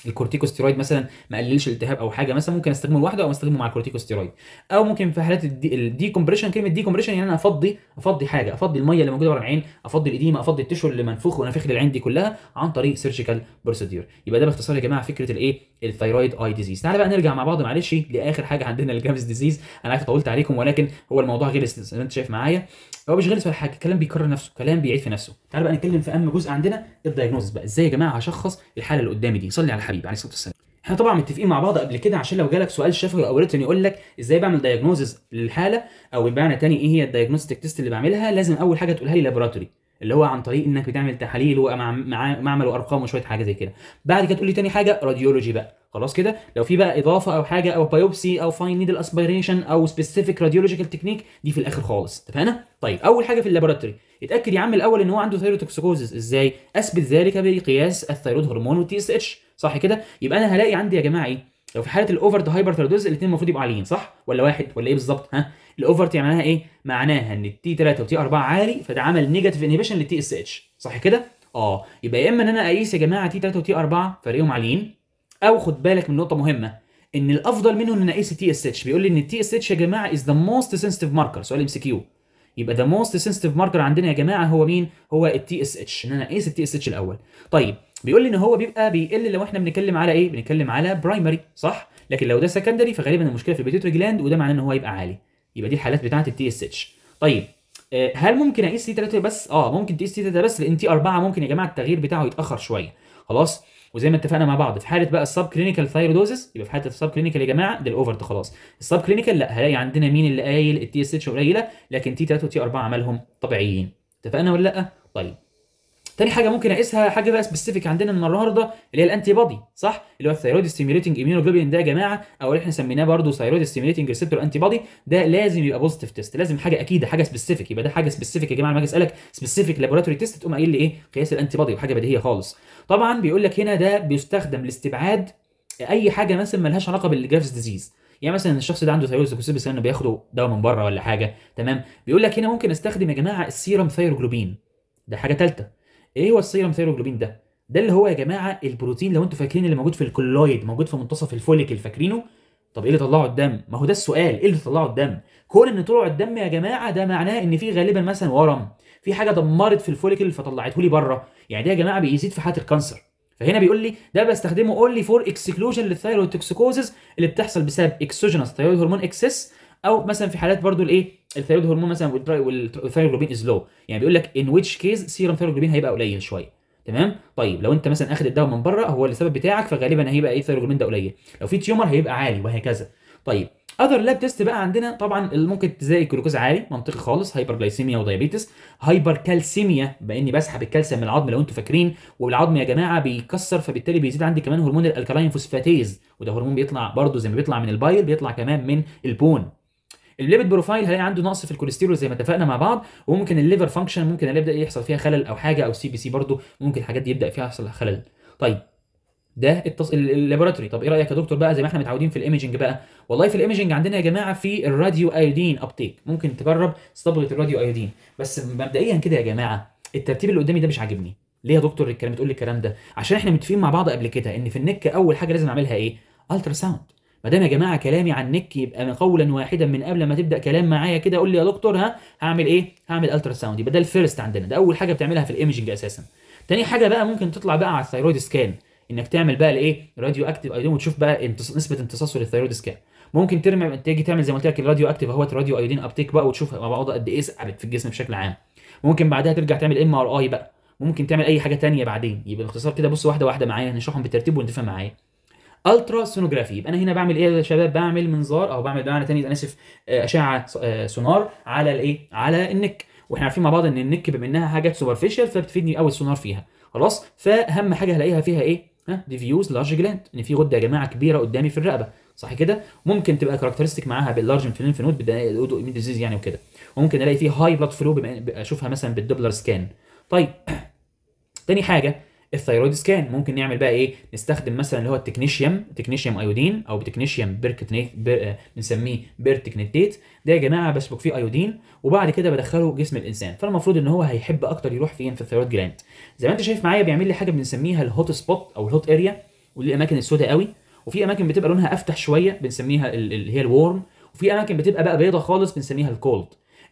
الكورتيكوستيرويد مثلا ما قللش الالتهاب او حاجه مثلا ممكن استخدمه لوحده او استخدمه مع الكورتيكوستيرويد او ممكن في حالات الديكمبريشن كلمه ديكمبريشن يعني انا افضي افضي حاجه افضي الميه اللي موجوده ورا العين افضي الايديم افضي التشو اللي منفوخ ونافخ للعين دي كلها عن طريق سيرجيكال بروسيدير يبقى ده باختصار يا جماعه فكره الايه الثايرويد اي ديزيز تعالى بقى نرجع مع بعض معلش لاخر حاجه عندنا الجامز ديزيز انا عارف طولت عليكم ولكن هو الموضوع غير اللي انت شايف معايا هو مش غلس ولا حاجه كلام بيكرر نفسه كلام بيعيد في نفسه تعال بقى نتكلم في اهم جزء عندنا الدايجنوستس بقى ازاي يا جماعه هشخص الحاله اللي قدامي دي صلي على الحبيب عليه الصلاه والسلام احنا طبعا متفقين مع بعض قبل كده عشان لو جالك سؤال شفوي او ريتن يقول لك ازاي بعمل دايجنوزز للحاله او بمعنى تاني ايه هي الدايجنوستيك تيست اللي بعملها لازم اول حاجه تقولها لي لابوراتوري اللي هو عن طريق انك بتعمل تحاليل ومعمل وارقام وشويه حاجه زي كده بعد كده تقول لي تاني حاجه راديولوجي بقى خلاص كده لو في بقى اضافه او حاجه او بايوبسي او فاين نيدل اسبيريشن او سبيسيفيك راديولوجيكال تكنيك دي في الاخر خالص اتفقنا طيب اول حاجه في اللابوراتوري اتاكد يا عم الاول ان هو عنده ثيروتوكسيكوزز ازاي اثبت ذلك بقياس الثيرويد هرمون والتي اس اتش صح كده يبقى انا هلاقي عندي يا جماعه ايه لو في حاله الاوفر هايبر ثيرودوز الاثنين المفروض يبقوا عاليين صح ولا واحد ولا ايه بالظبط ها الاوفر تي معناها ايه؟ معناها ان التي 3 وتي 4 عالي فده عمل نيجاتيف انهبيشن للتي اس اتش صح كده؟ اه يبقى يا اما ان انا اقيس يا جماعه تي 3 وتي 4 فرقهم عاليين او خد بالك من نقطه مهمه ان الافضل منهم ان انا اقيس التي اس اتش بيقول لي ان التي اس اتش يا جماعه از ذا موست سنسيتيف ماركر سؤال ام سي كيو يبقى ذا موست سنسيتيف ماركر عندنا يا جماعه هو مين؟ هو التي اس اتش ان انا اقيس التي اس اتش الاول. طيب بيقول لي ان هو بيبقى بيقل لو احنا بنتكلم على ايه؟ بنتكلم على برايمري صح؟ لكن لو ده سكندري فغالبا المشكله في البيتيوتري جلاند وده معناه ان هو هيبقى عالي. يبقى دي الحالات بتاعه التي اس اتش طيب آه، هل ممكن اقيس تي 3 بس اه ممكن تقيس تي 3 بس لان تي 4 ممكن يا جماعه التغيير بتاعه يتاخر شويه خلاص وزي ما اتفقنا مع بعض في حاله بقى السب كلينيكال ثايرودوزس يبقى في حاله السب كلينيكال يا جماعه ده الاوفرت خلاص السب كلينيكال لا هلاقي عندنا مين اللي قايل التي اس اتش قليله لكن تي 3 وتي 4 عملهم طبيعيين اتفقنا ولا لا طيب تاني حاجه ممكن اقيسها حاجه بقى سبيسيفيك عندنا النهارده اللي هي الانتي بادي صح اللي هو الثايرويد ستيميوليتنج اميونوجلوبين ده يا جماعه او اللي احنا سميناه برضه ثايرويد ستيميوليتنج ريسبتور انتي بادي ده لازم يبقى بوزيتيف تيست لازم حاجه اكيد حاجه سبيسيفيك يبقى ده حاجه سبيسيفيك يا جماعه لما اجي اسالك سبيسيفيك لابوراتوري تيست تقوم قايل لي ايه قياس الانتي بادي وحاجه بديهيه خالص طبعا بيقول لك هنا ده بيستخدم لاستبعاد اي حاجه مثلا مالهاش علاقه بالجرافز ديزيز يعني مثلا الشخص ده عنده ثايرويد سيكوسيس بس انه بياخده دواء من بره ولا حاجه تمام بيقول لك هنا ممكن استخدم يا جماعه السيرم ثايروجلوبين ده حاجه ثالثه ايه هو السيروم ثيروجلوبين ده ده اللي هو يا جماعه البروتين لو انتوا فاكرين اللي موجود في الكلويد موجود في منتصف الفوليكل فاكرينه طب ايه اللي طلعه الدم ما هو ده السؤال ايه اللي طلعه الدم كون ان طلعه الدم يا جماعه ده معناه ان في غالبا مثلا ورم في حاجه دمرت في الفوليكل فطلعته لي بره يعني ده يا جماعه بيزيد في حاله الكانسر فهنا بيقول لي ده بستخدمه اونلي فور اكسكلوجن للثايرويد توكسيكوزز اللي بتحصل بسبب اكسوجينس ثايرويد هرمون اكسس او مثلا في حالات برضو الايه الثيرويد هرمون مثلا والثيروجلوبين از لو يعني بيقول لك ان ويتش كيز سيرم ثيروجلوبين هيبقى قليل شويه تمام طيب لو انت مثلا اخد الدواء من بره هو السبب بتاعك فغالبا هيبقى ايه الثايروجلوبين ده قليل لو في تيومر هيبقى عالي وهكذا طيب اذر لاب تيست بقى عندنا طبعا اللي ممكن تلاقي الجلوكوز عالي منطقي خالص هايبر هايبرجلايسيميا ودايابيتس كالسيميا باني بسحب الكالسيوم من العظم لو انتم فاكرين والعظم يا جماعه بيكسر فبالتالي بيزيد عندي كمان هرمون الالكالاين فوسفاتيز وده هرمون بيطلع برضه زي ما بيطلع من البايل بيطلع كمان من البون الليبيد بروفايل هلاقي عنده نقص في الكوليسترول زي ما اتفقنا مع بعض وممكن الليفر فانكشن ممكن يبدا ايه يحصل فيها خلل او حاجه او سي بي سي برضه ممكن الحاجات دي يبدا فيها يحصل خلل طيب ده التص... اللابوراتوري طب ايه رايك يا دكتور بقى زي ما احنا متعودين في الايمجنج بقى والله في الايمجنج عندنا يا جماعه في الراديو ايودين ابتيك ممكن تجرب صبغه الراديو ايودين بس مبدئيا كده يا جماعه الترتيب اللي قدامي ده مش عاجبني ليه يا دكتور الكلام بتقول لي الكلام ده عشان احنا متفقين مع بعض قبل كده ان في النك اول حاجه لازم اعملها ايه الترا ساوند ما دام يا جماعه كلامي عن نك يبقى قولا واحدا من قبل ما تبدا كلام معايا كده قول لي يا دكتور ها هعمل ايه؟ هعمل الترا ساوند يبقى ده الفيرست عندنا ده اول حاجه بتعملها في الايمجنج اساسا. تاني حاجه بقى ممكن تطلع بقى على الثيرويد سكان انك تعمل بقى الايه؟ راديو اكتف ايودين وتشوف بقى انتص... نسبه امتصاصه للثيرويد سكان. ممكن ترمي تيجي تعمل زي ما قلت لك الراديو اكتف اهوت راديو ايودين ابتيك بقى وتشوف بعضها قد ايه سحبت في الجسم بشكل عام. ممكن بعدها ترجع تعمل ام ار اي بقى ممكن تعمل اي حاجه ثانيه بعدين يبقى باختصار كده بص واحده واحده معايا نشرحهم بالترتيب وانت فاهم معايا الترا سونوجرافي يبقى انا هنا بعمل ايه يا شباب بعمل منظار او بعمل بمعنى تاني انا اسف آه، اشعه آه، سونار على الايه على النك واحنا عارفين مع بعض ان النك بما انها حاجات سوبرفيشال فبتفيدني قوي السونار فيها خلاص فاهم حاجه هلاقيها فيها ايه ها ديفيوز لارج جلاند ان في غده يا جماعه كبيره قدامي في الرقبه صح كده ممكن تبقى كاركترستيك معاها باللارج في نود بدايه ديزيز يعني وكده وممكن الاقي فيه هاي بلاد فلو بما اشوفها مثلا بالدوبلر سكان طيب تاني حاجه الثيرويد سكان ممكن نعمل بقى ايه نستخدم مثلا اللي هو التكنيشيوم تكنيشيوم ايودين او بتكنيشيوم بيركتنيت بير... آه، بنسميه بيرتكنيتيت ده يا جماعه بسبك فيه ايودين وبعد كده بدخله جسم الانسان فالمفروض ان هو هيحب اكتر يروح فين في الثيرويد جلاند زي ما انت شايف معايا بيعمل لي حاجه بنسميها الهوت سبوت او الهوت اريا واللي الاماكن السوداء قوي وفي اماكن بتبقى لونها افتح شويه بنسميها اللي هي الورم وفي اماكن بتبقى بقى بيضه خالص بنسميها الكولد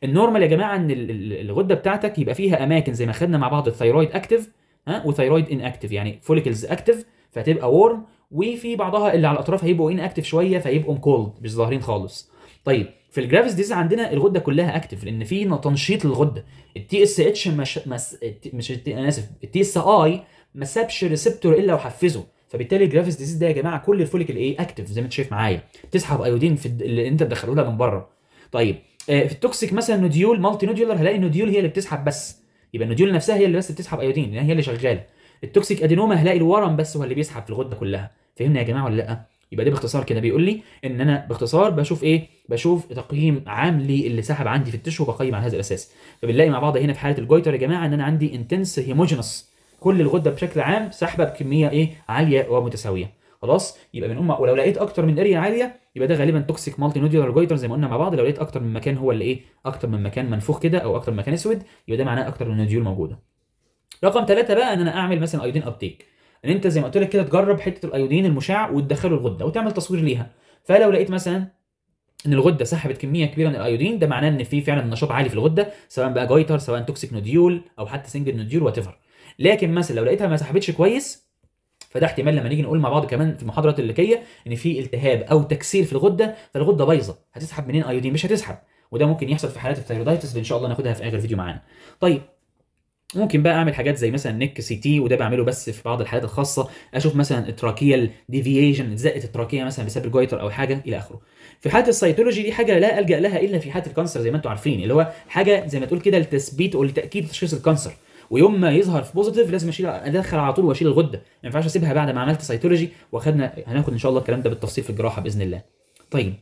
النورمال يا جماعه ان الغده بتاعتك يبقى فيها اماكن زي ما خدنا مع بعض الثيرويد اكتف ها وثيرويد ان اكتف يعني فوليكلز اكتف فهتبقى ورم وفي بعضها اللي على الاطراف هيبقوا ان اكتف شويه فيبقوا كولد مش ظاهرين خالص طيب في الجرافيس ديز عندنا الغده كلها اكتف لان في تنشيط للغده التي اس اتش مش مس... مش انا اسف التي اس اي ما سابش ريسبتور الا وحفزه فبالتالي الجرافيس ديزيز ده يا جماعه كل الفوليكل ايه اكتف زي ما انت شايف معايا بتسحب ايودين في اللي انت مدخله لها من بره طيب آه، في التوكسيك مثلا نوديول مالتي نوديولر هلاقي النوديول هي اللي بتسحب بس يبقى النوديول نفسها هي اللي بس بتسحب ايودين لان هي اللي شغاله التوكسيك ادينوما هلاقي الورم بس هو اللي بيسحب في الغده كلها فهمنا يا جماعه ولا لا يبقى ده باختصار كده بيقول لي ان انا باختصار بشوف ايه بشوف تقييم عام للي سحب عندي في التشو بقيم على هذا الاساس فبنلاقي مع بعض هنا في حاله الجويتر يا جماعه ان انا عندي انتنس هيموجينس كل الغده بشكل عام سحبه بكميه ايه عاليه ومتساويه خلاص يبقى من امه ولو لقيت اكتر من اريا عاليه يبقى ده غالبا توكسيك مالتي نودولار جويتر زي ما قلنا مع بعض لو لقيت اكتر من مكان هو اللي ايه اكتر من مكان منفوخ كده او اكتر من مكان اسود يبقى ده معناه اكتر من نوديول موجوده رقم ثلاثة بقى ان انا اعمل مثلا ايودين ابتيك ان انت زي ما قلت لك كده تجرب حته الايودين المشع وتدخله الغده وتعمل تصوير ليها فلو لقيت مثلا ان الغده سحبت كميه كبيره من الايودين ده معناه ان في فعلا نشاط عالي في الغده سواء بقى جايتر سواء توكسيك نوديول او حتى سنجل نوديول وات لكن مثلا لو لقيتها ما سحبتش كويس فده احتمال لما نيجي نقول مع بعض كمان في المحاضره الليكيه ان في التهاب او تكسير في الغده فالغده بايظه هتسحب منين ايودين مش هتسحب وده ممكن يحصل في حالات الثايرويدايتس ان شاء الله ناخدها في اخر فيديو معانا طيب ممكن بقى اعمل حاجات زي مثلا نيك سي تي وده بعمله بس في بعض الحالات الخاصه اشوف مثلا التراكيال ديفيشن اتزقت التراكيه مثلا بسبب جويتر او حاجه الى اخره في حاله السيتولوجي دي حاجه لا الجا لها الا في حاله الكانسر زي ما انتم عارفين اللي هو حاجه زي ما تقول كده لتثبيت او لتاكيد تشخيص الكانسر ويوم ما يظهر في بوزيتيف لازم اشيل ادخل على طول واشيل الغده ما ينفعش اسيبها بعد ما عملت سيتولوجي واخدنا هناخد ان شاء الله الكلام ده بالتفصيل في الجراحه باذن الله طيب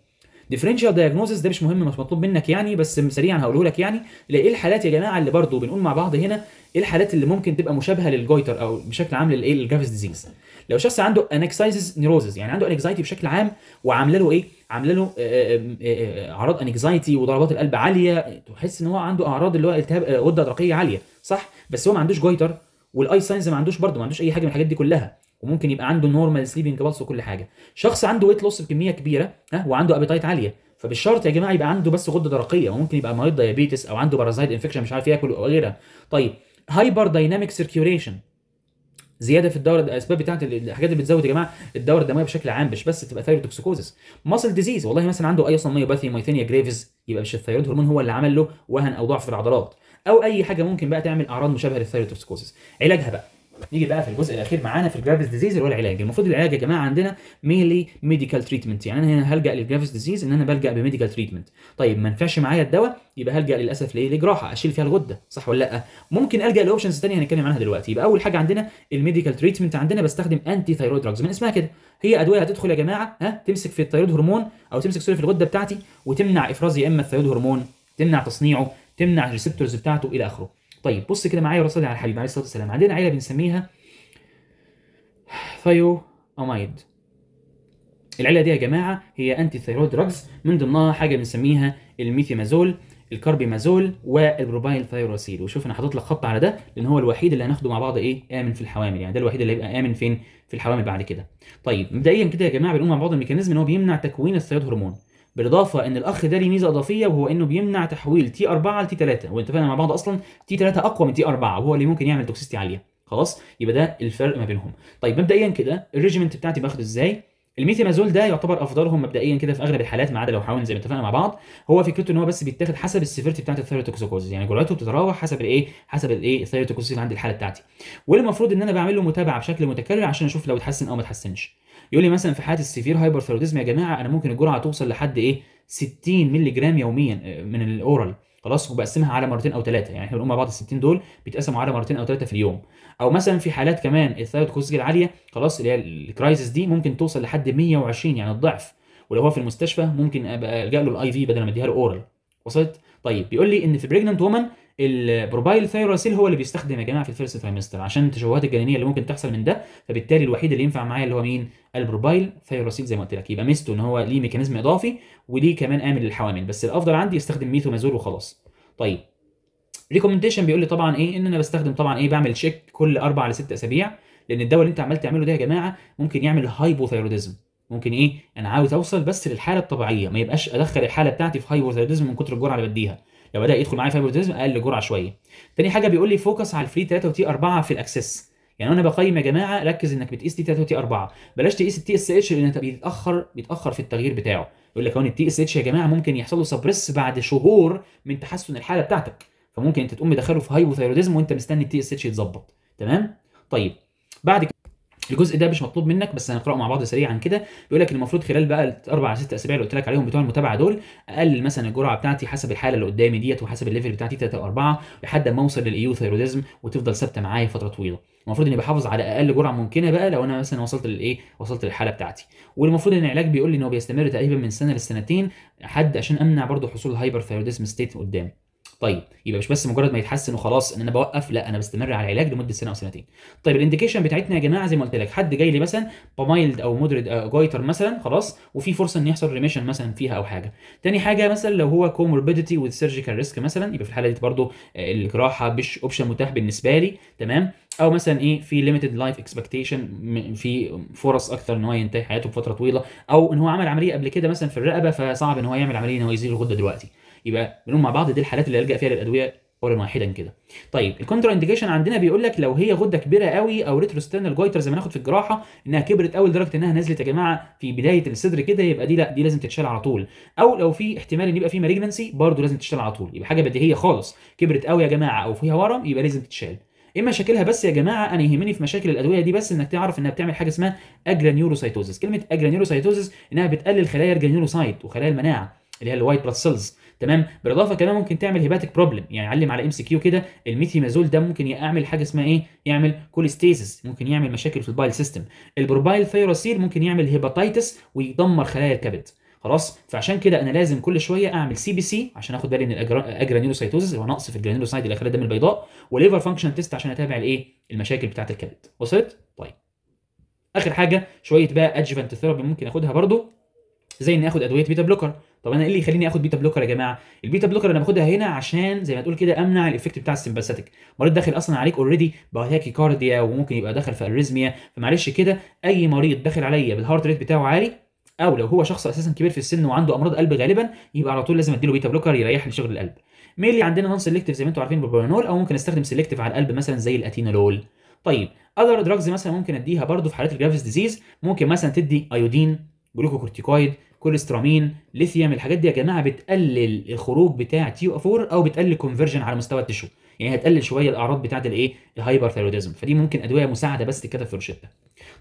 ديفرنشال دايجنوزس ده مش مهم مش مطلوب منك يعني بس سريعا هقوله لك يعني ايه الحالات يا جماعه اللي برضو بنقول مع بعض هنا ايه الحالات اللي ممكن تبقى مشابهه للجويتر او بشكل عام للايه للجرافيس ديزيز لو شخص عنده انكسايزز نيروزز يعني عنده انكزايتي بشكل عام وعامله له ايه عامله له آه، آه، آه، اعراض انكزايتي وضربات القلب عاليه تحس ان هو عنده اعراض اللي هو التهاب غده الدرقيه عاليه صح بس هو ما عندوش جويتر والاي ساينز ما عندوش برضه ما عندوش اي حاجه من الحاجات دي كلها وممكن يبقى عنده نورمال سليبنج بالص وكل حاجه شخص عنده ويت لوس بكميه كبيره ها وعنده ابيتايت عاليه فبالشرط يا جماعه يبقى عنده بس غده درقيه وممكن يبقى مريض ديابيتس او عنده بارازايت انفكشن مش عارف ياكل او غيرها طيب هايبر دايناميك سيركيوليشن زياده في الدوره الاسباب بتاعت الحاجات اللي بتزود يا جماعه الدوره الدمويه بشكل عام مش بس تبقى ثايروتوكسيكوزس ماسل ديزيز والله مثلا عنده اي اصلا ميوباثي مايثينيا جريفز يبقى مش الثايرويد هرمون هو اللي عمل له وهن او ضعف في العضلات او اي حاجه ممكن بقى تعمل اعراض مشابهه للثايروتوكسيكوزس علاجها بقى نيجي بقى في الجزء الاخير معانا في الجرافيس ديزيز اللي هو العلاج المفروض العلاج يا جماعه عندنا مينلي ميديكال تريتمنت يعني انا هنا هلجا للجرافيس ديزيز ان انا بلجا بميديكال تريتمنت طيب ما نفعش معايا الدواء يبقى هلجا للاسف لايه لجراحه اشيل فيها الغده صح ولا لا ممكن الجا لاوبشنز ثانيه هنتكلم عنها دلوقتي يبقى اول حاجه عندنا الميديكال تريتمنت عندنا بستخدم انتي ثايرويد دراجز من اسمها كده هي ادويه هتدخل يا جماعه ها تمسك في الثايرويد هرمون او تمسك سوري في الغده بتاعتي وتمنع افراز يا اما الثايرويد هرمون تمنع تصنيعه تمنع الريسبتورز بتاعته الى اخره طيب بص كده معايا وصلي على الحبيب عليه الصلاه والسلام عندنا عيله بنسميها ثايو امايد العيله دي يا جماعه هي انتي ثايرويد دراجز من ضمنها حاجه بنسميها الميثيمازول الكاربيمازول والبروبايل ثايروسيد وشوف انا حاطط لك خط على ده لان هو الوحيد اللي هناخده مع بعض ايه امن في الحوامل يعني ده الوحيد اللي هيبقى امن فين في الحوامل بعد كده طيب مبدئيا كده يا جماعه بنقول مع بعض الميكانيزم ان هو بيمنع تكوين الثايرويد هرمون بالاضافه ان الاخ ده ليه ميزه اضافيه وهو انه بيمنع تحويل تي 4 لتي 3 واتفقنا مع بعض اصلا تي 3 اقوى من تي 4 وهو اللي ممكن يعمل توكسيستي عاليه خلاص يبقى ده الفرق ما بينهم طيب مبدئيا كده الريجيمنت بتاعتي باخده ازاي الميثيمازول ده يعتبر افضلهم مبدئيا كده في اغلب الحالات ما عدا لو حاولنا زي ما اتفقنا مع بعض هو فكرته ان هو بس بيتاخد حسب السيفيرتي بتاعت الثيروتوكسيكوز يعني جرعته بتتراوح حسب الايه حسب الايه الثيروتوكسيكوز عند الحاله بتاعتي والمفروض ان انا بعمل له متابعه بشكل متكرر عشان اشوف لو اتحسن او ما اتحسنش يقول لي مثلا في حاله السيفير هايبر هايبرثيروديزم يا جماعه انا ممكن الجرعه توصل لحد ايه 60 مللي جرام يوميا آه، من الاورال خلاص وبقسمها على مرتين او ثلاثه يعني احنا بنقول مع بعض ال 60 دول بيتقسموا على مرتين او ثلاثه في اليوم او مثلا في حالات كمان الثايرويد كورتيزول العاليه خلاص اللي هي الكرايسيس دي ممكن توصل لحد 120 يعني الضعف ولو هو في المستشفى ممكن ابقى الجا له الاي في بدل ما اديها له اورال وصلت طيب بيقول لي ان في بريجننت وومن البروبايل ثايروسيل هو اللي بيستخدم يا جماعه في الفيرست ترايمستر عشان التشوهات الجنينيه اللي ممكن تحصل من ده فبالتالي الوحيد اللي ينفع معايا اللي هو مين البروبايل ثايروسيل زي ما قلت لك يبقى ميزته ان هو ليه ميكانيزم اضافي وليه كمان امن للحوامل بس الافضل عندي استخدم ميثومازول وخلاص طيب ريكومنديشن بيقول لي طبعا ايه ان انا بستخدم طبعا ايه بعمل تشيك كل اربع لست اسابيع لان الدواء اللي انت عمال تعمله ده يا جماعه ممكن يعمل هايبوثايروديزم ممكن ايه انا عاوز اوصل بس للحاله الطبيعيه ما يبقاش ادخل الحاله بتاعتي في هايبوثايروديزم من كتر الجرعه اللي بديها لو بدا يدخل معايا فايبروتيزم اقل جرعه شويه تاني حاجه بيقول لي فوكس على الفري 3 وتي 4 في الاكسس يعني انا بقيم يا جماعه ركز انك بتقيس تي 3 وتي 4 بلاش تقيس التي اس اتش لان بيتاخر بيتاخر في التغيير بتاعه يقول لك هون التي اس اتش يا جماعه ممكن يحصل له سبريس بعد شهور من تحسن الحاله بتاعتك فممكن انت تقوم مدخله في هايبوثايروديزم وانت مستني التي اس اتش يتظبط تمام طيب بعد كده الجزء ده مش مطلوب منك بس هنقراه مع بعض سريعا كده بيقول لك المفروض خلال بقى الاربع ست اسابيع اللي قلت لك عليهم بتوع المتابعه دول اقلل مثلا الجرعه بتاعتي حسب الحاله اللي قدامي ديت وحسب الليفل بتاعتي 3 او 4 لحد ما اوصل للايوثيروديزم وتفضل ثابته معايا فتره طويله المفروض اني بحافظ على اقل جرعه ممكنه بقى لو انا مثلا وصلت للايه وصلت للحاله بتاعتي والمفروض ان العلاج بيقول لي ان هو بيستمر تقريبا من سنه لسنتين حد عشان امنع برضه حصول الهايبر ثيروديزم ستيت قدام طيب يبقى مش بس مجرد ما يتحسن وخلاص ان انا بوقف لا انا بستمر على العلاج لمده سنه او سنتين طيب الانديكيشن بتاعتنا يا جماعه زي ما قلت لك حد جاي لي مثلا بمايلد او مودريت جايتر آه، مثلا خلاص وفي فرصه ان يحصل ريميشن مثلا فيها او حاجه تاني حاجه مثلا لو هو كوموربيديتي وذ سيرجيكال ريسك مثلا يبقى في الحاله دي برضو آه، الجراحه مش اوبشن متاح بالنسبه لي تمام او مثلا ايه في ليميتد لايف اكسبكتيشن في فرص اكثر ان هو ينتهي حياته بفتره طويله او ان هو عمل عمليه قبل كده مثلا في الرقبه فصعب ان هو يعمل عمليه ان هو يزيل الغده دلوقتي يبقى بنقول مع بعض دي الحالات اللي هلجأ فيها للادويه قولا واحدا كده طيب الكونترا انديكيشن عندنا بيقول لك لو هي غده كبيره قوي او ريتروستيرنال جويتر زي ما ناخد في الجراحه انها كبرت قوي لدرجه انها نزلت يا جماعه في بدايه الصدر كده يبقى دي لا دي لازم تتشال على طول او لو في احتمال ان يبقى في مالجنسي برضه لازم تتشال على طول يبقى حاجه بديهيه خالص كبرت قوي يا جماعه او فيها ورم يبقى لازم تتشال ايه مشاكلها بس يا جماعه انا يهمني في مشاكل الادويه دي بس انك تعرف انها بتعمل حاجه اسمها اجرانيوروسايتوزس كلمه اجرانيوروسايتوزس انها بتقلل خلايا الجرانيوروسايت وخلايا المناعه اللي هي الوايت بلاد سيلز تمام بالاضافه كمان ممكن تعمل هيباتيك بروبلم يعني علم على ام سي كيو كده الميثيمازول ده ممكن يعمل حاجه اسمها ايه يعمل كوليستيسيس ممكن يعمل مشاكل في البايل سيستم البروبايل ثيروسيل ممكن يعمل هيباتيتس ويدمر خلايا الكبد خلاص فعشان كده انا لازم كل شويه اعمل سي بي سي عشان اخد بالي من اللي هو نقص في الجرانيلوسايد اللي خلايا الدم البيضاء وليفر فانكشن تيست عشان اتابع الايه المشاكل بتاعه الكبد وصلت طيب اخر حاجه شويه بقى ادجفنت ثيرابي ممكن اخدها برده زي اني اخد ادويه بيتا بلوكر طب انا ايه اللي يخليني اخد بيتا بلوكر يا جماعه البيتا بلوكر انا باخدها هنا عشان زي ما تقول كده امنع الايفكت بتاع السمباثيك مريض داخل اصلا عليك اوريدي بهاكي كارديا وممكن يبقى داخل في اريزميا فمعلش كده اي مريض داخل عليا بالهارت ريت بتاعه عالي او لو هو شخص اساسا كبير في السن وعنده امراض قلب غالبا يبقى على طول لازم اديله بيتا بلوكر يريح لي شغل القلب ميلي عندنا نون سيلكتيف زي ما انتم عارفين بالبرانول او ممكن استخدم سيلكتيف على القلب مثلا زي الاتينولول طيب اذر دراجز مثلا ممكن اديها برضو في حالات الجرافيس ديزيز ممكن مثلا تدي ايودين جلوكوكورتيكويد كوليسترامين ليثيوم الحاجات دي يا جماعه بتقلل الخروج بتاع تي او 4 او بتقلل كونفرجن على مستوى التشو يعني هتقلل شويه الاعراض بتاعه الايه الهايبر ثايروديزم فدي ممكن ادويه مساعده بس كده في الروشته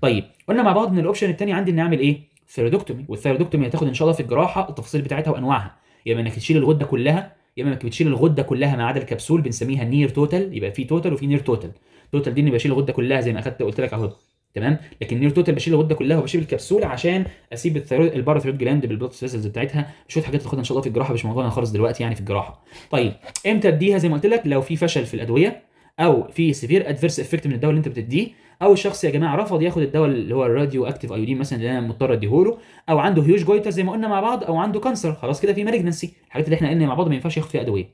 طيب قلنا مع بعض ان الاوبشن الثاني عندي ان اعمل ايه ثيرودكتومي والثيرودكتومي هتاخد ان شاء الله في الجراحه التفاصيل بتاعتها وانواعها يا اما انك تشيل الغده كلها يا اما انك بتشيل الغده كلها ما عدا الكبسول بنسميها نير توتال يبقى في توتال وفي نير توتال توتال دي اني بشيل الغده كلها زي ما اخدت قلت لك اهو تمام لكن نير توتال بشيل الغده كلها وبشيل الكبسوله عشان اسيب الثيرويد الباراثيرويد جلاند بالبلوت فيسلز بتاعتها شويه حاجات تاخدها ان شاء الله في الجراحه مش موضوعنا خالص دلوقتي يعني في الجراحه طيب امتى اديها زي ما قلت لك لو في فشل في الادويه او في سيفير ادفيرس افكت من الدواء اللي انت بتديه او الشخص يا جماعه رفض ياخد الدواء اللي هو الراديو اكتيف ايودين مثلا اللي انا مضطر اديه له او عنده هيوج جويتر زي ما قلنا مع بعض او عنده كانسر خلاص كده في مالجنسي الحاجات اللي احنا قلنا مع بعض ما ينفعش ياخد فيها ادويه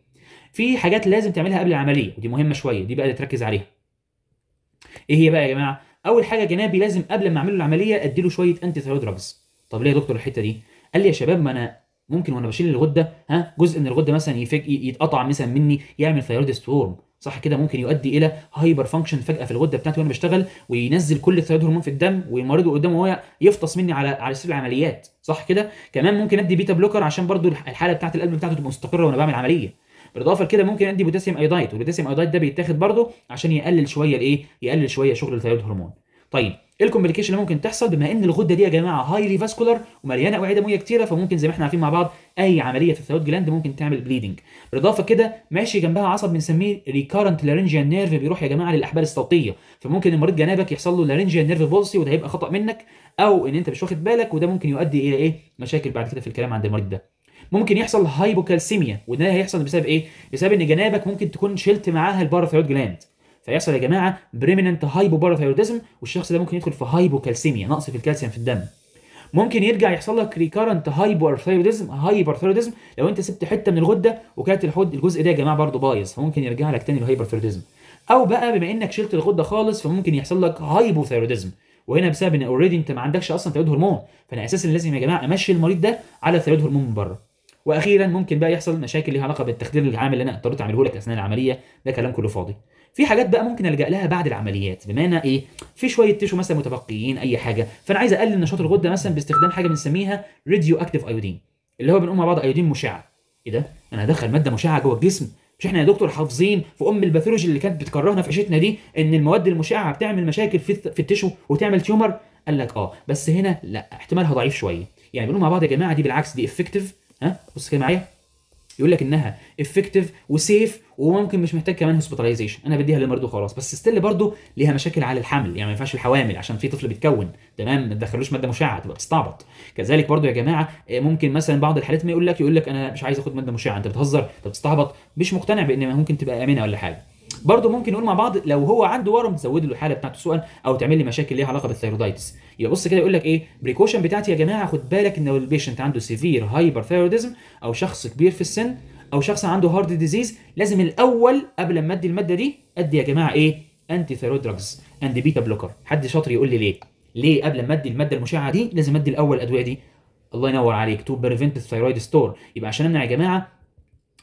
في حاجات لازم تعملها قبل العمليه ودي مهمه شويه دي بقى تركز عليها ايه هي بقى يا جماعه اول حاجه جنابي لازم قبل ما اعمل له العمليه ادي له شويه انتي ثايرويد دراجز طب ليه يا دكتور الحته دي قال لي يا شباب ما انا ممكن وانا بشيل الغده ها جزء من الغده مثلا يفج... يتقطع مثلا مني يعمل ثايرويد ستورم صح كده ممكن يؤدي الى هايبر فانكشن فجاه في الغده بتاعتي وانا بشتغل وينزل كل الثيراد هرمون في الدم والمريض قدامه وهو يفطس مني على على سرير العمليات صح كده كمان ممكن ادي بيتا بلوكر عشان برضو الحاله بتاعه القلب بتاعته تبقى مستقره وانا بعمل عمليه بالاضافه لكده ممكن ادي بوتاسيوم ايودايد والبوتاسيوم ايودايد ده بيتاخد برده عشان يقلل شويه الايه يقلل شويه شغل الثايرويد هرمون طيب ايه الكومبليكيشن اللي ممكن تحصل بما ان الغده دي يا جماعه هايلي فاسكولار ومليانه اوعيه دمويه كتيره فممكن زي ما احنا عارفين مع بعض اي عمليه في الثايرويد جلاند ممكن تعمل بليدنج بالاضافه كده ماشي جنبها عصب بنسميه ريكارنت لارنجيان نيرف بيروح يا جماعه للاحبال الصوتيه فممكن المريض جنابك يحصل له لارنجيان نيرف بولسي وده هيبقى خطا منك او ان انت مش واخد بالك وده ممكن يؤدي الى ايه مشاكل بعد كده في الكلام عند المريض ده ممكن يحصل هايبوكالسيميا وده هيحصل بسبب ايه؟ بسبب ان جنابك ممكن تكون شلت معاها الباراثيرويد جلاند فيحصل يا جماعه بريمننت هايبوباراثيروديزم والشخص ده ممكن يدخل في هايبوكالسيميا نقص في الكالسيوم في الدم ممكن يرجع يحصل لك ريكارنت هايبوارثيروديزم هايبرثيروديزم لو انت سبت حته من الغده وكانت الحوض الجزء ده يا جماعه برضه بايظ فممكن يرجع لك تاني الهايبرثيروديزم او بقى بما انك شلت الغده خالص فممكن يحصل لك هايبوثيروديزم وهنا بسبب ان اوريدي انت ما عندكش اصلا ثيرويد هرمون فانا اساسا لازم يا جماعه امشي المريض ده على ثيرويد هرمون من بره واخيرا ممكن بقى يحصل مشاكل ليها علاقه بالتخدير العام اللي انا اضطريت اعمله لك اثناء العمليه ده كلام كله فاضي في حاجات بقى ممكن الجا لها بعد العمليات بمعنى ايه في شويه تشو مثلا متبقيين اي حاجه فانا عايز اقلل نشاط الغده مثلا باستخدام حاجه بنسميها راديو اكتيف ايودين اللي هو بنقول مع بعض ايودين مشعه ايه ده انا هدخل ماده مشعه جوه الجسم مش احنا يا دكتور حافظين في ام الباثولوجي اللي كانت بتكرهنا في عيشتنا دي ان المواد المشعه بتعمل مشاكل في في التشو وتعمل تيومر قال لك اه بس هنا لا احتمالها ضعيف شويه يعني بنقول مع بعض يا جماعه دي بالعكس دي افكتيف ها بص كده معايا يقول لك انها افكتيف وسيف وممكن مش محتاج كمان هوسبيتاليزيشن انا بديها للمريض وخلاص بس ستيل برضه ليها مشاكل على الحمل يعني ما ينفعش الحوامل عشان في طفل بيتكون تمام ما تدخلوش ماده مشعه تبقى بتستعبط كذلك برضه يا جماعه آه، ممكن مثلا بعض الحالات ما يقول لك يقول لك انا مش عايز اخد ماده مشعه انت بتهزر انت بتستعبط مش مقتنع بان ممكن تبقى امنه ولا حاجه برضه ممكن نقول مع بعض لو هو عنده ورم تزود له الحاله بتاعته سوءا او تعمل لي مشاكل ليها علاقه بالثيرودايتس يبقى بص كده يقول لك ايه بريكوشن بتاعتي يا جماعه خد بالك ان لو البيشنت عنده سيفير هايبر ثيروديزم او شخص كبير في السن او شخص عنده هارد ديزيز لازم الاول قبل ما ادي الماده دي ادي يا جماعه ايه انتي ثيرويد دراجز اند بيتا بلوكر حد شاطر يقول لي ليه ليه قبل ما ادي الماده المشعه دي لازم ادي الاول الادويه دي الله ينور عليك تو بريفنت الثيرويد ستور يبقى عشان امنع يا جماعه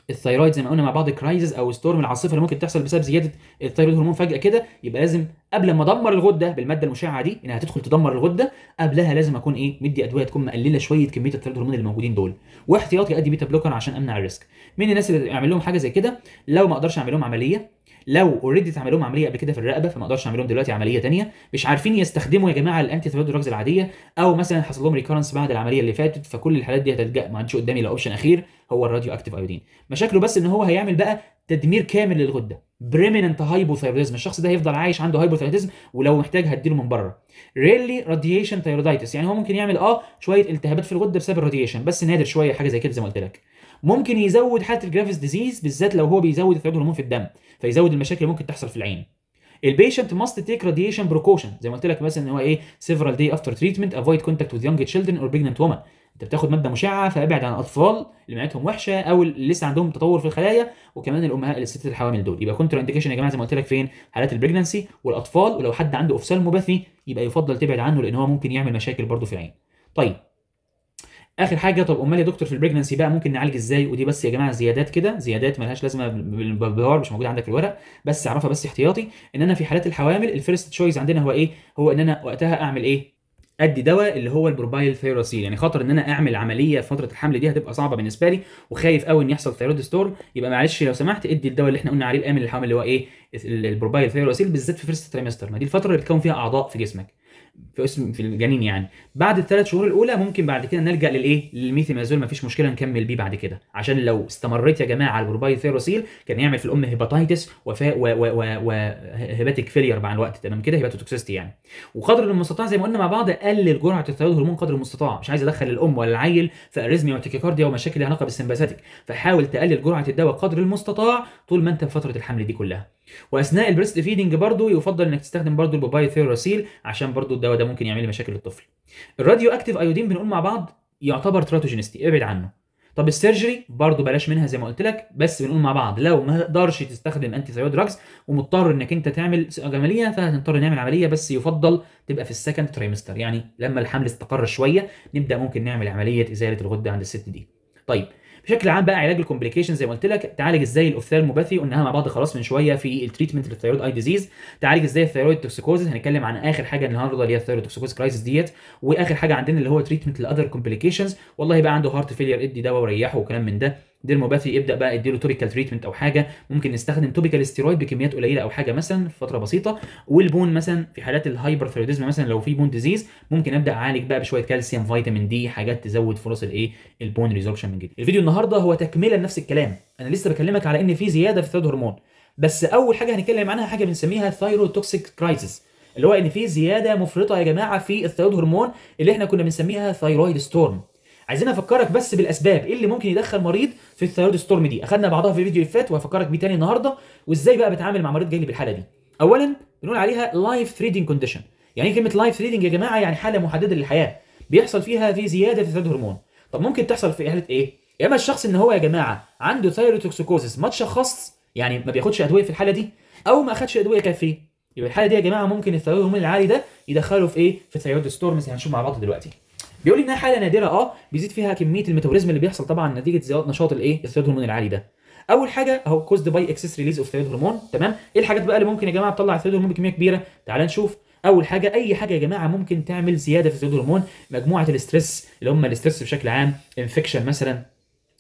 الثيرويد زي ما قلنا مع بعض كرايزز او ستورم العاصفه اللي ممكن تحصل بسبب زياده الثيرويد هرمون فجاه كده يبقى لازم قبل ما ادمر الغده بالماده المشعه دي انها هتدخل تدمر الغده قبلها لازم اكون ايه مدي ادويه تكون مقلله شويه كميه الثيرويد هرمون اللي موجودين دول واحتياطي ادي بيتا بلوكر عشان امنع الريسك مين الناس اللي اعمل لهم حاجه زي كده لو ما اقدرش اعمل لهم عمليه لو اوريدي اتعملوا لهم عمليه قبل كده في الرقبه فما اقدرش اعمل لهم دلوقتي عمليه ثانيه مش عارفين يستخدموا يا جماعه الانتي ثيرويد دراجز العاديه او مثلا حصل لهم ريكورنس بعد العمليه اللي فاتت فكل الحالات دي هتلجا ما عندش قدامي الا اوبشن اخير هو الراديو اكتيف ايودين مشاكله بس ان هو هيعمل بقى تدمير كامل للغده بريمننت هايبوثايروديزم الشخص ده هيفضل عايش عنده هايبوثايروديزم ولو محتاج هديله من بره ريلي راديشن ثايرودايتس يعني هو ممكن يعمل اه شويه التهابات في الغده بسبب الراديشن بس نادر شويه حاجه زي كده زي ما قلت لك ممكن يزود حاله الجرافيس ديزيز بالذات لو هو بيزود الثيودول هرمون في الدم فيزود المشاكل اللي ممكن تحصل في العين البيشنت ماست تيك راديشن بروكوشن زي ما قلت لك مثلا ان هو ايه سيفرال داي افتر تريتمنت افويد كونتاكت وذ يونج تشيلدرن اور بريجننت وومن انت بتاخد ماده مشعه فابعد عن الاطفال اللي معناتهم وحشه او اللي لسه عندهم تطور في الخلايا وكمان الامهات الستات الحوامل دول يبقى كونترا انديكيشن يا جماعه زي ما قلت لك فين حالات البريجننسي والاطفال ولو حد عنده مبثي يبقى يفضل تبعد عنه لان هو ممكن يعمل مشاكل برضه في العين طيب اخر حاجه طب امال يا دكتور في البريجننسي بقى ممكن نعالج ازاي ودي بس يا جماعه زيادات كده زيادات ملهاش لازمه بالبهار مش موجوده عندك في الورق بس اعرفها بس احتياطي ان انا في حالات الحوامل الفيرست تشويز عندنا هو ايه هو ان انا وقتها اعمل ايه ادي دواء اللي هو البروبايل ثيروسيل يعني خاطر ان انا اعمل عمليه في فتره الحمل دي هتبقى صعبه بالنسبه لي وخايف قوي ان يحصل ثيرويد ستورم يبقى معلش لو سمحت ادي الدواء اللي احنا قلنا عليه الامن للحمل اللي هو ايه البروبايل ثيروسيل بالذات في فيرست تريمستر ما دي الفتره اللي بتكون فيها اعضاء في جسمك في اسم في الجنين يعني بعد الثلاث شهور الاولى ممكن بعد كده نلجا للايه للميثيمازول مفيش مشكله نكمل بيه بعد كده عشان لو استمريت يا جماعه على البروبايثيروسيل كان يعمل في الام هيباتايتس وفاء وهيباتيك فيلير مع الوقت تمام كده هيباتوتوكسيستي يعني وقدر المستطاع زي ما قلنا مع بعض قلل جرعه الثيرويد هرمون قدر المستطاع مش عايز ادخل الام ولا العيل في اريزميا وتكيكارديا ومشاكل لها علاقه بالسمباثاتيك فحاول تقلل جرعه الدواء قدر المستطاع طول ما انت في فتره الحمل دي كلها واثناء البريست فيدنج برضو يفضل انك تستخدم برضو البوباي ثيوراسيل عشان برضو الدواء ده ممكن يعمل لي مشاكل للطفل الراديو اكتيف ايودين بنقول مع بعض يعتبر تراتوجينستي ابعد عنه طب السيرجري برضو بلاش منها زي ما قلت لك بس بنقول مع بعض لو ما تقدرش تستخدم انتي ثايرويد دراجز ومضطر انك انت تعمل عمليه فهنضطر نعمل عمليه بس يفضل تبقى في السكند تريمستر يعني لما الحمل استقر شويه نبدا ممكن نعمل عمليه ازاله الغده عند الست دي طيب بشكل عام بقى علاج الكومبليكيشن زي ما قلت لك تعالج ازاي الاوفثالموباثي قلناها مع بعض خلاص من شويه في التريتمنت للثيرويد اي ديزيز تعالج ازاي الثيرويد توكسيكوزز هنتكلم عن اخر حاجه النهارده اللي هي الثيرويد توكسيكوز كرايسيس ديت واخر حاجه عندنا اللي هو تريتمنت لاذر كومبليكيشنز والله بقى عنده هارت فيلير ادي دواء وريحه وكلام من ده ديرموباثي ابدا بقى اديله توبيكال تريتمنت او حاجه ممكن نستخدم توبيكال ستيرويد بكميات قليله او حاجه مثلا فتره بسيطه والبون مثلا في حالات الهايبرثيروديزم مثلا لو في بون ديزيز ممكن ابدا اعالج بقى بشويه كالسيوم فيتامين دي حاجات تزود فرص الايه البون ريزوربشن من جديد الفيديو النهارده هو تكمله لنفس الكلام انا لسه بكلمك على ان في زياده في الثيرود هرمون بس اول حاجه هنتكلم عنها حاجه بنسميها ثايرو توكسيك كرايسيس اللي هو ان في زياده مفرطه يا جماعه في الثيرود هرمون اللي احنا كنا بنسميها ثايرويد ستورم عايزين افكرك بس بالاسباب ايه اللي ممكن يدخل مريض في الثيرويد ستورم دي اخدنا بعضها في الفيديو اللي فات وهفكرك بيه تاني النهارده وازاي بقى بتعامل مع مريض جاي لي بالحاله دي اولا بنقول عليها لايف ثريدنج كونديشن يعني ايه كلمه لايف ثريدنج يا جماعه يعني حاله محدده للحياه بيحصل فيها في زياده في الثيرويد هرمون طب ممكن تحصل في حاله ايه يا اما الشخص ان هو يا جماعه عنده ثيروتوكسيكوزس ما تشخص يعني ما بياخدش ادويه في الحاله دي او ما اخدش ادويه كافيه يبقى الحاله دي يا جماعه ممكن الثيرويد هرمون العالي ده يدخله في ايه في الثيرويد ستورمز يعني هنشوف مع بعض دلوقتي بيقول انها حاله نادره اه بيزيد فيها كميه الميتابوليزم اللي بيحصل طبعا نتيجه زياده نشاط الايه الثيرويد هرمون العالي ده اول حاجه اهو كوزد باي اكسس ريليز اوف ثيرويد هرمون تمام ايه الحاجات بقى اللي ممكن يا جماعه تطلع الثيرويد هرمون بكميه كبيره تعال نشوف اول حاجه اي حاجه يا جماعه ممكن تعمل زياده في الثيرويد هرمون مجموعه الاسترس اللي هم الاسترس بشكل عام انفكشن مثلا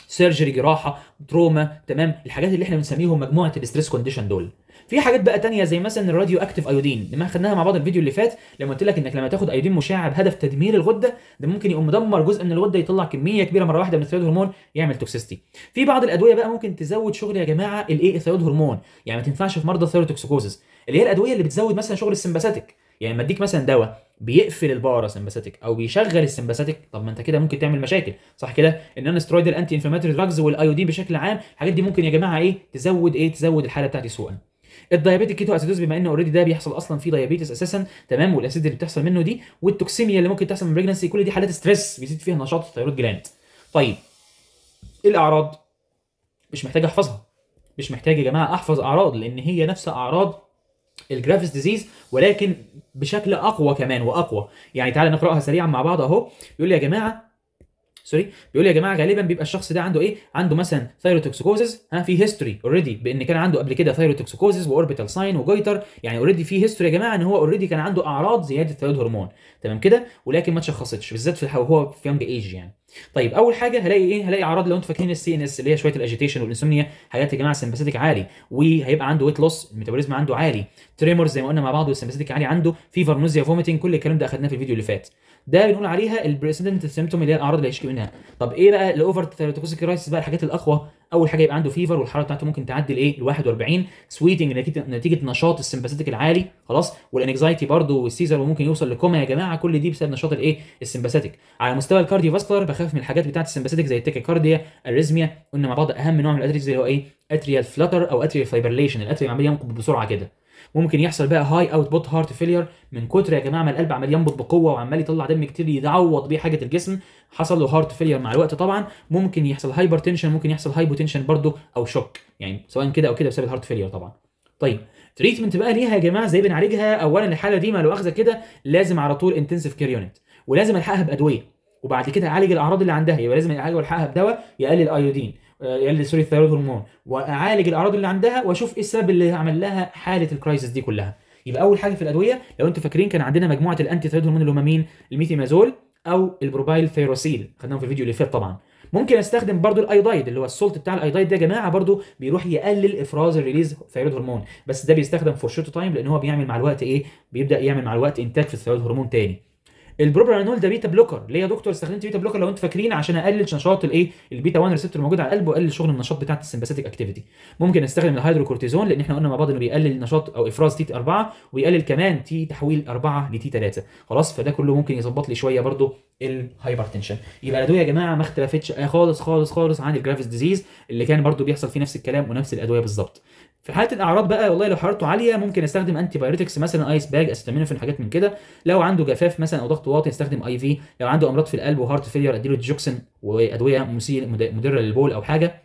سيرجري جراحه تروما تمام الحاجات اللي احنا بنسميهم مجموعه الاستريس كونديشن دول في حاجات بقى تانية زي مثلا الراديو اكتف ايودين لما خدناها مع بعض الفيديو اللي فات لما قلت لك انك لما تاخد ايودين مشع بهدف تدمير الغده ده ممكن يقوم مدمر جزء من الغده يطلع كميه كبيره مره واحده من الثيرويد هرمون يعمل توكسيستي في بعض الادويه بقى ممكن تزود شغل يا جماعه الايه ثيرويد هرمون يعني ما تنفعش في مرضى توكسيكوزس اللي هي الادويه اللي بتزود مثلا شغل السمباساتيك يعني لما اديك مثلا دواء بيقفل البارا سمباساتيك او بيشغل السمباساتيك طب ما انت كده ممكن تعمل مشاكل صح كده النون سترويدال انتي انفلاماتوري دراجز والايودين بشكل عام الحاجات دي ممكن يا جماعه ايه تزود ايه تزود الحاله بتاعتي سوءا الدايابيتيك كيتو اسيدوز بما ان اوريدي ده بيحصل اصلا فيه دايابيتس اساسا تمام والاسيد اللي بتحصل منه دي والتوكسيميا اللي ممكن تحصل من بريجنسي كل دي حالات ستريس بيزيد فيها نشاط تيرويد جلاند طيب إيه الاعراض مش محتاج احفظها مش محتاج يا جماعه احفظ اعراض لان هي نفس اعراض الجرافيس ديزيز ولكن بشكل اقوى كمان واقوى يعني تعالى نقراها سريعا مع بعض اهو بيقول لي يا جماعه سوري بيقول يا جماعه غالبا بيبقى الشخص ده عنده ايه عنده مثلا ثايروتوكسيكوزز ها في هيستوري اوريدي بان كان عنده قبل كده ثايروتوكسيكوزز واوربيتال ساين وجيتر يعني اوريدي في هيستوري يا جماعه ان هو اوريدي كان عنده اعراض زياده ثايرويد هرمون تمام كده ولكن ما تشخصتش بالذات في هو في يونج ايج يعني طيب اول حاجه هلاقي ايه هلاقي اعراض لو انتم فاكرين السي ان اس اللي هي شويه الاجيتيشن والانسومنيا حاجات يا جماعه سمباثيتك عالي وهيبقى عنده ويت لوس الميتابوليزم عنده عالي تريمور زي ما قلنا مع بعض والسمباثيتك عالي عنده في فارنوزيا فوميتنج كل الكلام ده اخدناه في الفيديو اللي فات ده بنقول عليها البريسيدنت سيمتوم اللي هي الاعراض اللي هيشكي منها طب ايه بقى الاوفر تيراكوسيك كرايسس بقى الحاجات الاقوى اول حاجه يبقى عنده فيفر والحراره بتاعته ممكن تعدي الايه ال 41 سويتنج نتيجه نتيجه نشاط السمباثيتك العالي خلاص والانكزايتي برضه والسيزر وممكن يوصل لكوما يا جماعه كل دي بسبب نشاط الايه السمباثيتك على مستوى الكارديو فاسكولار بخاف من الحاجات بتاعه السمباثيتك زي التكيكارديا الاريزميا قلنا مع بعض اهم نوع من الادريز اللي هو ايه اتريال فلتر او اتريال فايبرليشن الاتريال عمال ينقب بسرعه كده ممكن يحصل بقى هاي بوت هارت فيلير من كتر يا جماعه ما القلب عمال ينبض بقوه وعمال يطلع دم كتير يعوض بيه حاجه الجسم حصل له هارت فيلير مع الوقت طبعا ممكن يحصل هايبر تنشن ممكن يحصل هايبوتنشن برضو او شوك يعني سواء كده او كده بسبب الهارت فيلير طبعا طيب تريتمنت بقى ليها يا جماعه ازاي بنعالجها اولا الحاله دي ما لو اخذه كده لازم على طول انتنسيف كير يونت ولازم الحقها بادويه وبعد كده اعالج الاعراض اللي عندها يبقى لازم اعالج والحقها بدواء يقلل الايودين يعني سوري الثيرويد هرمون واعالج الاعراض اللي عندها واشوف ايه السبب اللي عمل لها حاله الكرايسيس دي كلها يبقى اول حاجه في الادويه لو انتم فاكرين كان عندنا مجموعه الانتي ثيرويد هرمون اللي هم مين الميثيمازول او البروبايل ثيروسيل خدناهم في الفيديو اللي فات طبعا ممكن استخدم برضو الايدايد اللي هو السولت بتاع الايدايد ده يا جماعه برضو بيروح يقلل افراز الريليز ثيرويد هرمون بس ده بيستخدم فور شورت تايم لان هو بيعمل مع الوقت ايه بيبدا يعمل مع الوقت انتاج في الثيرويد هرمون تاني البروبرانول ده بيتا بلوكر ليه يا دكتور استخدمت بيتا بلوكر لو انت فاكرين عشان اقلل نشاط الايه البيتا 1 ريسبتور الموجود على القلب واقلل شغل النشاط بتاعه السمباثيك اكتيفيتي ممكن استخدم الهيدروكورتيزون لان احنا قلنا مع بعض انه بيقلل نشاط او افراز تي 4 ويقلل كمان تي تحويل 4 لتي 3 خلاص فده كله ممكن يظبط لي شويه برده الهايبرتنشن يبقى الادويه يا جماعه ما اختلفتش آه، خالص خالص خالص عن الجرافيس ديزيز اللي كان برده بيحصل فيه نفس الكلام ونفس الادويه بالظبط في حاله الاعراض بقى والله لو حرارته عاليه ممكن يستخدم انتي بايوتكس مثلا ايس باج استامينوفين حاجات من كده لو عنده جفاف مثلا او ضغط واطي يستخدم اي في لو عنده امراض في القلب وهارت فيلير اديله جوكسن وادويه مدره للبول او حاجه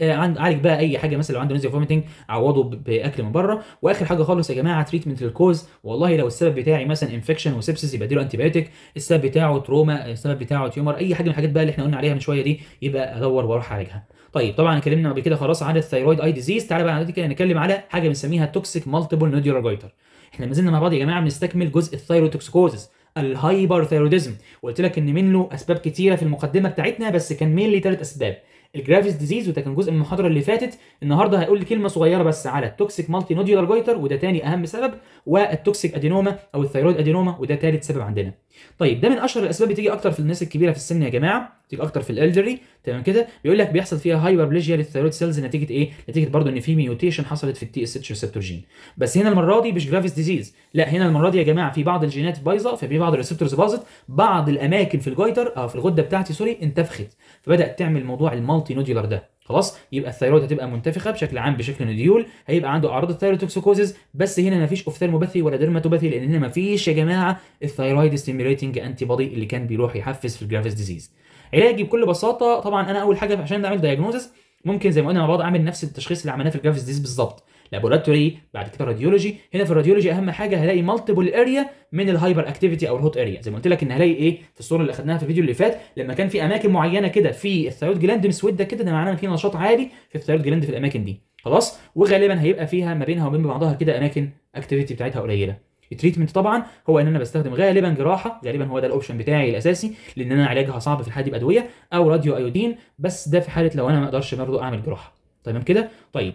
آه، عند عالج بقى اي حاجه مثلا لو عنده نزيف فوميتنج عوضه باكل من بره واخر حاجه خالص يا جماعه تريتمنت للكوز والله لو السبب بتاعي مثلا انفكشن وسبسس يبقى اديله انتي بايوتيك السبب بتاعه تروما السبب بتاعه تيومر اي حاجه من الحاجات بقى اللي احنا قلنا عليها من شويه دي يبقى ادور واروح اعالجها طيب طبعا اتكلمنا قبل كده خلاص عن الثيرويد اي ديزيز تعالى بقى كده نتكلم على حاجه بنسميها التوكسيك مالتيبل نوديولار جايتر احنا ما زلنا مع بعض يا جماعه بنستكمل جزء الهايبر الهايبرثيروديزم وقلت لك ان منه اسباب كتيره في المقدمه بتاعتنا بس كان مين ثلاث اسباب الجرافيس ديزيز وده كان جزء من المحاضره اللي فاتت النهارده هقول كلمه صغيره بس على التوكسيك مالتي نوديولار جايتر وده تاني اهم سبب والتوكسيك ادينوما او الثيرويد ادينوما وده ثالث سبب عندنا طيب ده من اشهر الاسباب بتيجي اكتر في الناس الكبيره في السن يا جماعه بتيجي اكتر في الالدري تمام كده بيقول لك بيحصل فيها هايبربليجيا للثايرويد سيلز نتيجه ايه نتيجه برضو ان في ميوتيشن حصلت في التي اس اتش ريسبتور جين بس هنا المره دي مش جرافيس ديزيز لا هنا المره دي يا جماعه في بعض الجينات بايظه ففي بعض الريسبتورز باظت بعض الاماكن في الجويتر او آه، في الغده بتاعتي سوري انتفخت فبدات تعمل موضوع المالتي نودولار ده خلاص يبقى الثايرويد هتبقى منتفخه بشكل عام بشكل نديول هيبقى عنده اعراض الثايروتوكسيكوزيس بس هنا مفيش اوفثالموباثي ولا ديرماتوباثي لان هنا مفيش يا جماعه الثايرويد ستيميوليتنج انتي بودي اللي كان بيروح يحفز في الجرافيس ديزيز علاجي بكل بساطه طبعا انا اول حاجه عشان اعمل دايجنوزس ممكن زي ما قلنا مع بعض اعمل نفس التشخيص اللي عملناه في الجرافيس ديزيز بالظبط لابوراتوري بعد كده راديولوجي هنا في الراديولوجي اهم حاجه هلاقي مالتيبل اريا من الهايبر اكتيفيتي او الهوت اريا زي ما قلت لك ان هلاقي ايه في الصوره اللي اخذناها في الفيديو اللي فات لما كان في اماكن معينه كده في الثايرويد جلاند مسوده كده ده معناه ان في نشاط عالي في الثايرويد جلاند في الاماكن دي خلاص وغالبا هيبقى فيها ما بينها وبين بعضها كده اماكن اكتيفيتي بتاعتها قليله التريتمنت طبعا هو ان انا بستخدم غالبا جراحه غالبا هو ده الاوبشن بتاعي الاساسي لان انا علاجها صعب في الحاله دي بادويه او راديو ايودين بس ده في حاله لو انا ما اقدرش برضه اعمل جراحه تمام طيب كده طيب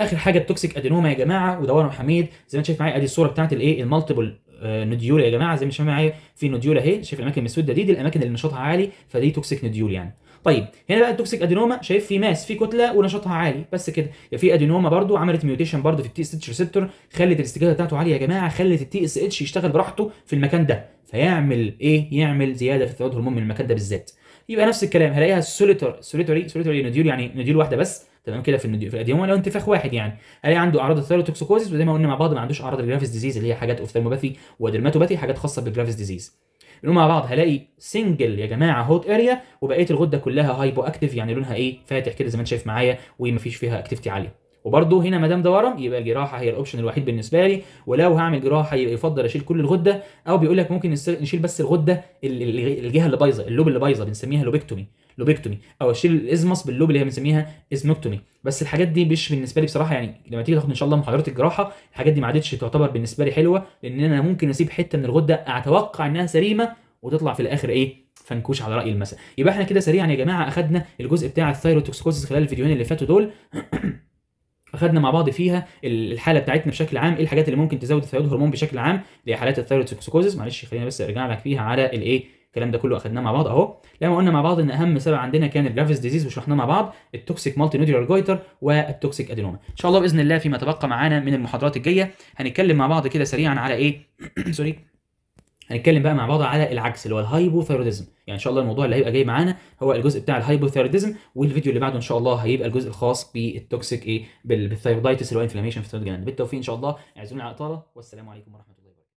اخر حاجه التوكسيك ادينوما يا جماعه ودوره حميد زي ما انت شايف معايا ادي الصوره بتاعت الايه المالتيبل آه، نوديول يا جماعه زي ما انت شايف معايا في نوديول اهي شايف الاماكن المسوده دي دي الاماكن اللي نشاطها عالي فدي توكسيك نوديول يعني طيب هنا بقى التوكسيك ادينوما شايف في ماس في كتله ونشاطها عالي بس كده يا في ادينوما برضو عملت ميوتيشن برضو في التي اس اتش ريسبتور خلت الاستجابه بتاعته عاليه يا جماعه خلت التي اس اتش يشتغل براحته في المكان ده فيعمل ايه يعمل زياده في افرازات هرمون من المكان ده بالذات يبقى نفس الكلام هلاقيها سوليتوري سوليتوري نوديول يعني نوديول واحده بس تمام كده في الندي... في الاديوما لو انتفاخ واحد يعني الاقي عنده اعراض الثيروتوكسيكوزيس وزي ما قلنا مع بعض ما عندوش اعراض الجرافيس ديزيز اللي هي حاجات اوفثالموباثي ودرماتوباثي حاجات خاصه بالجرافيس ديزيز نقول مع بعض هلاقي سنجل يا جماعه هوت اريا وبقيه الغده كلها هايبو اكتف يعني لونها ايه فاتح كده زي ما انت شايف معايا ومفيش فيها اكتيفيتي عاليه وبرده هنا ما دام ده ورم يبقى الجراحه هي الاوبشن الوحيد بالنسبه لي ولو هعمل جراحه يبقى يفضل اشيل كل الغده او بيقول لك ممكن نشيل بس الغده الجهه اللي بايظه اللوب اللي بايظه بنسميها لوبكتومي لوبكتومي او اشيل الازمص باللوب اللي هي بنسميها ازمكتومي بس الحاجات دي مش بالنسبه لي بصراحه يعني لما تيجي تاخد ان شاء الله محاضره الجراحه الحاجات دي ما عادتش تعتبر بالنسبه لي حلوه لان انا ممكن اسيب حته من الغده اتوقع انها سليمه وتطلع في الاخر ايه فنكوش على راي المثل يبقى احنا كده سريعا يا جماعه اخدنا الجزء بتاع الثايروتوكسيكوزيس خلال الفيديوهين اللي فاتوا دول اخدنا مع بعض فيها الحاله بتاعتنا بشكل عام ايه الحاجات اللي ممكن تزود الثيرود هرمون بشكل عام لحالات الثايروتوكسيكوزيس معلش خلينا بس ارجع لك فيها على الايه الكلام ده كله اخدناه مع بعض اهو لما قلنا مع بعض ان اهم سبب عندنا كان الجرافيس ديزيز وشرحناه مع بعض التوكسيك مالتي نوديولار جويتر والتوكسيك ادينوما ان شاء الله باذن الله فيما تبقى معانا من المحاضرات الجايه هنتكلم مع بعض كده سريعا على ايه سوري هنتكلم بقى مع بعض على العكس اللي هو الهايبوثيروديزم يعني ان شاء الله الموضوع اللي هيبقى جاي معانا هو الجزء بتاع الهايبوثيروديزم والفيديو اللي بعده ان شاء الله هيبقى الجزء الخاص بالتوكسيك ايه بالثايرودايتس اللي هو انفلاميشن في الثيرود جلاند بالتوفيق ان شاء الله اعزونا على الاطاله والسلام عليكم ورحمه الله